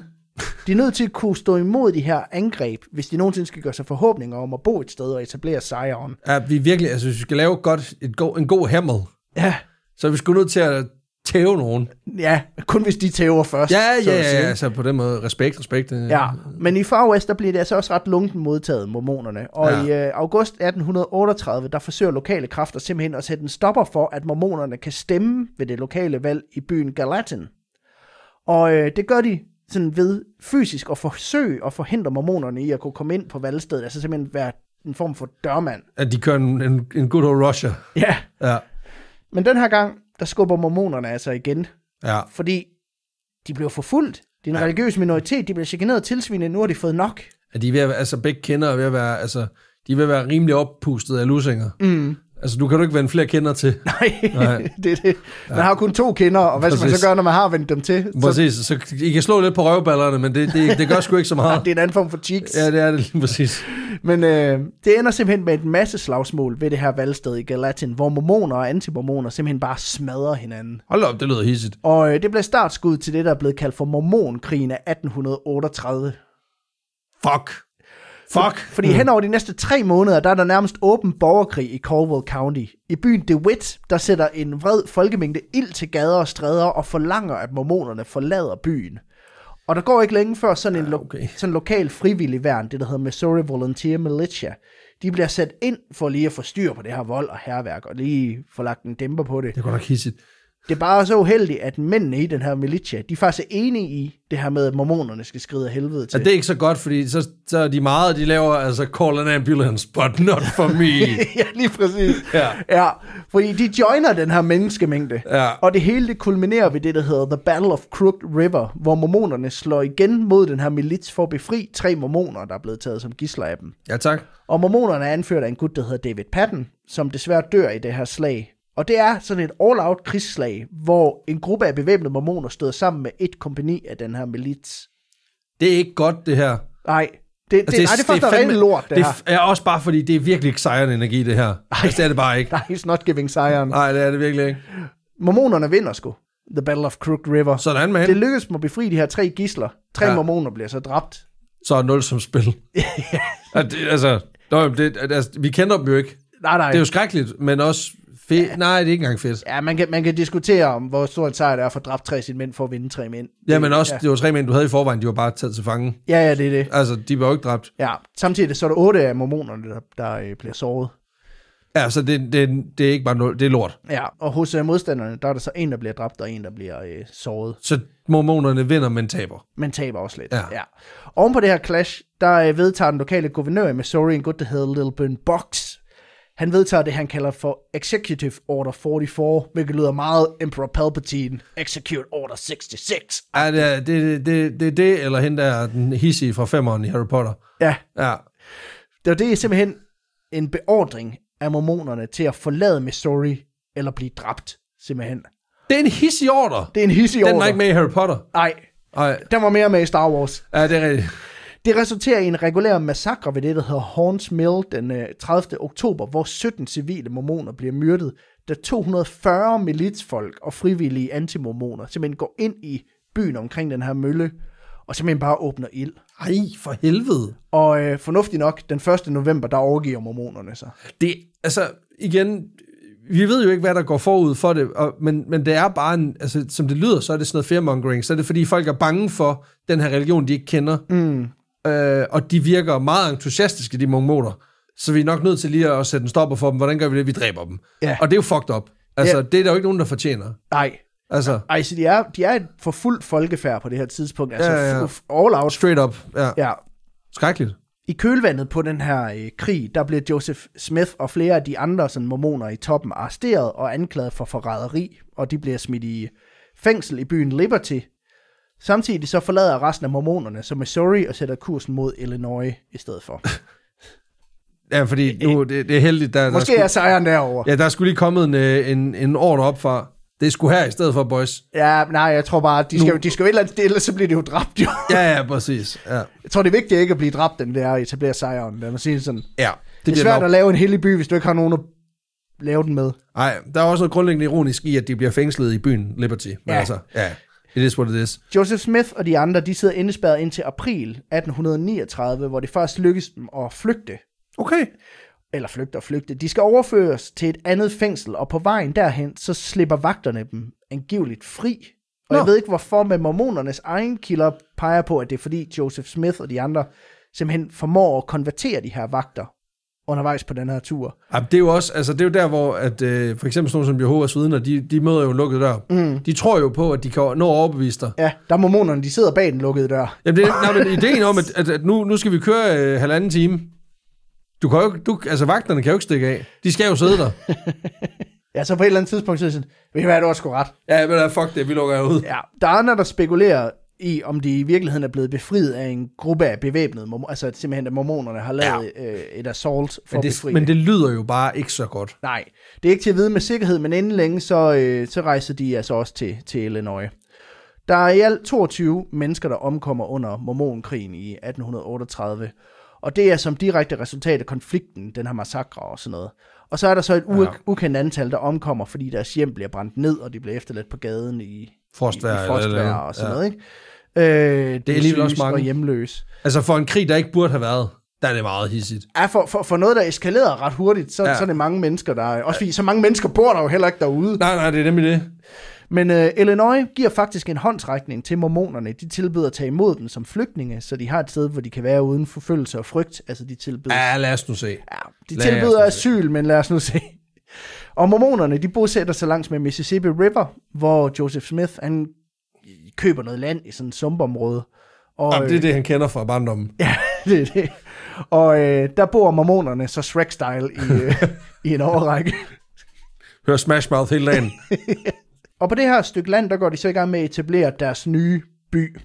[SPEAKER 2] De er nødt til at kunne stå imod de her angreb, hvis de nogensinde skal gøre sig forhåbninger om at bo et sted og etablere sejren.
[SPEAKER 1] Ja, vi virkelig, altså hvis vi skal lave godt, et go, en god hemmel, ja. så er vi skulle nødt til at tæve nogen.
[SPEAKER 2] Ja, kun hvis de tæver først. Ja, ja, så ja, ja, altså
[SPEAKER 1] på den måde. Respekt, respekt. Øh. Ja,
[SPEAKER 2] men i Far West, der bliver det altså også ret lunken modtaget, mormonerne. Og ja. i uh, august 1838, der forsøger lokale kræfter simpelthen at sætte en stopper for, at mormonerne kan stemme ved det lokale valg i byen Galatin. Og uh, det gør de sådan ved fysisk at forsøge at forhindre mormonerne i at kunne komme ind på valgstedet, altså simpelthen være en form for dørmand.
[SPEAKER 1] At de kører en, en, en good old Russia.
[SPEAKER 2] Ja. ja. Men den her gang, der skubber mormonerne altså igen. Ja. Fordi de bliver forfulgt. Det er en ja. religiøs minoritet. De bliver chikaneret tilsvinet. Nu har de fået nok. Ja, de er ved at,
[SPEAKER 1] altså begge kender er ved at være, altså, de er ved at være rimelig oppustet af lusinger. Mm. Altså, du kan jo ikke vende flere kender til. Nej, Nej.
[SPEAKER 2] det er det. Man ja. har kun to kender, og hvad skal Præcis. man så gøre, når man har vendt dem til? Så... Præcis, så
[SPEAKER 1] I kan slå lidt på røvballerne, men det, det, det gør sgu ikke så meget. Nej, det
[SPEAKER 2] er en anden form for cheeks. Ja, det er det lige præcis. men øh, det ender simpelthen med et masse slagsmål ved det her valgsted i Galatin, hvor mormoner og antimormoner simpelthen bare smadrer hinanden.
[SPEAKER 1] Hold op, det lyder hissigt.
[SPEAKER 2] Og øh, det blev startskud til det, der er blevet kaldt for mormonkrigen af 1838. Fuck. Fuck. fordi mm. hen over de næste tre måneder, der er der nærmest åben borgerkrig i Cornwall County. I byen DeWitt, der sætter en vred folkemængde ild til gader og stræder og forlanger, at mormonerne forlader byen. Og der går ikke længe før sådan en, ah, lo- okay. sådan en lokal frivillig værn, det der hedder Missouri Volunteer Militia, de bliver sat ind for lige at få styr på det her vold og herværk, og lige få lagt en dæmper på det. Det går nok hissigt. Det er bare så uheldigt, at mændene i den her militia, de er faktisk enige i det her med, at mormonerne skal skride af helvede til. Ja, det
[SPEAKER 1] er ikke så godt, fordi så, så er de meget, de laver altså call an ambulance, but not for me. ja, lige præcis. ja.
[SPEAKER 2] ja. Fordi de joiner den her menneskemængde. Ja. Og det hele det kulminerer ved det, der hedder The Battle of Crooked River, hvor mormonerne slår igen mod den her milits for at befri tre mormoner, der er blevet taget som gisler af dem. Ja, tak. Og mormonerne er anført af en gut, der hedder David Patton, som desværre dør i det her slag, og det er sådan et all-out krigsslag, hvor en gruppe af bevæbnede mormoner stod sammen med et kompani af den her milits. Det er ikke godt, det her. Nej, det, altså, det, det, nej, det, det er fandme, lort, det, det her.
[SPEAKER 1] er også bare, fordi det er virkelig ikke sejren energi, det her. Nej, altså,
[SPEAKER 2] det er det bare ikke. Nej, it's not giving sejren. Nej, det er det virkelig ikke. Mormonerne vinder sgu. The Battle of Crook River. Sådan, man. Det lykkedes mig at befri de her tre gisler. Tre ja. mormoner bliver så dræbt. Så er nul som spil.
[SPEAKER 1] ja. altså, det, altså, det, altså, vi kender dem jo ikke. Nej, nej. Det er jo skrækkeligt, men også Fe- ja. Nej, det er ikke engang fedt.
[SPEAKER 2] Ja, man kan, man kan diskutere om, hvor stor en sejr det er for at dræbe tre sine mænd for at vinde tre mænd. Ja, men også, ja. det var
[SPEAKER 1] tre mænd, du havde i forvejen, de var bare taget til fange. Ja, ja, det er det. Altså, de var jo ikke dræbt. Ja,
[SPEAKER 2] samtidig så er der otte af mormonerne, der, der øh, bliver såret. Ja, så det, det, det er
[SPEAKER 1] ikke bare noget, det er lort.
[SPEAKER 2] Ja, og hos uh, modstanderne, der er der så en, der bliver dræbt, og en, der bliver uh, såret. Så
[SPEAKER 1] mormonerne vinder, men taber.
[SPEAKER 2] Men taber også lidt, ja. ja. Oven på det her clash, der uh, vedtager den lokale guvernør i Missouri en gut, der hedder Little Burn Box, han vedtager det, han kalder for Executive Order 44, hvilket lyder meget Emperor Palpatine, Execute Order 66.
[SPEAKER 1] Ja, det er det, det, det, det eller hende der, den hissige fra femmeren i Harry Potter.
[SPEAKER 2] Ja. ja. Det er det simpelthen en beordring af mormonerne til at forlade Missouri eller blive dræbt, simpelthen. Det er en hissig order. Det er en hissig order. Den var ikke med i Harry Potter. Nej. Nej. Den var mere med i Star Wars. Ja, det er rigtigt. Det resulterer i en regulær massakre ved det, der hedder Horns Mill den 30. Øh, oktober, hvor 17 civile mormoner bliver myrdet, da 240 militsfolk og frivillige antimormoner simpelthen går ind i byen omkring den her mølle, og simpelthen bare åbner ild. Ej, for helvede. Og øh, fornuftigt nok, den 1. november, der overgiver mormonerne sig. Det, altså, igen,
[SPEAKER 1] vi ved jo ikke, hvad der går forud for det, og, men, men det er bare, en, altså, som det lyder, så er det sådan noget fearmongering, så er det fordi folk er bange for den her religion, de ikke kender. Mm øh, og de virker meget entusiastiske, de mongoler. Så vi er nok nødt til lige at sætte en stopper for dem. Hvordan gør vi det? Vi dræber dem. Ja. Og det er jo fucked up. Altså, ja. det er der jo ikke nogen, der
[SPEAKER 2] fortjener. Nej. Altså. Ej, så de er, de er et for fuldt folkefærd på det her tidspunkt. Altså, ja, ja, ja. all out. Straight up, ja. ja. Skrækkeligt. I kølvandet på den her øh, krig, der blev Joseph Smith og flere af de andre sådan, mormoner i toppen arresteret og anklaget for forræderi, og de bliver smidt i fængsel i byen Liberty, Samtidig så forlader resten af mormonerne så Missouri og sætter kursen mod Illinois i stedet
[SPEAKER 1] for. ja, fordi nu, eh. det, det er heldigt. Der, Måske der skulle, er sejren derovre. Ja, der skulle lige kommet en, øh, en, en ord op fra. Det skulle her i stedet for, boys.
[SPEAKER 2] Ja, nej, jeg tror bare, de skal, nu. de skal jo et eller andet, ellers så bliver de jo dræbt, jo. Ja, ja, præcis. Ja. Jeg tror, det er vigtigt ikke at blive dræbt, den der at etablere sejren. Lad mig sige sådan. Ja. Det, det er svært nok... at lave en hellig by, hvis du ikke har nogen at lave den med.
[SPEAKER 1] Nej, der er også noget grundlæggende ironisk i, at de bliver fængslet i byen Liberty. Men ja. Altså, ja. It is what it is.
[SPEAKER 2] Joseph Smith og de andre, de sidder indespærret indtil april 1839, hvor det først lykkes dem at flygte. Okay. Eller flygte og flygte. De skal overføres til et andet fængsel, og på vejen derhen, så slipper vagterne dem angiveligt fri. Og Nå. jeg ved ikke hvorfor, men mormonernes egen kilder peger på, at det er fordi Joseph Smith og de andre simpelthen formår at konvertere de her vagter undervejs på den her tur.
[SPEAKER 1] Ja, det er jo også, altså det er jo der, hvor at, øh, for eksempel sådan nogle som Jehovas vidner, de, de møder jo lukket dør.
[SPEAKER 2] Mm. De tror jo på, at de kan nå at overbevise dig. Ja, der er mormonerne, de sidder bag den lukkede dør. Jamen, det, nej, men ideen
[SPEAKER 1] om, at, at, at nu, nu skal vi køre øh, halvanden time. Du kan jo, du, altså vagterne kan jo ikke stikke af. De skal jo sidde
[SPEAKER 2] der. ja, så på et eller andet tidspunkt, så er sådan, vi du hvad, du har sgu ret.
[SPEAKER 1] Ja, men da, fuck det, vi lukker ud.
[SPEAKER 2] Ja, der er andre, der spekulerer i, om de i virkeligheden er blevet befriet af en gruppe af bevæbnede mormoner, altså simpelthen, at mormonerne har lavet ja. øh, et assault for men det, at befri. Men det lyder jo bare ikke så godt. Nej, det er ikke til at vide med sikkerhed, men inden længe, så, øh, så rejser de altså også til, til Illinois. Der er i alt 22 mennesker, der omkommer under mormonkrigen i 1838, og det er som direkte resultat af konflikten, den her massakre og sådan noget. Og så er der så et u- ja. ukendt antal, der omkommer, fordi deres hjem bliver brændt ned, og de bliver efterladt på gaden i, frostvær, i, i frostvær eller, eller, og sådan ja. noget. Ikke? Øh, det er alligevel også mange. Og hjemløs.
[SPEAKER 1] Altså for en krig, der ikke burde have været, der er det meget hissigt.
[SPEAKER 2] Ja, for, for, for noget, der eskalerer ret hurtigt, så, ja. så er det mange mennesker, der... Også fordi så mange mennesker bor der jo heller ikke derude. Nej, nej, det er nemlig det. Men øh, Illinois giver faktisk en håndtrækning til mormonerne. De tilbyder at tage imod dem som flygtninge, så de har et sted, hvor de kan være uden forfølgelse og frygt. Altså, de tilbyder...
[SPEAKER 1] Ja, lad os nu se. Ja,
[SPEAKER 2] de lad tilbyder asyl, se. men lad os nu se. Og mormonerne, de bosætter sig langs med Mississippi River, hvor Joseph Smith, han køber noget land i sådan et sumpområde. Og, Jamen, det er det, øh, han kender fra barndommen. ja, det er det. Og øh, der bor mormonerne så Shrek-style i, øh, i en overrække.
[SPEAKER 1] Hør Smash Mouth hele dagen.
[SPEAKER 2] og på det her stykke land, der går de så i gang med at etablere deres nye by.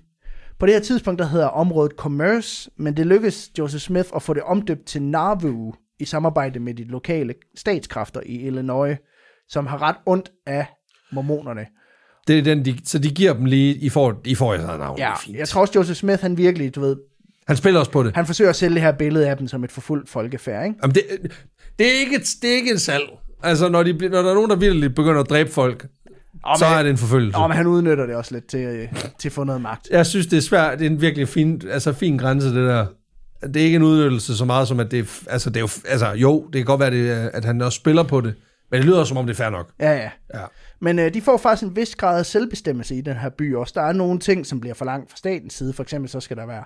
[SPEAKER 2] På det her tidspunkt, der hedder området Commerce, men det lykkedes Joseph Smith at få det omdøbt til Nauvoo i samarbejde med de lokale statskræfter i Illinois, som har ret ondt af mormonerne.
[SPEAKER 1] Det er den, de, så de giver dem lige, I får, I får jeres navn. Ja, jeg tror
[SPEAKER 2] også, Joseph Smith, han virkelig, du ved... Han spiller også på det. Han forsøger at sælge det her billede af dem som et forfuldt folkefærd, ikke? Jamen, det,
[SPEAKER 1] det, er ikke, det er ikke en salg. Altså, når, de, når der er nogen, der virkelig begynder at dræbe folk, og så man, er det en forfølgelse. Og men
[SPEAKER 2] han udnytter det også lidt til, øh, til at få noget magt. Jeg
[SPEAKER 1] synes, det er svært. Det er en virkelig fin, altså, fin grænse, det der. Det er ikke en udnyttelse så meget som, at det, altså, det er jo, altså, jo, det kan godt være, det, at han også spiller på det, men det lyder som om, det er fair nok.
[SPEAKER 2] Ja, ja. ja. Men øh, de får faktisk en vis grad af selvbestemmelse i den her by også. Der er nogle ting, som bliver for langt fra statens side. For eksempel så skal der være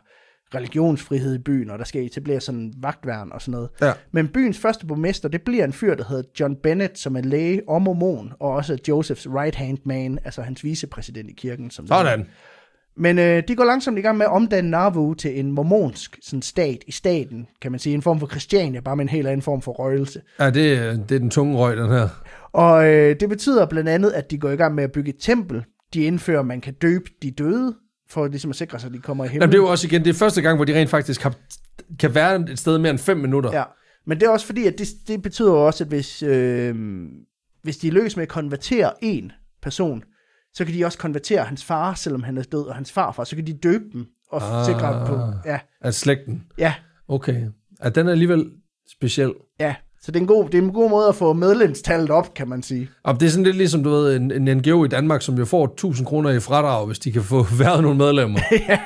[SPEAKER 2] religionsfrihed i byen, og der skal etableres sådan en vagtværn og sådan noget. Ja. Men byens første borgmester, det bliver en fyr, der hedder John Bennett, som er læge og mormon, og også Josephs right-hand man, altså hans vicepræsident i kirken. Som sådan. Det men øh, de går langsomt i gang med at omdanne Nauvoo til en mormonsk sådan, stat i staten, kan man sige. En form for Christiania, bare med en helt anden form for røgelse.
[SPEAKER 1] Ja, det, øh, det er den tunge røg, den her.
[SPEAKER 2] Og øh, det betyder blandt andet, at de går i gang med at bygge et tempel. De indfører, at man kan døbe de døde, for ligesom at sikre sig, at de kommer i himlen. Jamen, det er
[SPEAKER 1] jo også igen, det er første gang, hvor de rent faktisk har, kan være
[SPEAKER 2] et sted mere end 5 minutter. Ja, men det er også fordi, at det, det betyder også, at hvis, øh, hvis de lykkes med at konvertere en person, så kan de også konvertere hans far, selvom han er død, og hans farfar, så kan de døbe dem og ah, sikre dem på... Ja.
[SPEAKER 1] Af slægten? Ja. Okay. At den er alligevel speciel.
[SPEAKER 2] Så det er, en god, det er en god måde at få medlemstallet op, kan man sige.
[SPEAKER 1] Og det er sådan lidt ligesom, du ved, en, en NGO i Danmark, som jo får 1000 kroner i fradrag, hvis de kan få været nogle medlemmer. ja.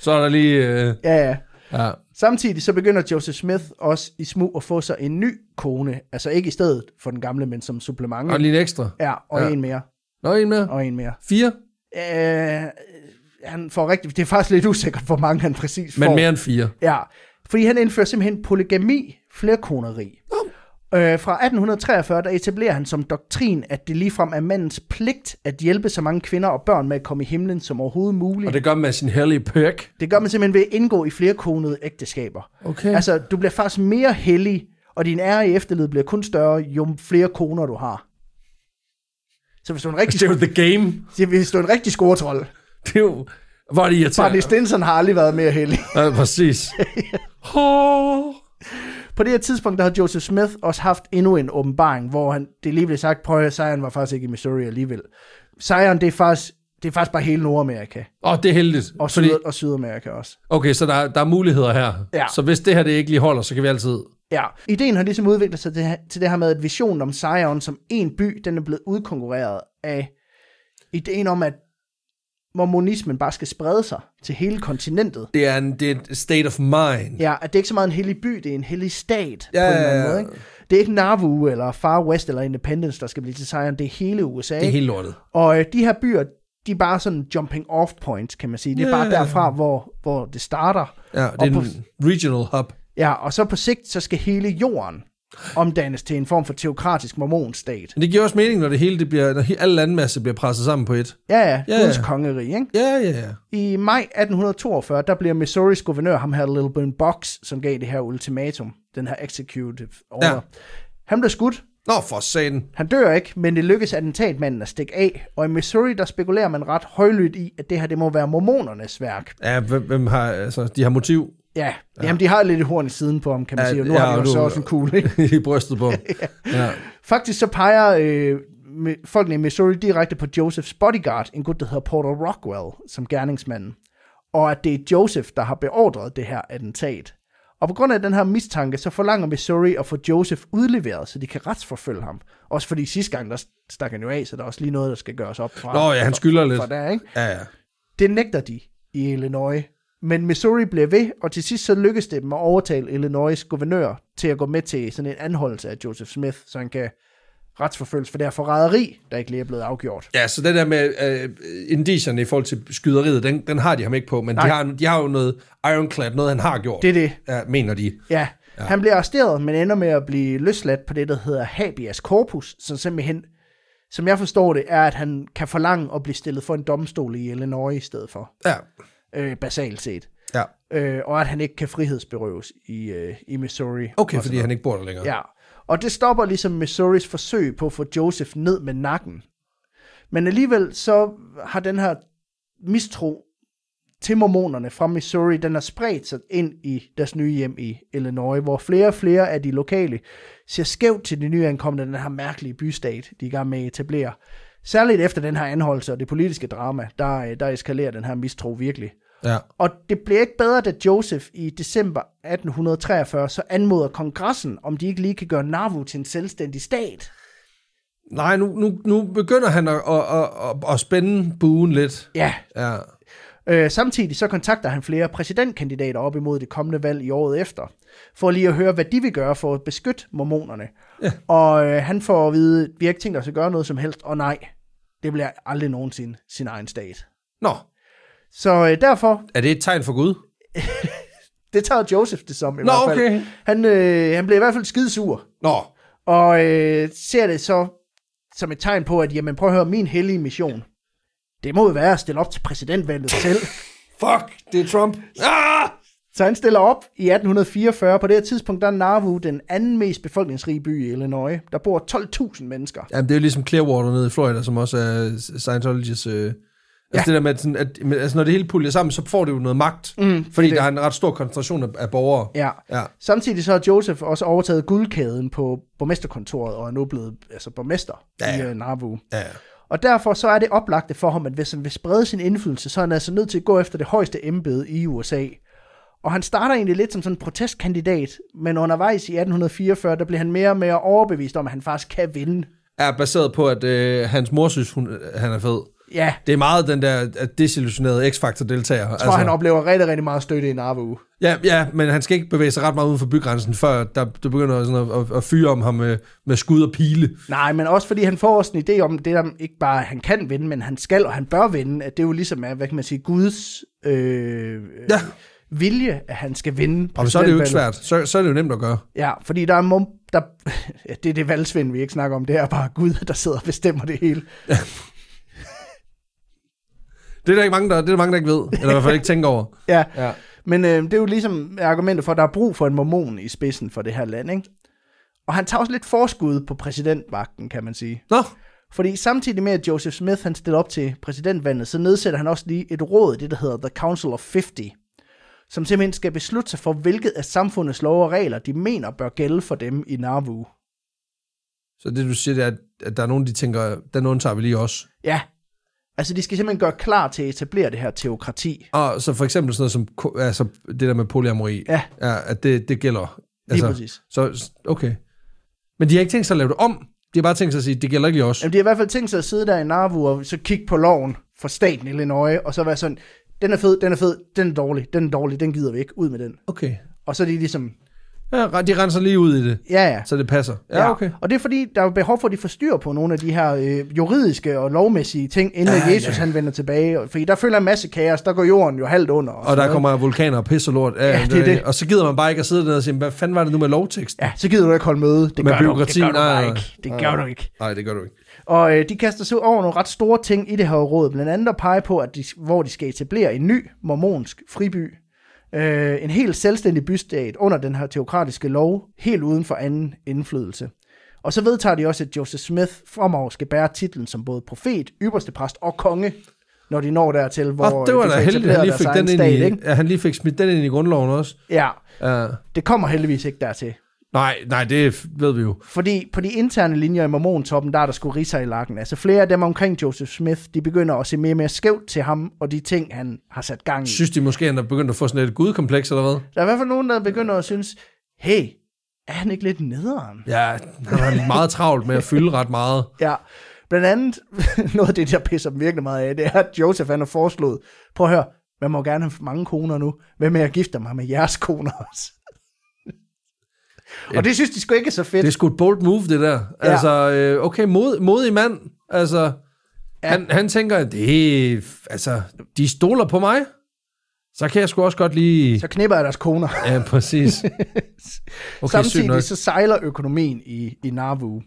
[SPEAKER 1] Så er der lige... Øh... Ja, ja. ja.
[SPEAKER 2] Samtidig så begynder Joseph Smith også i smug at få sig en ny kone. Altså ikke i stedet for den gamle, men som supplement. Og lige en ekstra. Ja, og ja. en mere. Og en mere. Og en mere. Fire? Øh, han får rigtig... Det er faktisk lidt usikkert, hvor mange han præcis får. Men mere end fire. Ja, fordi han indfører simpelthen polygami, flerkoneri. Nå. Øh, fra 1843 der etablerer han som doktrin, at det ligefrem er mandens pligt at hjælpe så mange kvinder og børn med at komme i himlen som overhovedet muligt. Og det gør man med sin hellige pøk. Det gør man simpelthen ved at indgå i konede ægteskaber. Okay. Altså, du bliver faktisk mere hellig, og din ære i efterled bliver kun større, jo flere koner du har. Så hvis du er en rigtig... Det er the game. Så hvis du er en rigtig scoretroll. Det er jo... Hvor er det irriterende. Barney Stinson har aldrig været mere heldig.
[SPEAKER 1] Ja, præcis.
[SPEAKER 2] oh. På det her tidspunkt, der har Joseph Smith også haft endnu en åbenbaring, hvor han, det lige blev sagt, prøv at sejren var faktisk ikke i Missouri alligevel. Sejren, det er faktisk det er faktisk bare hele Nordamerika.
[SPEAKER 1] Og oh, det er heldigt. Og, Syd- fordi... og Sydamerika også. Okay, så der, der er muligheder her. Ja. Så hvis det her det ikke lige holder, så kan vi altid...
[SPEAKER 2] Ja, ideen har ligesom udviklet sig til, til det her med, at visionen om Zion som en by, den er blevet udkonkurreret af ideen om, at mormonismen bare skal sprede sig til hele kontinentet.
[SPEAKER 1] Det er en det er state of mind.
[SPEAKER 2] Ja, at det er ikke så meget en hellig by, det er en hellig stat ja, på en eller anden ja, ja. måde. Ikke? Det er ikke Nauvoo eller Far West eller Independence, der skal blive til sejren, det er hele USA. Det er helt lortet. Og øh, de her byer, de er bare sådan jumping off points, kan man sige. Det er ja, bare derfra, hvor, hvor det starter. Ja, det er og en regional hub. Ja, og så på sigt, så skal hele jorden omdannes til en form for teokratisk mormonstat. Men det
[SPEAKER 1] giver også mening, når det hele det bliver, når alle landmasse bliver presset sammen på et.
[SPEAKER 2] Ja, ja, ja, ja. kongerige, ikke? Ja, ja, ja. I maj 1842, der bliver Missouris guvernør, ham her Little Box, som gav det her ultimatum, den her executive order. Ja. Han blev skudt, Nå for satan. Han dør ikke, men det lykkes attentatmanden at stikke af, og i Missouri der spekulerer man ret højlydt i, at det her det må være mormonernes værk.
[SPEAKER 1] Ja, hvem, hvem har, altså, de har motiv. Ja, jamen de har lidt horn i siden
[SPEAKER 2] på ham, kan man ja, sige, og nu ja, har de jo så også en kugle.
[SPEAKER 1] Ikke? I brystet på ja. ja.
[SPEAKER 2] Faktisk så peger øh, folkene i Missouri direkte på Josephs bodyguard, en gut, der hedder Porter Rockwell, som gerningsmanden. Og at det er Joseph, der har beordret det her attentat. Og på grund af den her mistanke, så forlanger Missouri at få Joseph udleveret, så de kan retsforfølge ham. Også fordi sidste gang, der stak han jo af, så der er også lige noget, der skal gøres op fra. Nå ja, han skylder fra, lidt. Fra der, ikke? Ja, ja. Det nægter de i Illinois. Men Missouri bliver ved, og til sidst så lykkes det dem at overtale Illinois' guvernør til at gå med til sådan en anholdelse af Joseph Smith, så han kan retsforfølges for det her forræderi, der ikke lige er blevet afgjort.
[SPEAKER 1] Ja, så det der med uh, indicierne i forhold til skyderiet, den, den har de ham ikke på, men de har, de har jo noget ironclad, noget han har gjort. Det er det. Ja, mener de.
[SPEAKER 2] Ja. ja, han bliver arresteret, men ender med at blive løsladt på det, der hedder habeas corpus, som simpelthen, som jeg forstår det, er, at han kan forlange at blive stillet for en domstol i Illinois i stedet for. Ja øh, basalt set. Ja. Øh, og at han ikke kan frihedsberøves i, øh, i Missouri. Okay, fordi noget. han ikke bor der længere. Ja. Og det stopper ligesom Missouris forsøg på at få Joseph ned med nakken. Men alligevel så har den her mistro til mormonerne fra Missouri, den har spredt sig ind i deres nye hjem i Illinois, hvor flere og flere af de lokale ser skævt til de nye ankomne, den her mærkelige bystat, de er i gang med at etablere særligt efter den her anholdelse og det politiske drama, der, øh, der eskalerer den her mistro virkelig. Ja. Og det bliver ikke bedre, da Joseph i december 1843 så anmoder kongressen, om de ikke lige kan gøre Nauvoo til en selvstændig stat. Nej, nu, nu, nu begynder han at, at, at, at, at spænde buen lidt. Ja. ja. Øh, samtidig så kontakter han flere præsidentkandidater op imod det kommende valg i året efter, for lige at høre, hvad de vil gøre for at beskytte mormonerne. Ja. Og øh, han får at vide, vi har ikke tænkt os at gøre noget som helst, og nej, det bliver aldrig nogensinde sin egen stat. Nå. Så øh, derfor...
[SPEAKER 1] Er det et tegn for Gud?
[SPEAKER 2] det tager Joseph det som i Nå, hvert fald. Okay. Han, øh, han bliver i hvert fald skidesur. Nå. Og øh, ser det så som et tegn på, at jamen, prøv at høre, min hellige mission, det må jo være at stille op til præsidentvalget selv. Fuck, det er Trump. Ah! Så han stiller op i 1844. På det her tidspunkt, der er Nauvoo den anden mest befolkningsrige by i Illinois. Der bor 12.000 mennesker.
[SPEAKER 1] Jamen, det er jo ligesom Clearwater nede i Florida, som også er Scientology's... Øh altså Ja. Altså det der med, at, sådan, at altså når det hele puljer sammen, så får det jo noget magt, mm, fordi det. der er en ret stor koncentration af, af borgere.
[SPEAKER 2] Ja. ja. Samtidig så har Joseph også overtaget guldkæden på borgmesterkontoret, og er nu blevet altså, borgmester ja. i uh, Nauvoo. Ja. Og derfor så er det oplagte for ham, at hvis han vil sprede sin indflydelse, så er han altså nødt til at gå efter det højeste embede i USA. Og han starter egentlig lidt som sådan en protestkandidat, men undervejs i 1844, der bliver han mere og mere overbevist om, at han faktisk kan vinde.
[SPEAKER 1] Er baseret på, at øh, hans mor synes, hun, han er fed. Ja. Det er meget den der desillusionerede X-Factor-deltager. Jeg tror, altså, han
[SPEAKER 2] oplever rigtig, rigtig meget støtte i en
[SPEAKER 1] Ja, ja, men han skal ikke bevæge sig ret meget uden for bygrænsen, før der, der begynder sådan at, at, at fyre om ham med, med skud og pile.
[SPEAKER 2] Nej, men også fordi han får også en idé om, det der ikke bare han kan vinde, men han skal og han bør vinde, at det jo ligesom er, hvad kan man sige, Guds... Øh, ja vilje, at han skal vinde. Og så er det jo ikke svært. Så,
[SPEAKER 1] så er det jo nemt at gøre.
[SPEAKER 2] Ja, fordi der er mum, der, ja, det er det valgsvind, vi ikke snakker om. Det er bare Gud, der sidder og bestemmer det hele.
[SPEAKER 1] Det er der ikke mange, der, det er der mange,
[SPEAKER 2] der ikke ved, eller i hvert fald ikke tænker over. ja. ja. Men øh, det er jo ligesom argumentet for, at der er brug for en mormon i spidsen for det her land, ikke? Og han tager også lidt forskud på præsidentmagten, kan man sige. Nå. Fordi samtidig med, at Joseph Smith han stiller op til præsidentvalget, så nedsætter han også lige et råd, det der hedder The Council of 50, som simpelthen skal beslutte sig for, hvilket af samfundets lov og regler, de mener bør gælde for dem i Nauvoo.
[SPEAKER 1] Så det, du siger, det er, at der er nogen, de tænker, den undtager vi lige også.
[SPEAKER 2] Ja, Altså, de skal simpelthen gøre klar til at etablere det her teokrati.
[SPEAKER 1] Og så for eksempel sådan noget som altså, det der med polyamori, ja. Ja, at det, det gælder. Altså, Lige præcis. Så, okay. Men de har ikke tænkt sig at lave det om. De har bare tænkt sig at sige, det gælder ikke lige os.
[SPEAKER 2] Jamen, de har i hvert fald tænkt sig at sidde der i Navu og så kigge på loven for staten Illinois, og så være sådan, den er fed, den er fed, den er dårlig, den er dårlig, den gider vi ikke, ud med den. Okay. Og så er de ligesom,
[SPEAKER 1] Ja, de renser lige ud i det, Ja, ja. så det passer. Ja, ja.
[SPEAKER 2] okay. Og det er fordi, der er behov for, at de får styr på nogle af de her øh, juridiske og lovmæssige ting, inden ja, Jesus ja. han vender tilbage. Fordi der følger en masse kaos, der går jorden jo halvt under. Og, Og der noget. kommer
[SPEAKER 1] vulkaner og pis og lort. Ja, det er det. Og så gider man bare ikke at sidde der og sige, hvad
[SPEAKER 2] fanden var det nu med lovteksten? Ja, så gider du ikke holde møde. Det Med gør du, det gør du nej, bare nej. ikke. Det gør du ikke. Nej, det gør du ikke. Og øh, de kaster sig over nogle ret store ting i det her råd, blandt andet at pege på, at de, hvor de skal etablere en ny mormonsk friby, øh, en helt selvstændig bystat under den her teokratiske lov, helt uden for anden indflydelse. Og så vedtager de også, at Joseph Smith fremover skal bære titlen som både profet, ypperste præst og konge, når de når dertil, ah, hvor oh, det var øh, de da heldigt, han lige fik den stat, ind i, ikke? Ja, han lige fik smidt den ind i grundloven også. Ja, uh. det kommer heldigvis ikke dertil.
[SPEAKER 1] Nej, nej, det ved vi jo.
[SPEAKER 2] Fordi på de interne linjer i mormontoppen, der er der sgu riser i lakken. Altså flere af dem omkring Joseph Smith, de begynder at se mere og mere skævt til ham, og de ting, han har sat gang i. Synes
[SPEAKER 1] de måske, han er begyndt at få sådan et gudkompleks, eller hvad? Der
[SPEAKER 2] er i hvert fald nogen, der begynder at synes, hey, er han ikke lidt nederen?
[SPEAKER 1] Ja, han er meget travlt med at fylde ret meget.
[SPEAKER 2] ja, blandt andet, noget af det, der pisser dem virkelig meget af, det er, at Joseph han har foreslået, prøv at høre, man må gerne have mange koner nu, hvem er jeg gifter mig med jeres koner også?
[SPEAKER 1] og det synes de sgu ikke er så fedt. Det er sgu et bold move, det der. Ja. Altså, øh, okay, mod, modig mand. Altså, ja. han, han tænker, at det altså, de stoler på mig. Så kan jeg sgu også godt lige... Så knipper jeg deres koner. ja, præcis.
[SPEAKER 2] Okay, Samtidig så sejler økonomien i, i Nauvoo.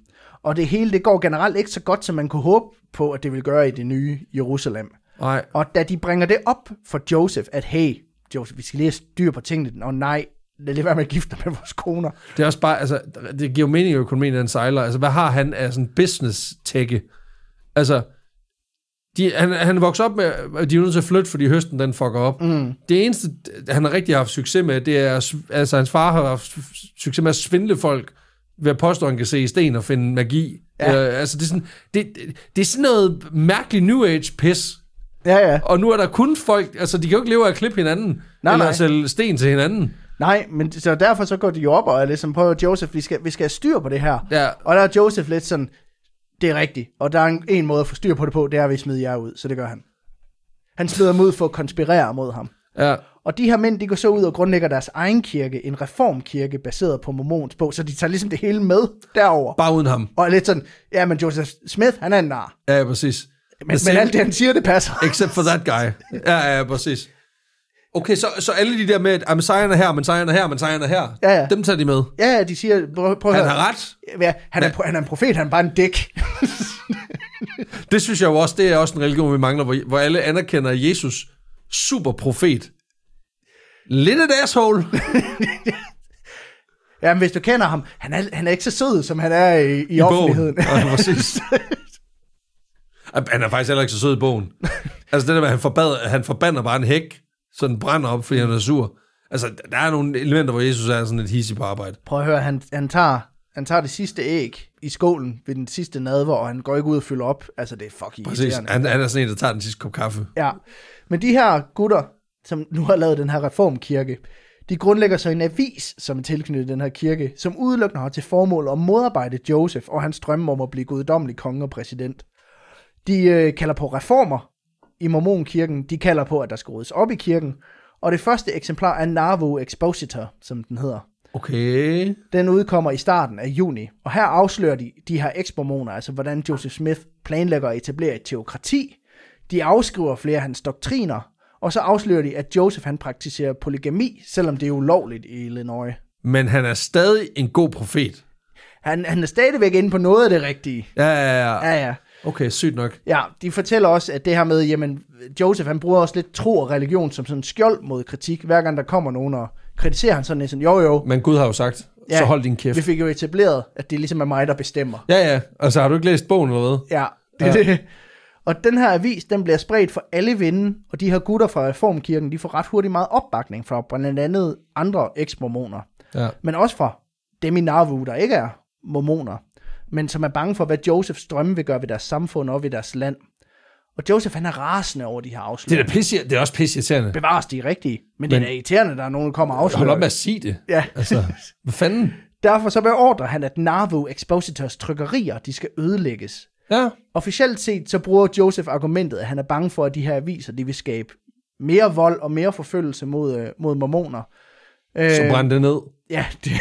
[SPEAKER 2] Og det hele, det går generelt ikke så godt, som man kunne håbe på, at det vil gøre i det nye Jerusalem. Nej. Og da de bringer det op for Joseph, at hey, Joseph, vi skal lige styr på tingene, og nej, lad lige være med at gifte med vores koner.
[SPEAKER 1] Det er også bare, altså, det giver jo mening, i økonomien den sejler. Altså, hvad har han af sådan business tække? Altså, de, han, han vokser op med, at de er nødt til at flytte, fordi høsten den fucker op. Mm. Det eneste, han har rigtig haft succes med, det er, altså hans far har haft succes med at svindle folk, ved at påstå, at han kan se i sten og finde magi. Ja. Øh, altså, det er, sådan, det, det, det er sådan noget mærkeligt New Age-pis. Ja, ja. Og nu er der kun folk, altså de kan jo ikke leve af at klippe hinanden, nej, eller nej. sælge sten til hinanden.
[SPEAKER 2] Nej, men så derfor så går de op og er ligesom, prøv Joseph, vi skal, vi skal have styr på det her. Ja. Og der er Joseph lidt sådan, det er rigtigt, og der er en, en måde at få styr på det på, det er at vi smider jer ud, så det gør han. Han smider dem ud for at konspirere mod ham. Ja. Og de her mænd, de går så ud og grundlægger deres egen kirke, en reformkirke baseret på mormons bog, så de tager ligesom det hele med derover. Bare uden ham. Og er lidt sådan, ja, men Joseph Smith, han er en nar.
[SPEAKER 1] Ja, ja præcis. Men, men alt det, han siger, det passer. Except for that guy. Ja, ja, præcis. Okay, så, så alle de der med, at ah, sejren er her, men sejren er her, men sejren er her, ja, ja. dem tager de med?
[SPEAKER 2] Ja, ja, de siger, prøv, prøv Han har ret. Ja, han, er, ja. han er en profet, han er bare en dæk.
[SPEAKER 1] det synes jeg jo også, det er også en religion, vi mangler, hvor, hvor alle anerkender Jesus
[SPEAKER 2] super profet. Lidt et asshole. ja, men hvis du kender ham, han er, han er ikke så sød, som han er i, i, I offentligheden. Bogen. Ja, præcis.
[SPEAKER 1] han er faktisk heller ikke så sød i bogen. Altså det der med, at han, forbad, han forbander bare en hæk sådan brænder op, fordi han er sur. Altså, der er nogle elementer, hvor Jesus er sådan lidt hisse på arbejde.
[SPEAKER 2] Prøv at høre, han, han, tager, han tager det sidste æg i skålen ved den sidste nadver, og han går ikke ud og fylder op. Altså, det er fucking Præcis. Han,
[SPEAKER 1] han er sådan en, der tager den sidste kop kaffe.
[SPEAKER 2] Ja, men de her gutter, som nu har lavet den her reformkirke, de grundlægger så en avis, som er tilknyttet den her kirke, som udelukkende har til formål at modarbejde Joseph og hans drømme om at blive guddommelig konge og præsident. De øh, kalder på reformer, i mormonkirken, de kalder på, at der skal ryddes op i kirken, og det første eksemplar er Narvo Expositor, som den hedder. Okay. Den udkommer i starten af juni, og her afslører de de her eksmormoner, altså hvordan Joseph Smith planlægger at etablere et teokrati. De afskriver flere af hans doktriner, og så afslører de, at Joseph han praktiserer polygami, selvom det er ulovligt i Illinois. Men han er stadig en god profet. Han, han er stadigvæk inde på noget af det rigtige. Ja, ja, ja. ja, ja. Okay, sygt nok. Ja, de fortæller også, at det her med, jamen, Joseph han bruger også lidt tro og religion som sådan skjold mod kritik. Hver gang der kommer nogen og kritiserer han sådan lidt sådan, jo jo.
[SPEAKER 1] Men Gud har jo sagt, ja, så hold din kæft. Vi fik
[SPEAKER 2] jo etableret, at det ligesom er mig, der bestemmer.
[SPEAKER 1] Ja, ja. Altså, har du ikke læst bogen eller
[SPEAKER 2] hvad? Ja, det er ja. det. Og den her avis, den bliver spredt for alle vinden, og de her gutter fra Reformkirken, de får ret hurtigt meget opbakning fra blandt andet andre eksmormoner. Ja. Men også fra dem i Nauvoo, der ikke er mormoner men som er bange for, hvad Josephs drømme vil gøre ved deres samfund og ved deres land. Og Joseph, han er rasende over de her afsløringer. Det er,
[SPEAKER 1] pisse, det er også pisseirriterende.
[SPEAKER 2] Bevares de rigtige, men, men det er irriterende, der er nogen, der kommer og afslører. Hold op med at
[SPEAKER 1] sige det. Ja. altså,
[SPEAKER 2] hvad fanden? Derfor så beordrer han, at Narvo Expositors trykkerier, de skal ødelægges. Ja. Officielt set, så bruger Joseph argumentet, at han er bange for, at de her aviser, de vil skabe mere vold og mere forfølgelse mod, øh, mod mormoner. Så brænder det ned. Øh, ja, det,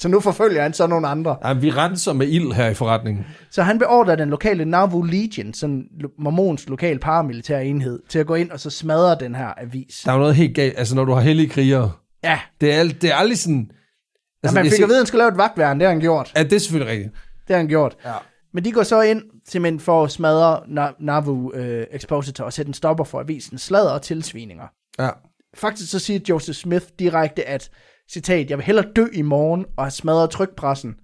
[SPEAKER 2] så nu forfølger han så nogle andre.
[SPEAKER 1] Ja, vi renser med ild her i forretningen.
[SPEAKER 2] Så han beordrer den lokale Navu Legion, sådan mormons lokal paramilitær enhed, til at gå ind og så smadre den her avis.
[SPEAKER 1] Der er noget helt galt, altså når du har hellige krigere. Ja. Det er, det er aldrig sådan... Altså, ja, man fik siger, at vide, at han
[SPEAKER 2] skulle lave et vagtværn, det har han gjort.
[SPEAKER 1] Ja, det er selvfølgelig rigtigt.
[SPEAKER 2] Det har han gjort. Ja. Men de går så ind simpelthen for at smadre Navu øh, Expositor og sætte en stopper for avisens sladder og tilsvininger. Ja. Faktisk så siger Joseph Smith direkte, at citat, jeg vil hellere dø i morgen og have smadret trykpressen,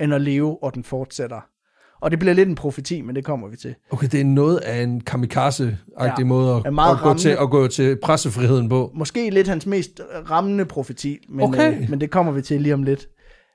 [SPEAKER 2] end at leve, og den fortsætter. Og det bliver lidt en profeti, men det kommer vi til.
[SPEAKER 1] Okay, det er noget af en kamikaze-agtig ja, måde at, meget at, gå til, at gå til pressefriheden på.
[SPEAKER 2] Måske lidt hans mest rammende profeti, men, okay. øh, men det kommer vi til lige om lidt.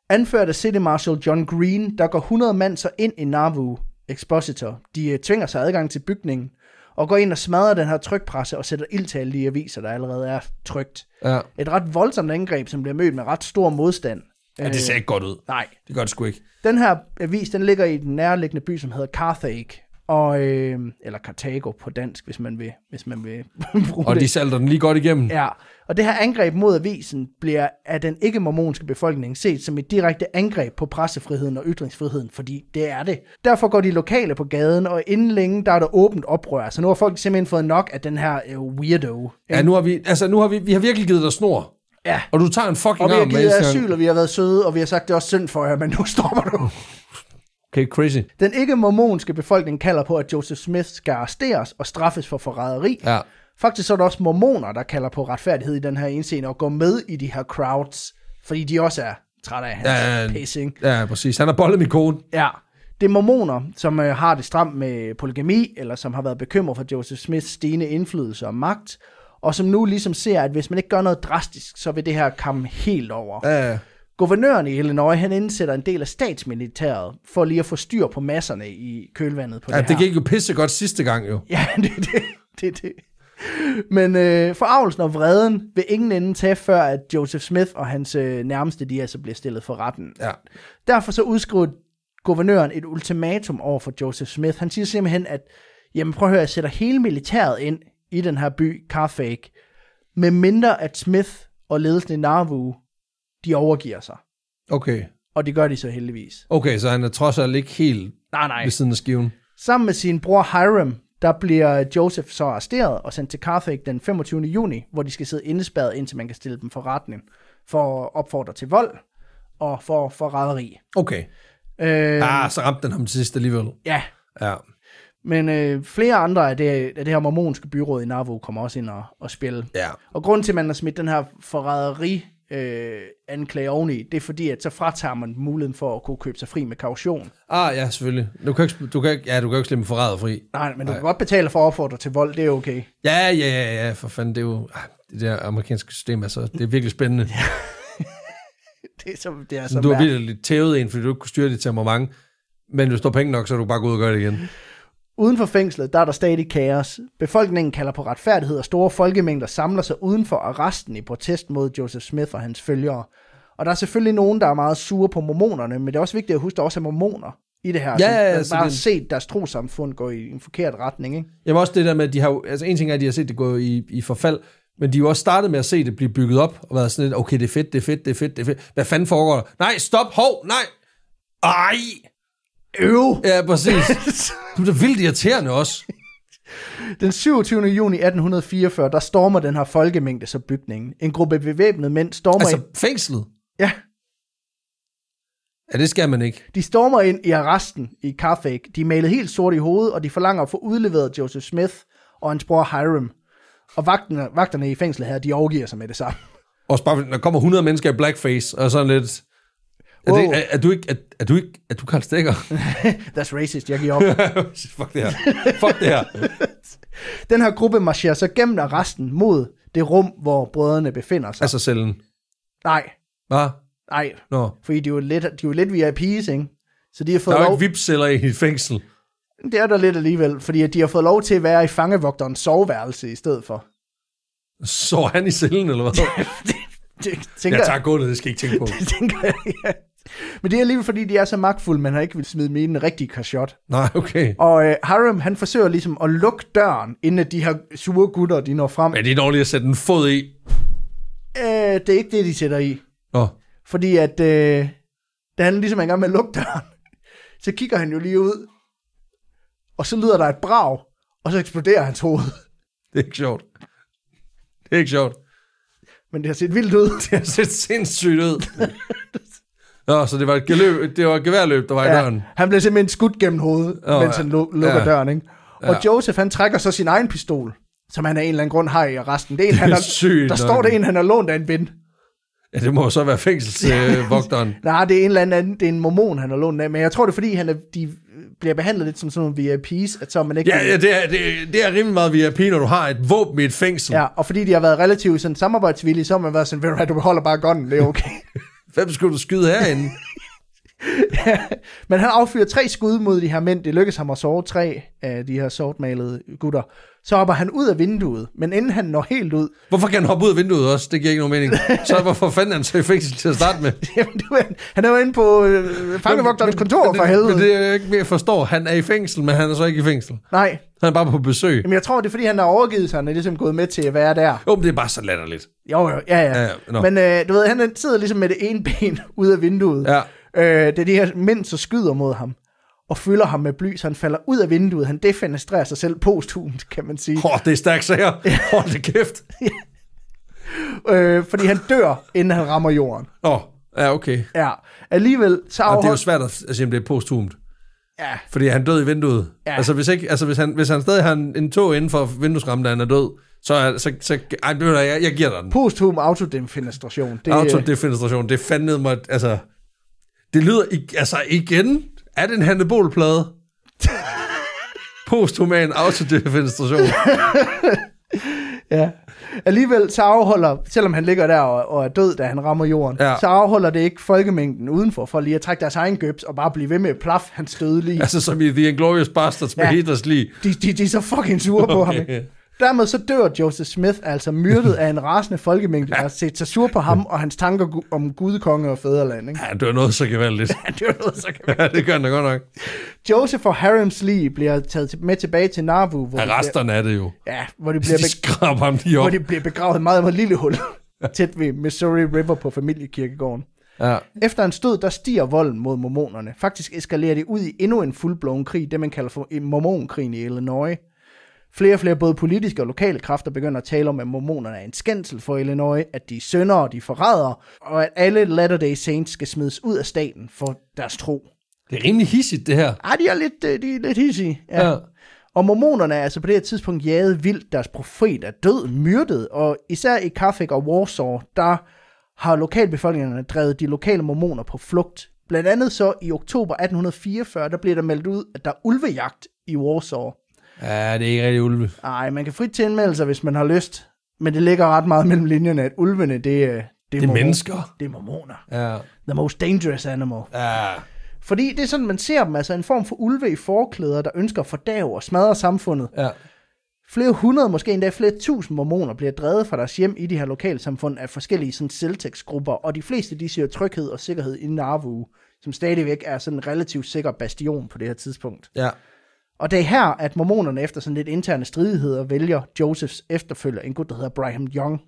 [SPEAKER 2] Anført af City Marshal John Green, der går 100 mand så ind i Nauvoo Expositor. De øh, tvinger sig adgang til bygningen og går ind og smadrer den her trykpresse og sætter ild til alle de aviser, der allerede er trygt. Ja. Et ret voldsomt angreb, som bliver mødt med ret stor modstand. Ja, det ser øh,
[SPEAKER 1] ikke godt ud. Nej. Det gør det sgu ikke.
[SPEAKER 2] Den her avis, den ligger i den nærliggende by, som hedder Carthage og, øh, eller Cartago på dansk, hvis man vil, hvis man vil bruge Og det. de salter den lige godt igennem. Ja, og det her angreb mod avisen bliver af den ikke-mormonske befolkning set som et direkte angreb på pressefriheden og ytringsfriheden, fordi det er det. Derfor går de lokale på gaden, og inden længe, der er der åbent oprør, så altså, nu har folk simpelthen fået nok af den her øh, weirdo. Ikke? Ja, nu
[SPEAKER 1] har vi, altså nu har vi, vi har virkelig givet dig snor. Ja. Og du tager en fucking arm med. Og vi har givet asyl,
[SPEAKER 2] og vi har været søde, og vi har sagt, det er også synd for jer, men nu stopper du. Okay, crazy. Den ikke-mormonske befolkning kalder på, at Joseph Smith skal arresteres og straffes for forræderi. Ja. Faktisk så er der også mormoner, der kalder på retfærdighed i den her enscene og går med i de her crowds, fordi de også er trætte af hans ja,
[SPEAKER 1] pacing. Ja, præcis. Han har bollet min kone.
[SPEAKER 2] Ja. Det er mormoner, som øh, har det stramt med polygami, eller som har været bekymret for Joseph Smiths stigende indflydelse og magt, og som nu ligesom ser, at hvis man ikke gør noget drastisk, så vil det her komme helt over. Ja. Guvernøren i Illinois, han indsætter en del af statsmilitæret, for lige at få styr på masserne i kølvandet på ja, det her. det
[SPEAKER 1] gik jo pisse godt sidste gang jo.
[SPEAKER 2] Ja, det er det, det, det. Men øh, forarvelsen og vreden vil ingen ende tage, før at Joseph Smith og hans øh, nærmeste, de altså bliver stillet for retten. Ja. Derfor så udskriver guvernøren et ultimatum over for Joseph Smith. Han siger simpelthen, at jamen prøv at høre, jeg sætter hele militæret ind i den her by, Carfake, med mindre at Smith og ledelsen i Nauvoo de overgiver sig. Okay. Og det gør de så heldigvis.
[SPEAKER 1] Okay, så han er trods alt ikke helt nej, nej. ved siden af skiven.
[SPEAKER 2] Sammen med sin bror Hiram, der bliver Joseph så arresteret og sendt til Carthage den 25. juni, hvor de skal sidde indespærret, indtil man kan stille dem for retning for at opfordre til vold og for forræderi. Okay.
[SPEAKER 1] Øh, ah, så ramte den ham til sidst alligevel. Ja. Ja.
[SPEAKER 2] Men øh, flere andre af det, af det her mormonske byråd i Narvo kommer også ind og, og spille. Ja. Og grunden til, at man har smidt den her forræderi øh, anklage oveni, det er fordi, at så fratager man muligheden for at kunne købe sig fri med kaution.
[SPEAKER 1] Ah, ja, selvfølgelig. Du kan ikke, du kan ikke, ja, du kan ikke slippe forræder fri. Nej,
[SPEAKER 2] men du Ej. kan godt betale for at opfordre til vold, det er okay. Ja, ja, ja, ja, for
[SPEAKER 1] fanden, det er jo, ah, det der amerikanske system, altså, det er virkelig spændende. ja.
[SPEAKER 2] det er så, det er så Du har
[SPEAKER 1] virkelig tævet en, fordi du ikke kunne styre dit temperament, men hvis du har penge nok, så er du bare gået og gør det igen.
[SPEAKER 2] Uden for fængslet, der er der stadig kaos. Befolkningen kalder på retfærdighed, og store folkemængder samler sig uden for arresten i protest mod Joseph Smith og hans følgere. Og der er selvfølgelig nogen, der er meget sure på mormonerne, men det er også vigtigt at huske, at der også er mormoner i det her. Ja, ja, ja, bare har set deres trosamfund gå i en forkert retning. Ikke?
[SPEAKER 1] Jamen også det der med, at de har, altså en ting er, at de har set det gå i, i forfald, men de har jo også startet med at se det blive bygget op, og været sådan lidt, okay, det er fedt, det er fedt, det er fedt, det er fedt. Hvad fanden foregår der? Nej, stop, hov, nej. Ej. Øv. Ja, præcis. Du er da vildt irriterende også.
[SPEAKER 2] Den 27. juni 1844, der stormer den her folkemængde så bygningen. En gruppe bevæbnede mænd stormer Altså ind... fængslet? Ja.
[SPEAKER 1] Ja, det skal man ikke.
[SPEAKER 2] De stormer ind i arresten i Carfake. De er malet helt sort i hovedet, og de forlanger at få udleveret Joseph Smith og hans bror Hiram. Og vagterne, vagterne i fængslet her, de overgiver sig med det samme.
[SPEAKER 1] Og bare, der kommer 100 mennesker i blackface, og sådan lidt... Er, det, er, er, du ikke, er, er du ikke, er du Karl Stikker?
[SPEAKER 2] That's racist, jeg giver op.
[SPEAKER 1] Fuck det her. Fuck det her.
[SPEAKER 2] Den her gruppe marcherer så gennem resten mod det rum, hvor brødrene befinder sig. Altså cellen? Nej. Hvad? Nej, no. fordi de er jo lidt, de er jo lidt VIP's, ikke? Så de har fået der er lov...
[SPEAKER 1] jo ikke vip i fængsel.
[SPEAKER 2] Det er der lidt alligevel, fordi at de har fået lov til at være i fangevogterens soveværelse i stedet for.
[SPEAKER 1] Så han i cellen, eller hvad? det,
[SPEAKER 2] det, tænker, jeg tager gulvet, det skal I ikke tænke på. det tænker jeg, ja. Men det er alligevel, fordi de er så magtfulde, man har ikke vil smide med en rigtig kashot. Nej, okay. Og øh, Harem, han forsøger ligesom at lukke døren, inden at de her sure gutter, de når frem. Men det
[SPEAKER 1] når dårligt at sætte en fod i.
[SPEAKER 2] Øh, det er ikke det, de sætter i. Oh. Fordi at, øh, da han ligesom er i gang med at lukke døren, så kigger han jo lige ud, og så lyder der et brag, og så eksploderer hans hoved.
[SPEAKER 1] Det er ikke sjovt. Det er ikke sjovt.
[SPEAKER 2] Men det har set vildt ud. Det har set sindssygt ud.
[SPEAKER 1] Ja, så det var et, geløb, det var et geværløb, der var ja, i døren.
[SPEAKER 2] Han blev simpelthen skudt gennem hovedet, oh, mens ja. han lukker ja. døren, ikke? Og ja. Joseph, han trækker så sin egen pistol, som han af en eller anden grund har i resten. Det er, en, det er han har, sygt, der står det en, han har lånt af en ven.
[SPEAKER 1] Ja, det må så være fængselsvogteren. Øh,
[SPEAKER 2] Nej, det er en eller anden, det er en mormon, han har lånt af, men jeg tror, det er fordi, han er, de bliver behandlet lidt som sådan nogle VIP's, at så man ikke... Ja, ja
[SPEAKER 1] det, er, det, det er rimelig meget VIP, når du har et våben i et fængsel. Ja,
[SPEAKER 2] og fordi de har været relativt sådan samarbejdsvillige, så har man været sådan, ved du holder bare gunnen, det er okay. Hvem skulle du skyde herinde? men han affyrer tre skud mod de her mænd. Det lykkes ham at sove tre af de her sortmalede gutter. Så hopper han ud af vinduet, men inden han når helt ud...
[SPEAKER 1] Hvorfor kan han hoppe ud af vinduet også? Det giver ikke nogen mening. Så hvorfor fanden han så i fængsel til at starte med?
[SPEAKER 2] Jamen, var, han er jo inde på øh, fangevogterens kontor for helvede. Men det er
[SPEAKER 1] jeg ikke mere forstår. Han er i fængsel, men han er så ikke i fængsel. Nej. Han er bare på besøg.
[SPEAKER 2] Jamen, jeg tror, det er, fordi han har overgivet sig, han er ligesom gået med til at være der.
[SPEAKER 1] Jo, men det er bare så latterligt.
[SPEAKER 2] Jo, jo, ja, ja. ja ja. Men øh, du ved, han sidder ligesom med det ene ben ud af vinduet. Ja. Øh, det er de her mænd, så skyder mod ham og fylder ham med bly, så han falder ud af vinduet. Han defenestrerer sig selv posthumt, kan man sige. Åh,
[SPEAKER 1] det er stærkt sager. Hold det kæft.
[SPEAKER 2] øh, fordi han dør, inden han rammer jorden.
[SPEAKER 1] Åh, oh, ja, okay. Ja, alligevel så afhold... det er jo svært at sige, om det er posthumt. Ja. Fordi han døde i vinduet. Ja. Altså, hvis, ikke, altså hvis, han, hvis han stadig har en, en tog inden for vinduesrammen, da han er død, så, er, så, så ej, jeg, jeg giver dig den.
[SPEAKER 2] Posthum autodefenestration. Det,
[SPEAKER 1] autodefenestration, det fandede mig, altså, det lyder, altså igen, er det en Hannibal-plade? Posthuman autodefinstration.
[SPEAKER 2] ja. Alligevel så afholder, selvom han ligger der og, og er død, da han rammer jorden, ja. så afholder det ikke folkemængden udenfor for lige at trække deres egen gøbs og bare blive ved med at plaf hans døde lige. Altså som
[SPEAKER 1] i The Inglourious Bastards med Hitlers lige. De, de, de er så fucking sure okay. på ham. Ikke?
[SPEAKER 2] Dermed så dør Joseph Smith, altså myrdet af en rasende folkemængde, der har set sig sur på ham og hans tanker om gudekonge og fædreland. Ikke? Ja,
[SPEAKER 1] det var noget så gevaldigt. ja, det var noget så gevaldigt. ja, det gør han da godt nok.
[SPEAKER 2] Joseph og Harem's Lee bliver taget med tilbage til Nauvoo. Hvor ja, resterne er det jo. Ja, hvor de bliver, de ham lige op. Hvor de bliver begravet meget på lille hul, tæt ved Missouri River på familiekirkegården. Ja. Efter en stød, der stiger volden mod mormonerne. Faktisk eskalerer det ud i endnu en fuldblåen krig, det man kalder for mormonkrigen i Illinois. Flere og flere både politiske og lokale kræfter begynder at tale om, at mormonerne er en skændsel for Illinois, at de er sønder og de forræder, og at alle Latter-day Saints skal smides ud af staten for deres tro. Det er rimelig hissigt, det her. Ej, de er lidt, øh, de er lidt hissige. Ja. ja. Og mormonerne er altså på det her tidspunkt jaget vildt. Deres profet er død, myrdet, og især i Kaffek og Warsaw, der har lokalbefolkningerne drevet de lokale mormoner på flugt. Blandt andet så i oktober 1844, der bliver der meldt ud, at der er ulvejagt i Warsaw.
[SPEAKER 1] Ja, det er ikke rigtig ulve.
[SPEAKER 2] Nej, man kan frit tilmelde sig, hvis man har lyst. Men det ligger ret meget mellem linjerne, at ulvene, det, øh, det, er det er mennesker. Det er mormoner. Ja. The most dangerous animal. Ja. Fordi det er sådan, man ser dem, altså en form for ulve i forklæder, der ønsker at fordave og smadre samfundet. Ja. Flere hundrede, måske endda flere tusind mormoner bliver drevet fra deres hjem i de her lokalsamfund af forskellige sådan, selvtægtsgrupper, og de fleste de siger tryghed og sikkerhed i Narvu, som stadigvæk er sådan en relativt sikker bastion på det her tidspunkt. Ja. Og det er her, at mormonerne efter sådan lidt interne stridigheder vælger Josephs efterfølger, en gut, der hedder Brigham Young.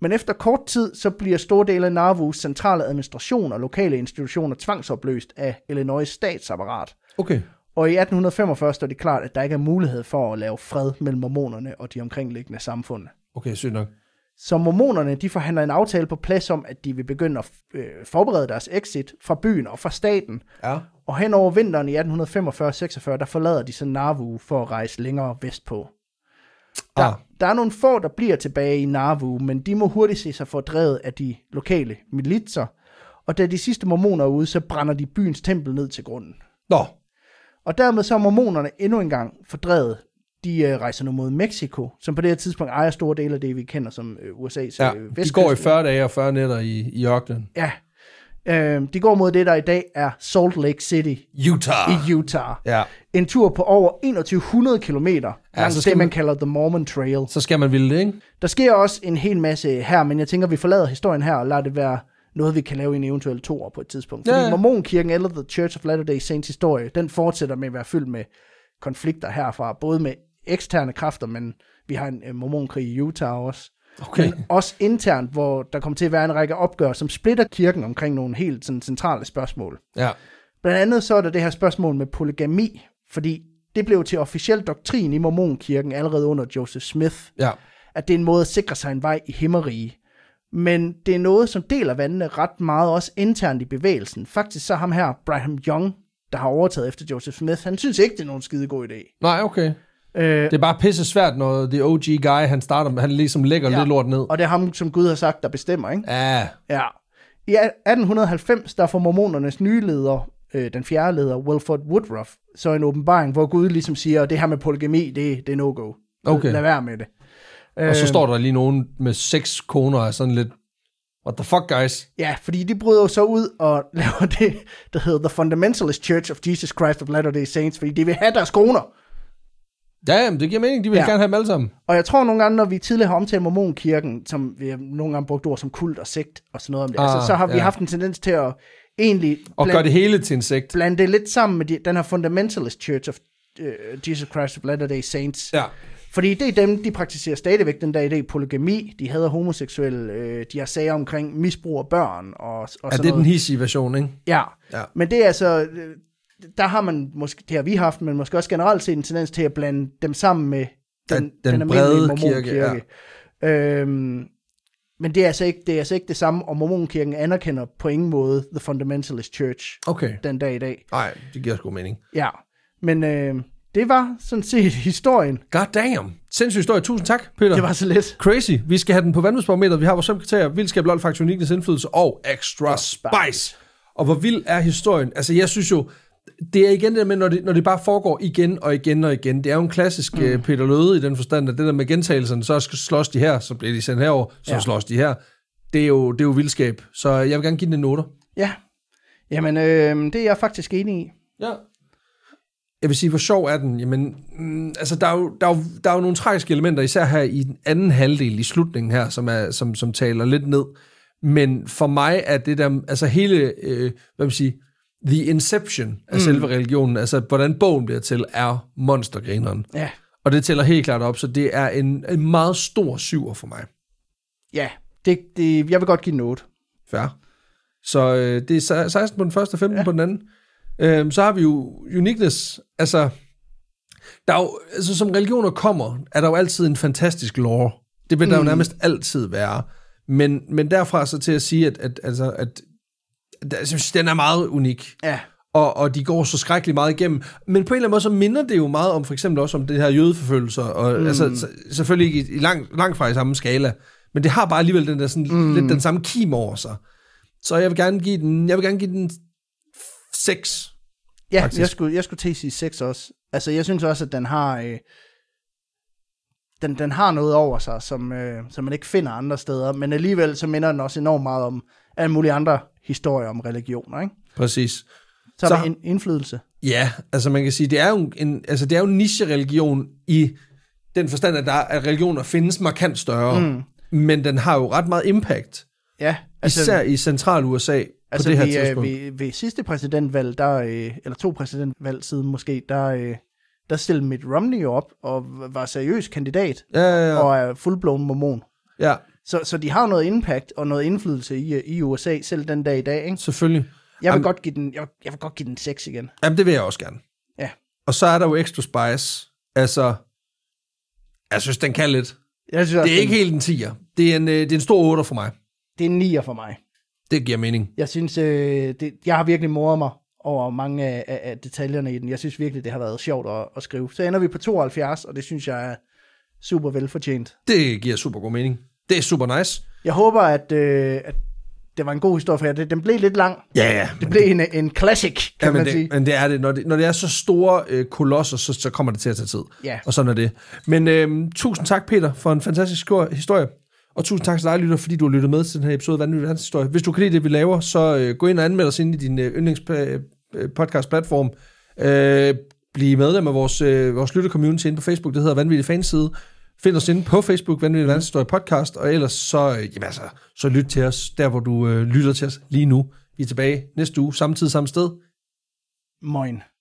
[SPEAKER 2] Men efter kort tid, så bliver store dele af Narvus centrale administration og lokale institutioner tvangsopløst af Illinois statsapparat. Okay. Og i 1845 står det klart, at der ikke er mulighed for at lave fred mellem mormonerne og de omkringliggende samfund. Okay, sygt nok. Så mormonerne de forhandler en aftale på plads om, at de vil begynde at øh, forberede deres exit fra byen og fra staten, ja. Og hen over vinteren i 1845-46, der forlader de så Nauvoo for at rejse længere vestpå. Der, ah. der er nogle få, der bliver tilbage i Nauvoo, men de må hurtigt se sig fordrevet af de lokale militser. Og da de sidste mormoner er ude, så brænder de byens tempel ned til grunden. Nå. Og dermed så er mormonerne endnu engang fordrevet. De øh, rejser nu mod Mexico, som på det her tidspunkt ejer store dele af det, vi kender som øh, USA's ja, øh, vestkyst. de går i 40
[SPEAKER 1] dage og 40 nætter i, i ørkenen.
[SPEAKER 2] Ja, Øh, de går mod det, der i dag er Salt Lake City Utah. i Utah. Ja. En tur på over 2100 km langs ja, det, man, man kalder The Mormon Trail. Så skal man ville det, ikke? Der sker også en hel masse her, men jeg tænker, vi forlader historien her og lader det være noget, vi kan lave i en eventuel år på et tidspunkt. Fordi ja, Mormonkirken eller The Church of Latter-day Saints historie, den fortsætter med at være fyldt med konflikter herfra, både med eksterne kræfter, men vi har en mormonkrig i Utah også okay. men også internt, hvor der kommer til at være en række opgør, som splitter kirken omkring nogle helt sådan, centrale spørgsmål. Ja. Blandt andet så er der det her spørgsmål med polygami, fordi det blev til officiel doktrin i mormonkirken allerede under Joseph Smith, ja. at det er en måde at sikre sig en vej i himmerige. Men det er noget, som deler vandene ret meget også internt i bevægelsen. Faktisk så ham her, Brigham Young, der har overtaget efter Joseph Smith, han synes ikke, det er nogen skide god idé.
[SPEAKER 1] Nej, okay. Øh, det er bare pisse svært, når the OG guy, han starter, med, han ligesom lægger ja, lidt lort ned. Og det er ham, som Gud
[SPEAKER 2] har sagt, der bestemmer, ikke? Ja. Ja. I 1890, der får mormonernes nye leder, øh, den fjerde leder, Wilford Woodruff, så en åbenbaring, hvor Gud ligesom siger, at det her med polygami, det, det er no-go. Okay. Lad være med det. Og så øh, står der
[SPEAKER 1] lige nogen med seks koner og sådan lidt, what the fuck guys?
[SPEAKER 2] Ja, fordi de bryder jo så ud og laver det, der hedder The Fundamentalist Church of Jesus Christ of Latter-day Saints, fordi de vil have deres koner. Ja, jamen, det giver mening. De vil ja. gerne have dem alle sammen. Og jeg tror nogle gange, når vi tidligere har omtalt mormonkirken, som vi har nogle gange brugt ord som kult og sekt og sådan noget om det, altså, ah, altså, så har vi ja. haft en tendens til at egentlig... Blande, og gøre det hele til en sekt. Blande det lidt sammen med de, den her fundamentalist church of uh, Jesus Christ of Latter-day Saints. Ja. Fordi det er dem, de praktiserer stadigvæk den dag i dag. Polygami, de hader homoseksuelle, øh, de har sager omkring misbrug af børn og, og ja, sådan det er noget. den
[SPEAKER 1] hissige version, ikke?
[SPEAKER 2] Ja. ja, men det er altså øh, der har man måske, det har vi haft, men måske også generelt set en tendens til at blande dem sammen med den, den, den, den brede mormonkirke. Kirke, ja. øhm, men det er, altså ikke, det er altså ikke det samme, og mormonkirken anerkender på ingen måde The Fundamentalist Church okay. den dag i dag.
[SPEAKER 1] Nej, det giver også god mening.
[SPEAKER 2] Ja, men øh, det var sådan set historien. God damn.
[SPEAKER 1] Sindssyg historie. Tusind tak,
[SPEAKER 2] Peter. Det var så let. Crazy.
[SPEAKER 1] Vi skal have den på vandvidsbarometeret. Vi har vores fem kriterier. Vildskab, lol, faktion, indflydelse og extra spice. Og hvor vild er historien? Altså, jeg synes jo, det er igen det der med, når det, når det bare foregår igen og igen og igen. Det er jo en klassisk mm. Øh, Peter Løde i den forstand, at det der med gentagelserne, så slås de her, så bliver de sendt herover, så ja. slås de her. Det er, jo, det er jo vildskab. Så jeg vil gerne give den en noter.
[SPEAKER 2] Ja. Jamen, øh, det er jeg faktisk enig i. Ja.
[SPEAKER 1] Jeg vil sige, hvor sjov er den? Jamen, mm, altså, der er, jo, der, er jo, der er jo nogle tragiske elementer, især her i den anden halvdel i slutningen her, som, er, som, som taler lidt ned. Men for mig er det der, altså hele, øh, hvad man sige, the inception af mm. selve religionen, altså hvordan bogen bliver til, er monstergrineren. Ja. Og det tæller helt klart op, så det er en, en meget stor syver for mig.
[SPEAKER 2] Ja, det, det, jeg vil godt give noget. 8. Så øh,
[SPEAKER 1] det er 16 på den første og 15 ja. på den anden. Øhm, så har vi jo uniqueness. Altså, der er jo, altså, som religioner kommer, er der jo altid en fantastisk lore. Det vil mm. der jo mm. nærmest altid være. Men, men derfra så til at sige, at, at, altså, at jeg synes, den er meget unik. Ja. Og, og de går så skrækkeligt meget igennem. Men på en eller anden måde, så minder det jo meget om, for eksempel også om det her jødeforfølgelser, og mm. altså, selvfølgelig ikke i, i lang, langt fra i samme skala, men det har bare alligevel den der, sådan, mm. lidt den samme kim over sig. Så jeg vil gerne give den,
[SPEAKER 2] jeg vil gerne give den 6. Ja, faktisk. jeg skulle, jeg skulle til at sige 6 også. Altså, jeg synes også, at den har... Øh, den, den har noget over sig, som, øh, som man ikke finder andre steder, men alligevel så minder den også enormt meget om alle mulige andre historie om religioner, ikke? Præcis. Så, så har en indflydelse.
[SPEAKER 1] Ja, altså man kan sige, det er jo en, altså det er jo en niche-religion i den forstand, at, der, at religioner findes markant større, mm. men den har jo ret meget impact. Ja. Altså, især i central USA altså på det her vi, øh, tidspunkt. Ved,
[SPEAKER 2] ved sidste præsidentvalg, der, øh, eller to præsidentvalg siden måske, der, øh, der stillede Mitt Romney op og var seriøs kandidat ja, ja, ja. og er fuldblåen mormon. Ja. Så, så de har noget impact og noget indflydelse i, i USA selv den dag i dag, ikke? Selvfølgelig. Jeg vil, godt give den, jeg, jeg vil godt give den 6 igen.
[SPEAKER 1] Jamen, det vil jeg også gerne. Ja. Og så er der jo Extra Spice. Altså, jeg synes, den kan lidt. Jeg synes, det er den... ikke helt en 10'er. Det er en, øh, det er en stor 8 for mig.
[SPEAKER 2] Det er en 9'er for mig. Det giver mening. Jeg synes, øh, det, jeg har virkelig morret mig over mange af, af, af detaljerne i den. Jeg synes virkelig, det har været sjovt at, at skrive. Så ender vi på 72, og det synes jeg er super velfortjent.
[SPEAKER 1] Det giver super god mening. Det er super nice.
[SPEAKER 2] Jeg håber, at, øh, at det var en god historie for jer. Det, den blev lidt lang. Ja, ja. Det blev en, en classic, kan ja, man det, sige.
[SPEAKER 1] Men det er det. Når det, når det er så store øh, kolosser, så, så kommer det til at tage tid. Ja. Og sådan er det. Men øh, tusind tak, Peter, for en fantastisk historie. Og tusind tak til dig, lytter, fordi du har lyttet med til den her episode af Vanvittig Verdenshistorie. Hvis du kan lide det, vi laver, så øh, gå ind og anmeld os ind i din øh, yndlingspodcast-platform. Øh, øh, bliv medlem af vores, øh, vores lytter-community inde på Facebook, det hedder Vanvittig Fanside. Find os inde på Facebook, Vanvittig Verdenshistorie Podcast, og ellers så, øh, jamen altså, så lyt til os, der hvor du øh, lytter til os lige nu. Vi er tilbage næste uge, samme tid, samme sted. Moin.